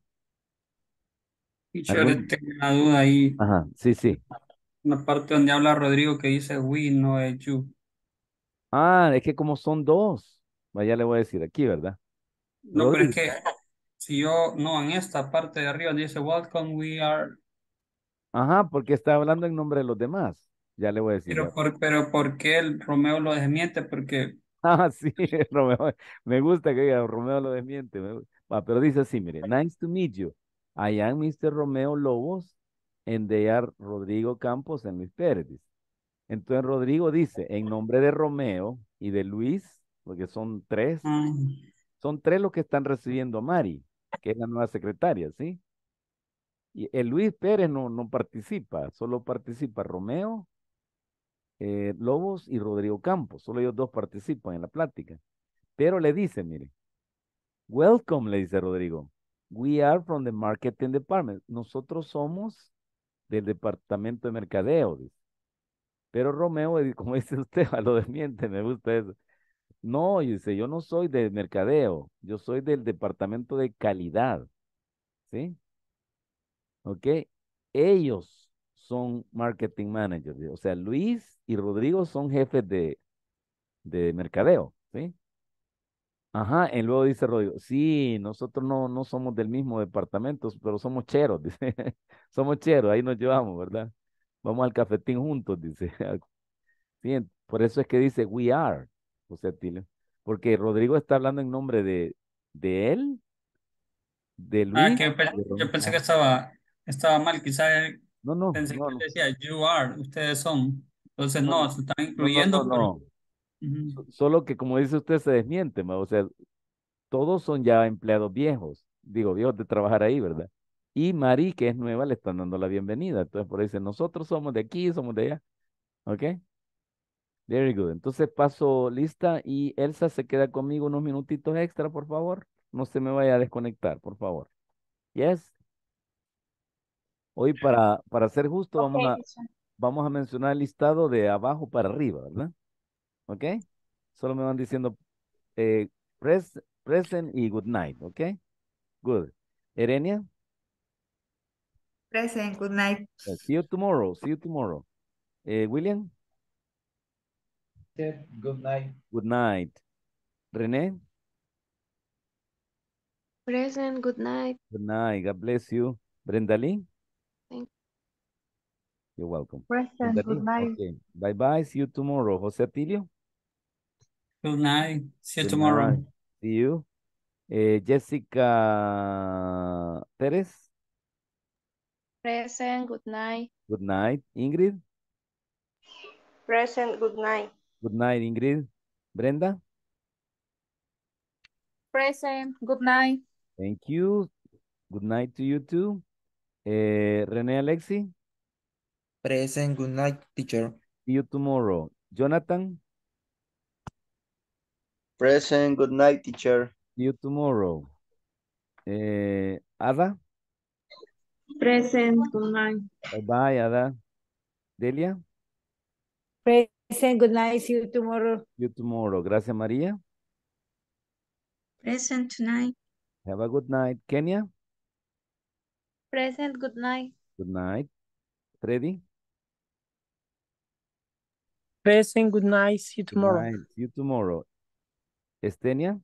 yo tengo una duda ahí. Ajá, sí, sí. Una parte donde habla Rodrigo que dice we, no es you. Ah, es que como son dos. ya le voy a decir aquí, ¿verdad? No, pero es que si yo, no, en esta parte de arriba dice welcome, we are. Ajá, porque está hablando en nombre de los demás. Ya le voy a decir. Pero por, pero ¿por qué el Romeo lo desmiente? Porque Ah, sí, Romeo. Me gusta que diga, Romeo lo desmiente. va ah, pero dice así, mire, nice to meet you. I am Mr. Romeo Lobos and they Rodrigo Campos en Luis Pérez. Entonces Rodrigo dice, en nombre de Romeo y de Luis, porque son tres, ah. son tres los que están recibiendo a Mari, que es la nueva secretaria, ¿sí? Y el Luis Pérez no, participa, solo participa Romeo, eh, Lobos y Rodrigo Campos, solo ellos dos participan en la plática. Pero le dice, mire, welcome, le dice Rodrigo. We are from the marketing department. Nosotros somos del departamento de mercadeo. Pero Romeo, como dice usted, a lo desmiente, me gusta eso. No, dice, yo no soy de mercadeo, yo soy del departamento de calidad. ¿Sí? ¿Ok? Ellos son marketing managers. O sea, Luis y Rodrigo son jefes de, de mercadeo. ¿Sí? Ajá, y luego dice Rodrigo, sí, nosotros no, no somos del mismo departamento, pero somos cheros, dice. somos cheros, ahí nos llevamos, ¿verdad? Vamos al cafetín juntos, dice. Bien, por eso es que dice we are, o sea, Tilio, porque Rodrigo está hablando en nombre de, de él, de ah, Luis. Ah, que yo, pensé, que estaba, estaba mal, quizás no, no, pensé que decía you are, ustedes son. Entonces, no, se están incluyendo. No, no, Solo que, como dice usted, se desmiente, o sea, todos son ya empleados viejos, digo, viejos de trabajar ahí, ¿verdad? Y Mari, que es nueva, le están dando la bienvenida. Entonces, por ahí dice, nosotros somos de aquí, somos de allá. ¿Ok? Very good. Entonces paso lista y Elsa se queda conmigo unos minutitos extra, por favor. No se me vaya a desconectar, por favor. Yes. Hoy para, para ser justo vamos, a, vamos a mencionar el listado de abajo para arriba, ¿verdad? ¿ok? Solo me van diciendo eh, present y good night, ¿ok? Good. Erenia? Present, good night. see you tomorrow, see you tomorrow. Eh, William? good night. Good night. René? Present, good night. Good night, God bless you. Brenda You're welcome. Present, good night. Bye-bye, see you tomorrow. José Atilio? Good night. See you Good tomorrow. Night. See you. Uh, Jessica Perez. Present, good night. Good night. Ingrid. Present, good night. Good night, Ingrid. Brenda. Present, good night. Thank you. Good night to you too. Uh, Rene Alexi. Present, good night, teacher. See you tomorrow. Jonathan. Present. Good night, teacher. See you tomorrow. Uh, Ada? Present. Good night. Bye-bye, Ada. Delia? Present. Good night. See you tomorrow. See you tomorrow. Gracias, María. Present tonight. Have a good night. Kenya? Present. Good night. Good night. Freddy? Present. Good night. See you tomorrow. Good night. See you tomorrow. Estenia.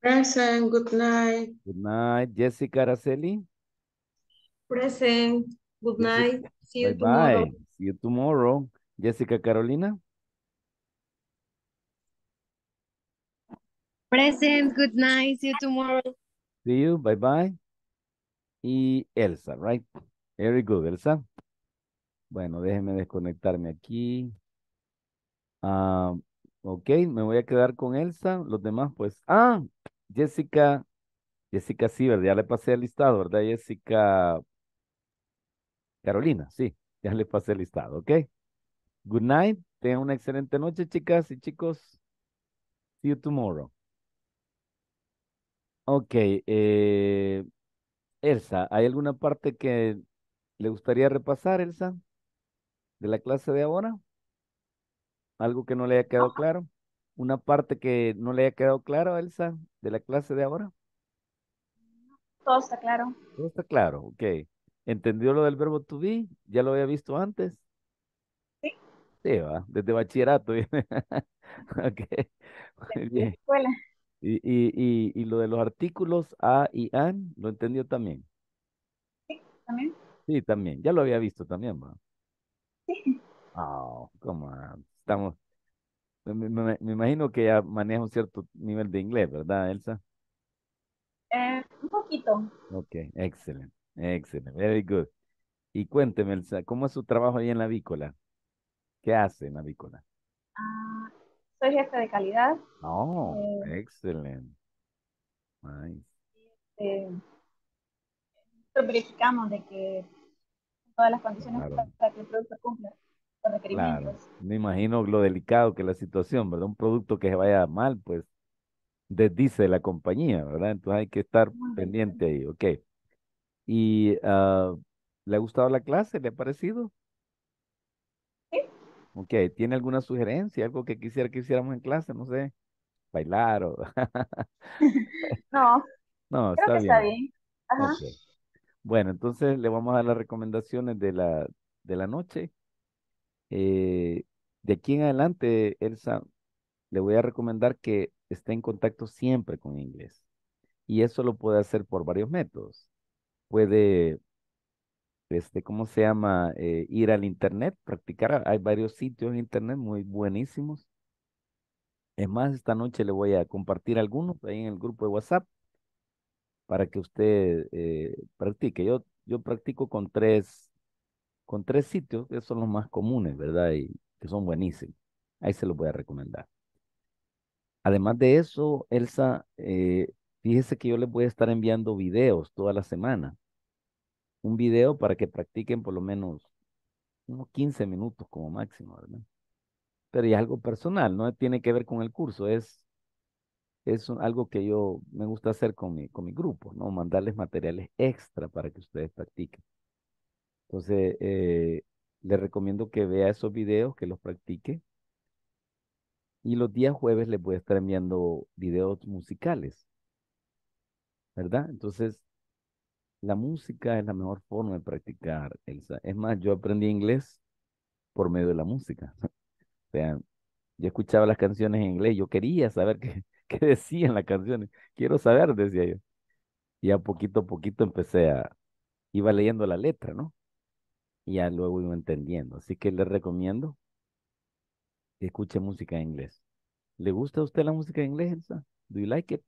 Present, good night. Good night. Jessica Araceli. Present, good night. See you tomorrow. See you tomorrow. Jessica Carolina. Present, good night. See you tomorrow. See you, bye bye. Y Elsa, right? Very good, Elsa. Bueno, déjenme desconectarme aquí. Ah, Ok, me voy a quedar con Elsa. Los demás, pues. Ah, Jessica. Jessica sí, Ya le pasé el listado, ¿verdad? Jessica. Carolina, sí. Ya le pasé el listado, ¿ok? Good night. Tengan una excelente noche, chicas y chicos. See you tomorrow. Ok. Eh, Elsa, ¿hay alguna parte que le gustaría repasar, Elsa? ¿De la clase de ahora? algo que no le haya quedado claro, una parte que no le haya quedado claro, Elsa, de la clase de ahora. Todo está claro. Todo está claro, ok. ¿Entendió lo del verbo to be? ¿Ya lo había visto antes? Sí. Sí, va, desde bachillerato. ok. Muy bien. Y, y, y, lo de los artículos a y an, ¿lo entendió también? Sí, también. Sí, también. Ya lo había visto también, va. Sí. Oh, come on estamos. Me, imagino que ya maneja un cierto nivel de inglés, ¿verdad, Elsa? Eh, un poquito. Ok, excelente, excelente, very good. Y cuénteme, Elsa, ¿cómo es su trabajo ahí en la avícola? ¿Qué hace en la avícola? Ah, soy jefe de calidad. Oh, eh, excelente. Nice. Eh, verificamos de que todas las condiciones para que el producto cumpla Claro. Me imagino lo delicado que es la situación, ¿verdad? Un producto que se vaya mal, pues desdice la compañía, ¿verdad? Entonces hay que estar pendiente ahí, ok. ¿Y ah, le ha gustado la clase? ¿Le ha parecido? Sí. Ok, ¿tiene alguna sugerencia? ¿Algo que quisiera que hiciéramos en clase? No sé, bailar o... no. No, Creo está, que bien. está bien. Bueno, entonces le vamos a dar las recomendaciones de la, de la noche eh, de aquí en adelante, Elsa, le voy a recomendar que esté en contacto siempre con inglés. Y eso lo puede hacer por varios métodos. Puede, este, ¿cómo se llama? Eh, ir al internet, practicar. Hay varios sitios en internet muy buenísimos. Es más, esta noche le voy a compartir algunos ahí en el grupo de WhatsApp para que usted eh, practique. Yo, yo practico con tres con tres sitios, que son los más comunes, ¿verdad? Y que son buenísimos. Ahí se los voy a recomendar. Además de eso, Elsa, eh, fíjese que yo les voy a estar enviando videos toda la semana. Un video para que practiquen por lo menos unos 15 minutos como máximo, ¿verdad? Pero es algo personal, no tiene que ver con el curso, es, es algo que yo me gusta hacer con mi grupo, ¿no? Mandarles materiales extra para que ustedes practiquen. Entonces, eh, le recomiendo que vea esos videos, que los practique. Y los días jueves les voy a estar enviando videos musicales. ¿Verdad? Entonces, la música es la mejor forma de practicar, Elsa. Es más, yo aprendí inglés por medio de la música. o sea, yo escuchaba las canciones en inglés, yo quería saber qué, qué decían las canciones. Quiero saber, decía yo. Y a poquito a poquito empecé a, iba leyendo la letra, ¿no? ya luego iba entendiendo. Así que les recomiendo que escuche música en inglés. ¿Le gusta a usted la música en inglés, Elsa? ¿Do you like it?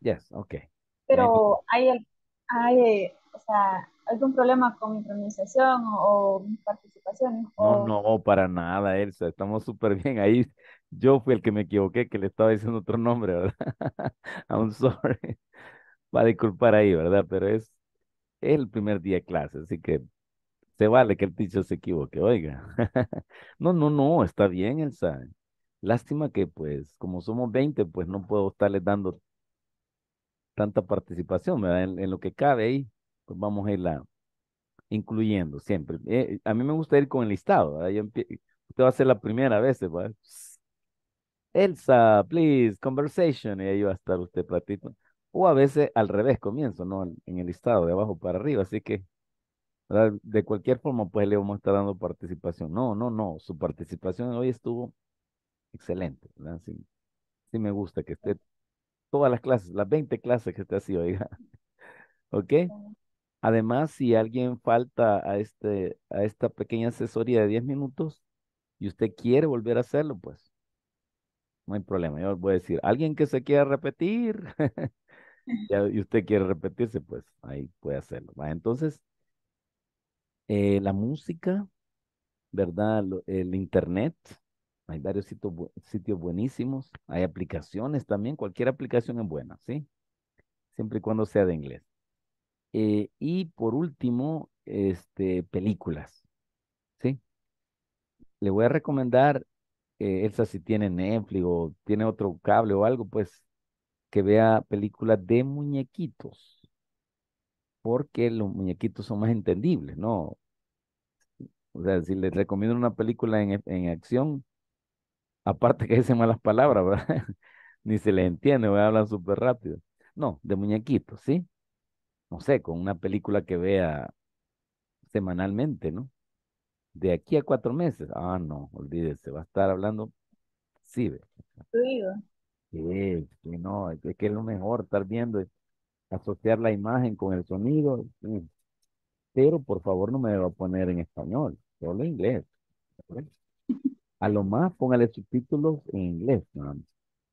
Yes, okay. Pero hay, hay o sea, algún problema con mi pronunciación o, mis participaciones. No, no, para nada, Elsa. Estamos súper bien ahí. Yo fui el que me equivoqué, que le estaba diciendo otro nombre, ¿verdad? I'm sorry. Va a disculpar ahí, ¿verdad? Pero es es el primer día de clase, así que se vale que el teacher se equivoque, oiga. no, no, no, está bien, Elsa. Lástima que pues, como somos 20, pues no puedo estarle dando tanta participación, ¿verdad? En, lo que cabe ahí, pues vamos a irla incluyendo siempre. Eh, a mí me gusta ir con el listado, usted va a ser la primera vez, ¿verdad? Elsa, please, conversation, y ahí va a estar usted platito o a veces al revés comienzo, ¿no? En el listado, de abajo para arriba, así que ¿verdad? de cualquier forma, pues le vamos a estar dando participación. No, no, no, su participación hoy estuvo excelente, ¿verdad? Sí, me gusta que esté todas las clases, las 20 clases que ha sido, oiga. ¿Ok? Además, si alguien falta a, este, a esta pequeña asesoría de 10 minutos y usted quiere volver a hacerlo, pues no hay problema. Yo voy a decir, alguien que se quiera repetir, y usted quiere repetirse, pues ahí puede hacerlo. ¿va? Entonces, eh, la música, ¿verdad? El internet, hay varios sitios, sitios buenísimos, hay aplicaciones también, cualquier aplicación es buena, ¿sí? Siempre y cuando sea de inglés. Eh, y por último, este, películas, ¿sí? Le voy a recomendar, eh, si tiene Netflix o tiene otro cable o algo, pues que vea películas de muñequitos, porque los muñequitos son más entendibles, ¿no? O sea, si les recomiendo una película en, acción, aparte que dicen malas palabras, ¿verdad? Ni se les entiende, a hablan súper rápido. No, de muñequitos, ¿sí? No sé, con una película que vea semanalmente, ¿no? De aquí a cuatro meses, ah, no, olvídese, va a estar hablando, sí, ve. Sí, que no, es que es lo mejor estar viendo, asociar la imagen con el sonido. Pero por favor no me lo va a poner en español, solo en inglés. A lo más póngale subtítulos en inglés. ¿no?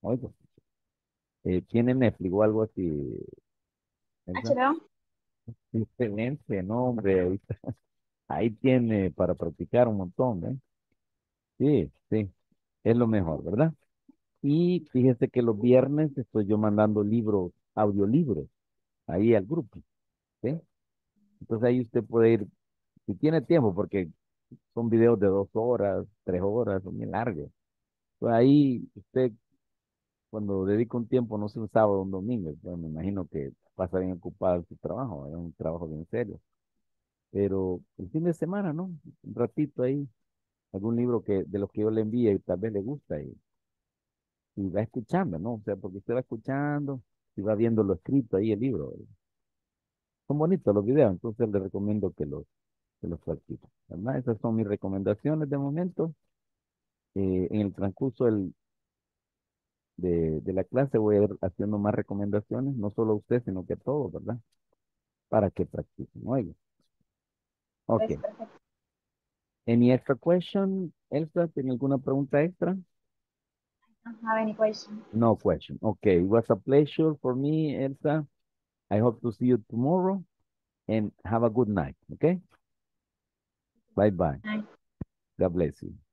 Oiga. Eh, ¿Tiene Netflix o algo así? Excelente, no, hombre. Ahí tiene para practicar un montón, ¿eh? Sí, sí. Es lo mejor, ¿verdad? Y fíjese que los viernes estoy yo mandando libros, audiolibros, ahí al grupo. ¿sí? Entonces ahí usted puede ir, si tiene tiempo, porque son videos de dos horas, tres horas, son muy largos. Pues ahí usted, cuando dedica un tiempo, no sé, un sábado o un domingo, bueno pues, me imagino que pasa bien ocupado su trabajo, es un trabajo bien serio. Pero el fin de semana, ¿no? Un ratito ahí, algún libro que de los que yo le envío y tal vez le gusta y y va escuchando, ¿no? O sea, porque usted va escuchando y va viendo lo escrito ahí, el libro. Son bonitos los videos, entonces le recomiendo que los, que los ¿verdad? Esas son mis recomendaciones de momento. Eh, en el transcurso del, de, de, la clase voy a ir haciendo más recomendaciones, no solo a usted, sino que a todos, ¿verdad? Para que practiquen, oiga. Ok. Pues, Any extra question? Elsa, ¿tiene alguna pregunta extra? have any question. No question. Okay, it was a pleasure for me, Elsa. I hope to see you tomorrow and have a good night, okay? Bye-bye. God bless you.